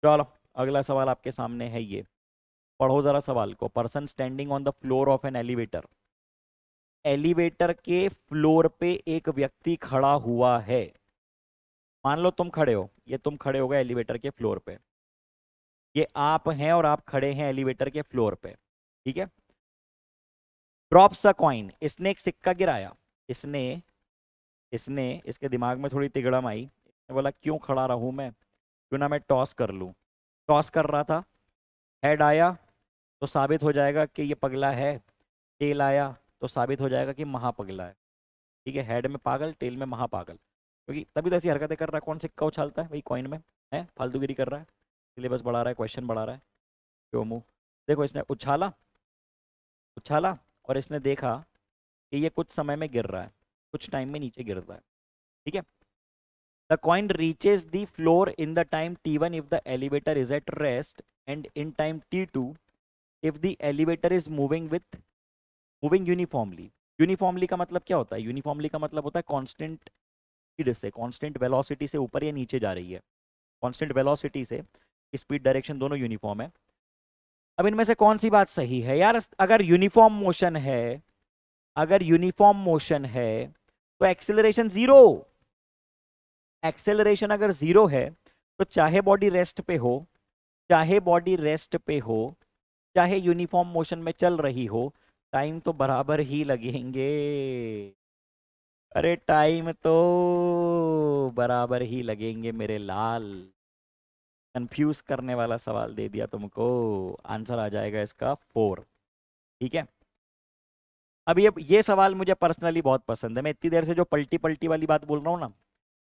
चलो अगला सवाल आपके सामने है ये पढ़ो ज़रा सवाल को person standing on the floor of an elevator elevator के फ्लोर पे एक व्यक्ति खड़ा हुआ है मान लो तुम खड़े हो ये तुम खड़े हो गए एलिवेटर के फ्लोर पे ये आप हैं और आप खड़े हैं एलिवेटर के फ्लोर पे ठीक है ड्रॉप्स अ कॉइन इसने एक सिक्का गिराया इसने इसने इसके दिमाग में थोड़ी तिगड़म आई इसने बोला क्यों खड़ा रहूँ मैं क्यों ना मैं टॉस कर लूँ टॉस कर रहा था हेड आया तो साबित हो जाएगा कि ये पगला है टेल आया तो साबित हो जाएगा कि महापगला है ठीक है हेड में पागल टेल में महापागल क्योंकि तभी तो ऐसी हरकतें कर रहा है कौन सिक्का उछालता है भाई कॉइन में है फालतूगिरी कर रहा है सिलेबस बढ़ा रहा है क्वेश्चन बढ़ा रहा है क्यों मुँह देखो इसने उछाला उछाला और इसने देखा कि ये कुछ समय में गिर रहा है कुछ टाइम में नीचे गिरता है ठीक है the coin reaches the floor in the time t one if the elevator is at rest and in time t two if the elevator is moving with moving uniformly uniformly का मतलब क्या होता है यूनिफॉर्मली का मतलब होता है constant speed से कांस्टेंट वेलोसिटी से ऊपर या नीचे जा रही है कांस्टेंट वेलोसिटी से स्पीड डायरेक्शन दोनों यूनिफॉर्म है अब इनमें से कौन सी बात सही है यार अगर यूनिफॉर्म मोशन है अगर यूनिफॉर्म मोशन है तो एक्सेलरेशन जीरो एक्सेलरेशन अगर जीरो है तो चाहे बॉडी रेस्ट पे हो चाहे बॉडी रेस्ट पे हो चाहे यूनिफॉर्म मोशन में चल रही हो टाइम तो बराबर ही लगेंगे अरे टाइम तो बराबर ही लगेंगे मेरे लाल कंफ्यूज करने वाला सवाल दे दिया तुमको आंसर आ जाएगा इसका फोर ठीक है अब ये ये सवाल मुझे पर्सनली बहुत पसंद है मैं इतनी देर से जो पलटी पलटी वाली बात बोल रहा हूँ ना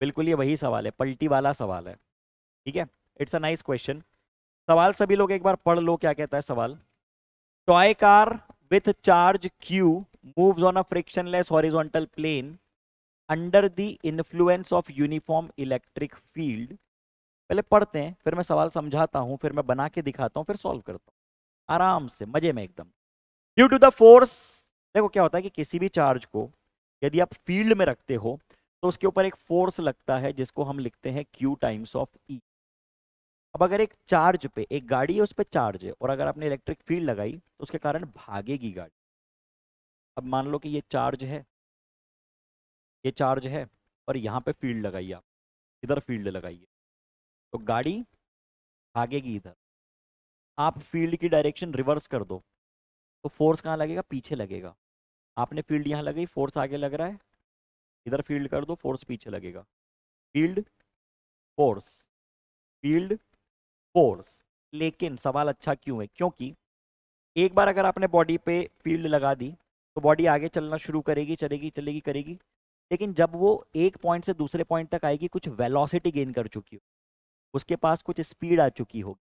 बिल्कुल ये वही सवाल है पलटी वाला सवाल है ठीक है इट्स अ नाइस क्वेश्चन सवाल सभी लोग एक बार पढ़ लो क्या कहता है सवाल toy car with charge q moves on a frictionless horizontal plane under the influence of uniform electric field पहले पढ़ते हैं फिर मैं सवाल समझाता हूँ फिर मैं बना के दिखाता हूँ फिर सॉल्व करता हूँ आराम से मजे में एकदम ड्यू टू द फोर्स देखो क्या होता है कि किसी भी चार्ज को यदि आप फील्ड में रखते हो तो उसके ऊपर एक फोर्स लगता है जिसको हम लिखते हैं क्यू टाइम्स ऑफ ई अब अगर एक चार्ज पे एक गाड़ी है उस पर चार्ज है और अगर आपने इलेक्ट्रिक फील्ड लगाई तो उसके कारण भागेगी गाड़ी अब मान लो कि ये चार्ज है ये चार्ज है और यहाँ पे फील्ड लगाइए आप इधर फील्ड लगाइए तो गाड़ी भागेगी इधर आप फील्ड की डायरेक्शन रिवर्स कर दो तो फोर्स कहाँ लगेगा पीछे लगेगा आपने फील्ड यहाँ लगाई फोर्स आगे लग रहा है इधर फील्ड कर दो फोर्स पीछे लगेगा फील्ड फोर्स फील्ड फोर्स लेकिन सवाल अच्छा क्यों है क्योंकि एक बार अगर आपने बॉडी पे फील्ड लगा दी तो बॉडी आगे चलना शुरू करेगी चलेगी चलेगी करेगी लेकिन जब वो एक पॉइंट से दूसरे पॉइंट तक आएगी कुछ वेलोसिटी गेन कर चुकी हो उसके पास कुछ स्पीड आ चुकी होगी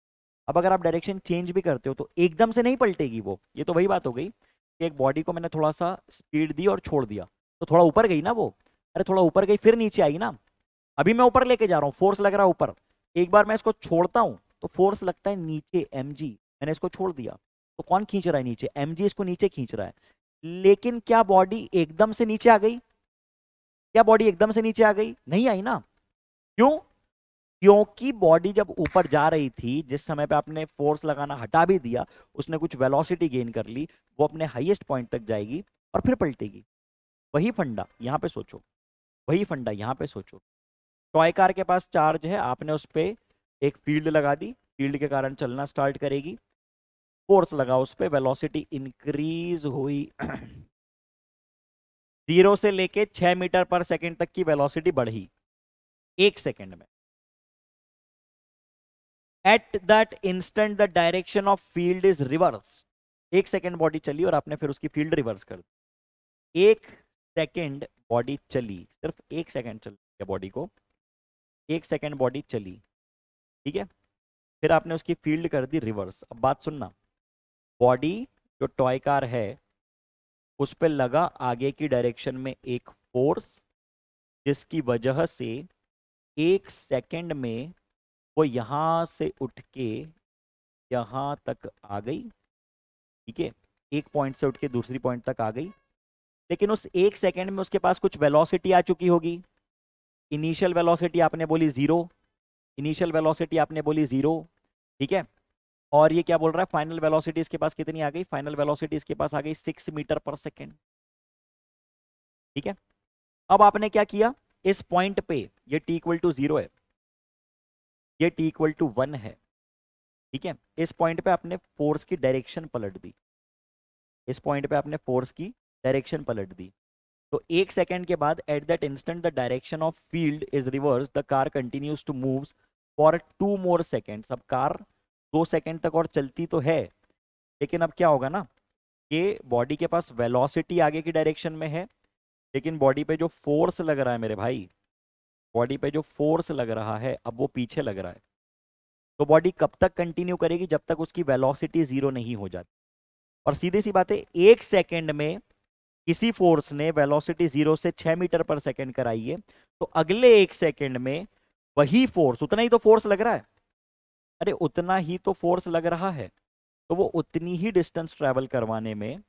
अब अगर आप डायरेक्शन चेंज भी करते हो तो एकदम से नहीं पलटेगी वो ये तो वही बात हो गई कि एक बॉडी को मैंने थोड़ा सा स्पीड दी और छोड़ दिया तो थोड़ा ऊपर गई ना वो अरे थोड़ा ऊपर गई फिर नीचे आई ना अभी मैं ऊपर लेके जा रहा हूँ फोर्स लग रहा है ऊपर एक बार मैं इसको छोड़ता हूँ तो फोर्स लगता है नीचे एम मैंने इसको छोड़ दिया तो कौन खींच रहा है नीचे एम इसको नीचे खींच रहा है लेकिन क्या बॉडी एकदम से नीचे आ गई क्या बॉडी एकदम से नीचे आ गई नहीं आई ना क्यों क्योंकि बॉडी जब ऊपर जा रही थी जिस समय पे आपने फोर्स लगाना हटा भी दिया उसने कुछ वेलोसिटी गेन कर ली वो अपने हाईएस्ट पॉइंट तक जाएगी और फिर पलटेगी वही फंडा यहाँ पे सोचो वही फंडा यहाँ पे सोचो टॉय कार के पास चार्ज है आपने उस पर एक फील्ड लगा दी फील्ड के कारण चलना स्टार्ट करेगी फोर्स लगा उस पर वेलोसिटी इंक्रीज हुई जीरो से लेके छह मीटर पर सेकंड तक की वेलोसिटी बढ़ी एक सेकंड में at that instant the direction of field is reverse एक सेकेंड बॉडी चली और आपने फिर उसकी फील्ड रिवर्स कर दी एक सेकेंड बॉडी चली सिर्फ एक सेकेंड चली बॉडी को एक सेकेंड बॉडी चली ठीक है फिर आपने उसकी फील्ड कर दी रिवर्स अब बात सुनना बॉडी जो टॉय कार है उस पर लगा आगे की डायरेक्शन में एक फोर्स जिसकी वजह से एक सेकंड में वो यहाँ से उठ के यहाँ तक आ गई ठीक है एक पॉइंट से उठ के दूसरी पॉइंट तक आ गई लेकिन उस एक सेकंड में उसके पास कुछ वेलोसिटी आ चुकी होगी इनिशियल वेलोसिटी आपने बोली ज़ीरो इनिशियल वेलोसिटी आपने बोली ज़ीरो ठीक है और ये क्या बोल रहा है फाइनल वेलोसिटी इसके पास कितनी आ गई फाइनल वेलोसिटी इसके पास आ गई सिक्स मीटर पर सेकेंड ठीक है अब आपने क्या किया इस पॉइंट पे ये टी इक्वल टू जीरो है ये टी इक्वल टू वन है ठीक है इस पॉइंट पे आपने फोर्स की डायरेक्शन पलट दी इस पॉइंट पे आपने फोर्स की डायरेक्शन पलट दी तो एक सेकेंड के बाद at that instant the direction of field is reverse the car continues to move for two more seconds अब कार दो सेकेंड तक और चलती तो है लेकिन अब क्या होगा ना ये बॉडी के पास वेलोसिटी आगे की डायरेक्शन में है लेकिन बॉडी पे जो फोर्स लग रहा है मेरे भाई बॉडी पे जो फोर्स लग रहा है अब वो पीछे लग रहा है तो बॉडी कब तक कंटिन्यू करेगी जब तक उसकी वेलोसिटी जीरो नहीं हो जाती और सीधी सी बात है एक सेकेंड में किसी फोर्स ने वेलोसिटी जीरो से छः मीटर पर सेकेंड कराई है तो अगले एक सेकेंड में वही फोर्स उतना ही तो फोर्स लग रहा है अरे उतना ही तो फोर्स लग रहा है तो वो उतनी ही डिस्टेंस ट्रैवल करवाने में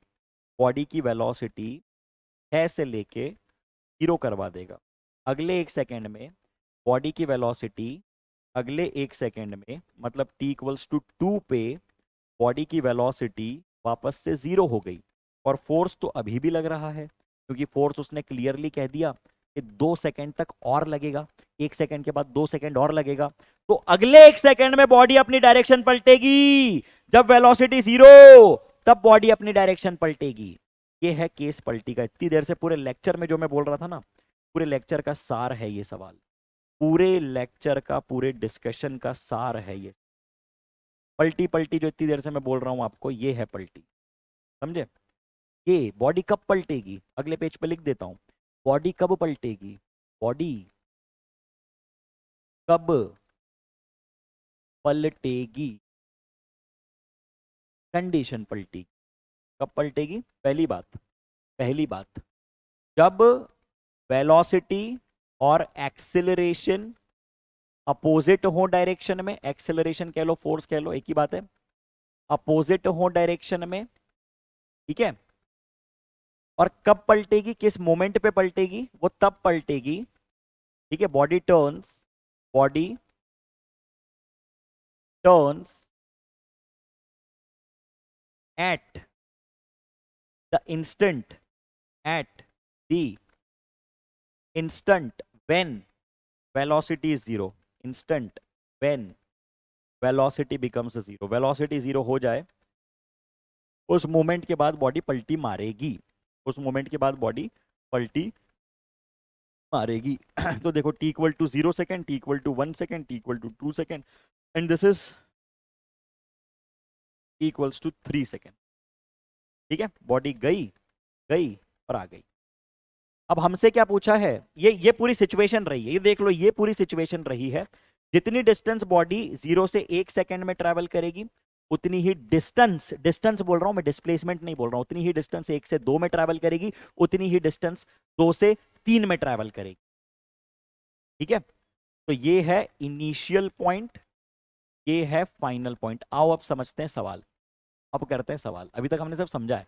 बॉडी की वेलोसिटी छः से लेके जीरो करवा देगा अगले एक सेकेंड में बॉडी की वेलोसिटी अगले एक सेकेंड में मतलब टी इक्वल्स टू टू पे बॉडी की वेलोसिटी वापस से ज़ीरो हो गई और फोर्स तो अभी भी लग रहा है क्योंकि फोर्स उसने क्लियरली कह दिया कि दो सेकेंड तक और लगेगा एक सेकंड के बाद दो सेकेंड और लगेगा तो अगले एक सेकंड में बॉडी अपनी डायरेक्शन पलटेगी जब वेलोसिटी जीरो तब बॉडी अपनी डायरेक्शन पलटेगी ये है केस पलटी का इतनी देर से पूरे लेक्चर में जो मैं बोल रहा था ना पूरे लेक्चर का सार है ये सवाल पूरे लेक्चर का पूरे डिस्कशन का सार है ये पलटी पलटी जो इतनी देर से मैं बोल रहा हूँ आपको ये है पलटी समझे ये बॉडी कब पलटेगी अगले पेज पे लिख देता हूँ बॉडी कब पलटेगी बॉडी कब पलटेगी कंडीशन पलटेगी कब पलटेगी पहली बात पहली बात जब वेलोसिटी और एक्सेलरेशन अपोजिट हो डायरेक्शन में एक्सेलरेशन कह लो फोर्स कह लो एक ही बात है अपोजिट हो डायरेक्शन में ठीक है और कब पलटेगी किस मोमेंट पे पलटेगी वो तब पलटेगी ठीक है body turns body turns at the instant at the instant when velocity is zero instant when velocity becomes zero velocity zero हो जाए उस मोमेंट के बाद बॉडी पलटी मारेगी उस मोमेंट के बाद बॉडी पलटी मारेगी तो देखो t equal to zero second t equal to one second t equal to two second and this is equals to three second ठीक है बॉडी गई गई और आ गई अब हमसे क्या पूछा है ये ये पूरी सिचुएशन रही है ये देख लो ये पूरी सिचुएशन रही है जितनी डिस्टेंस बॉडी जीरो से एक सेकेंड में ट्रेवल करेगी उतनी ही डिस्टेंस डिस्टेंस बोल रहा हूं मैं डिस्प्लेसमेंट नहीं बोल रहा हूं उतनी ही डिस्टेंस एक से दो में ट्रैवल करेगी उतनी ही डिस्टेंस दो से तीन में ट्रैवल करेगी ठीक है तो ये है इनिशियल पॉइंट ये है फाइनल पॉइंट आओ अब समझते हैं सवाल अब करते हैं सवाल अभी तक हमने सब समझा है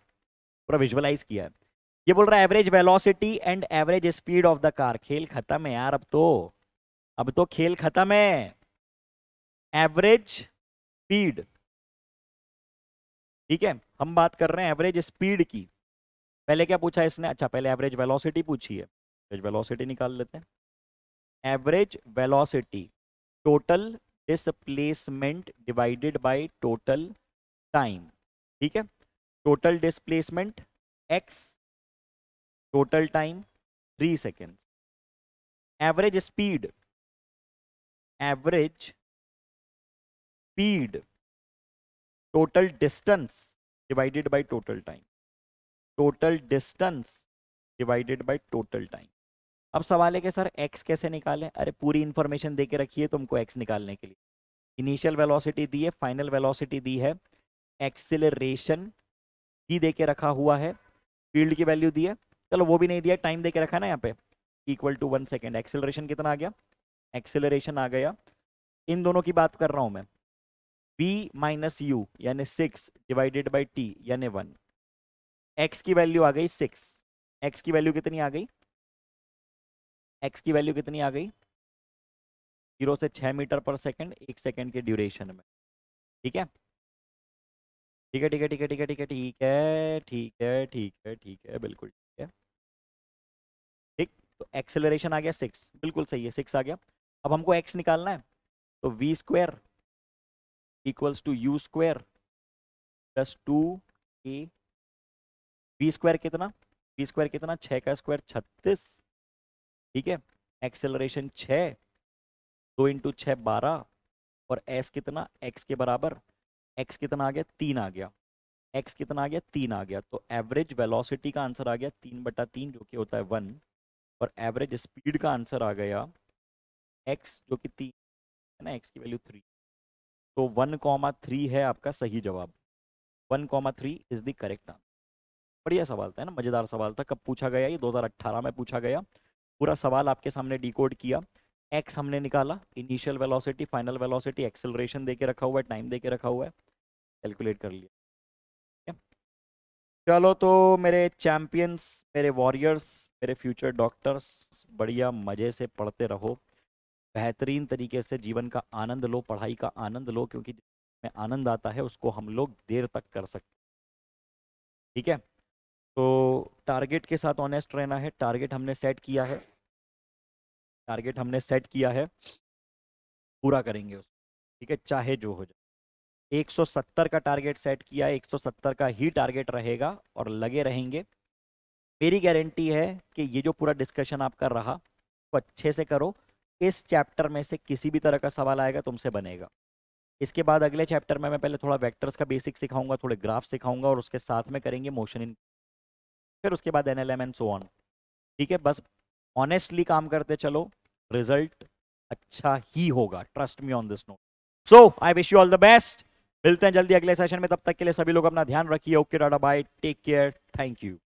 पूरा विजुअलाइज किया है ये बोल रहा है average velocity and average speed of the car खेल खत्म है यार अब तो अब तो खेल खत्म है एवरेज स्पीड ठीक है हम बात कर रहे हैं एवरेज स्पीड की पहले क्या पूछा इसने अच्छा पहले एवरेज वेलोसिटी पूछी है एवरेज वेलोसिटी निकाल लेते हैं average velocity total displacement divided by total time ठीक है total displacement x total time three second average speed average speed total distance divided by total time total distance divided by total time अब सवाल है कि sir x कैसे निकालें अरे पूरी इन्फॉर्मेशन दे के रखिए तुमको एक्स निकालने के लिए इनिशियल वेलोसिटी दी है फाइनल वेलोसिटी दी है एक्सिलरेशन ही दे के रखा हुआ है फील्ड की वैल्यू दी है चलो वो भी नहीं दिया टाइम दे के रखा है ना यहाँ पे equal to one second acceleration कितना आ गया एक्सेलरेशन आ गया इन दोनों की बात कर रहा हूँ मैं बी माइनस यू यानी सिक्स डिवाइडेड बाई टी यानी वन एक्स की वैल्यू आ गई सिक्स एक्स की वैल्यू कितनी आ गई एक्स की वैल्यू कितनी आ गई जीरो से छः मीटर पर सेकंड एक सेकंड के ड्यूरेशन में ठीक है ठीक है ठीक है ठीक है ठीक है ठीक है ठीक है ठीक है ठीक है ठीक है बिल्कुल ठीक है ठीक तो एक्सेलरेशन आ गया सिक्स बिल्कुल सही है सिक्स आ गया अब हमको एक्स निकालना है तो v square equals to u square plus two A b square कितना बी स्क्वायर कितना छः का स्क्वायर छत्तीस ठीक है एक्सेलरेशन छः दो इंटू छः बारह और एस कितना एक्स के बराबर एक्स कितना आ गया तीन आ गया एक्स कितना आ गया तीन आ गया तो एवरेज वेलोसिटी का आंसर आ गया तीन बटा तीन जो कि होता है वन और एवरेज स्पीड का आंसर आ गया एक्स जो कि तीन है ना एक्स की वैल्यू थ्री तो वन कॉमा थ्री है आपका सही जवाब one comma three is the correct answer बढ़िया सवाल था ना मज़ेदार सवाल था कब पूछा गया ये 2018 में पूछा गया पूरा सवाल आपके सामने डिकोड किया एक्स हमने निकाला initial velocity final velocity acceleration दे के रखा हुआ है टाइम दे के रखा हुआ है कैलकुलेट कर लिया चलो तो मेरे चैम्पियंस मेरे वॉरियर्स मेरे फ्यूचर डॉक्टर्स बढ़िया मज़े से पढ़ते रहो बेहतरीन तरीके से जीवन का आनंद लो पढ़ाई का आनंद लो क्योंकि में आनंद आता है उसको हम लोग देर तक कर सकते ठीक है तो टारगेट के साथ ऑनेस्ट रहना है टारगेट हमने सेट किया है टारगेट हमने सेट किया है पूरा करेंगे उसको ठीक है चाहे जो हो जाए 170 का टारगेट सेट किया है 170 का ही टारगेट रहेगा और लगे रहेंगे मेरी गारंटी है कि ये जो पूरा डिस्कशन आपका रहा तो अच्छे से करो इस चैप्टर में से किसी भी तरह का सवाल आएगा तुमसे बनेगा इसके बाद अगले चैप्टर में मैं पहले थोड़ा वेक्टर्स का बेसिक सिखाऊंगा थोड़े ग्राफ सिखाऊंगा और उसके साथ में करेंगे मोशन इन फिर उसके बाद n l m n so on ठीक है बस ऑनेस्टली काम करते चलो रिजल्ट अच्छा ही होगा trust me on this note so I wish you all the best मिलते हैं जल्दी अगले सेशन में तब तक के लिए सभी लोग अपना ध्यान रखिए ओके डाटा bye take care thank you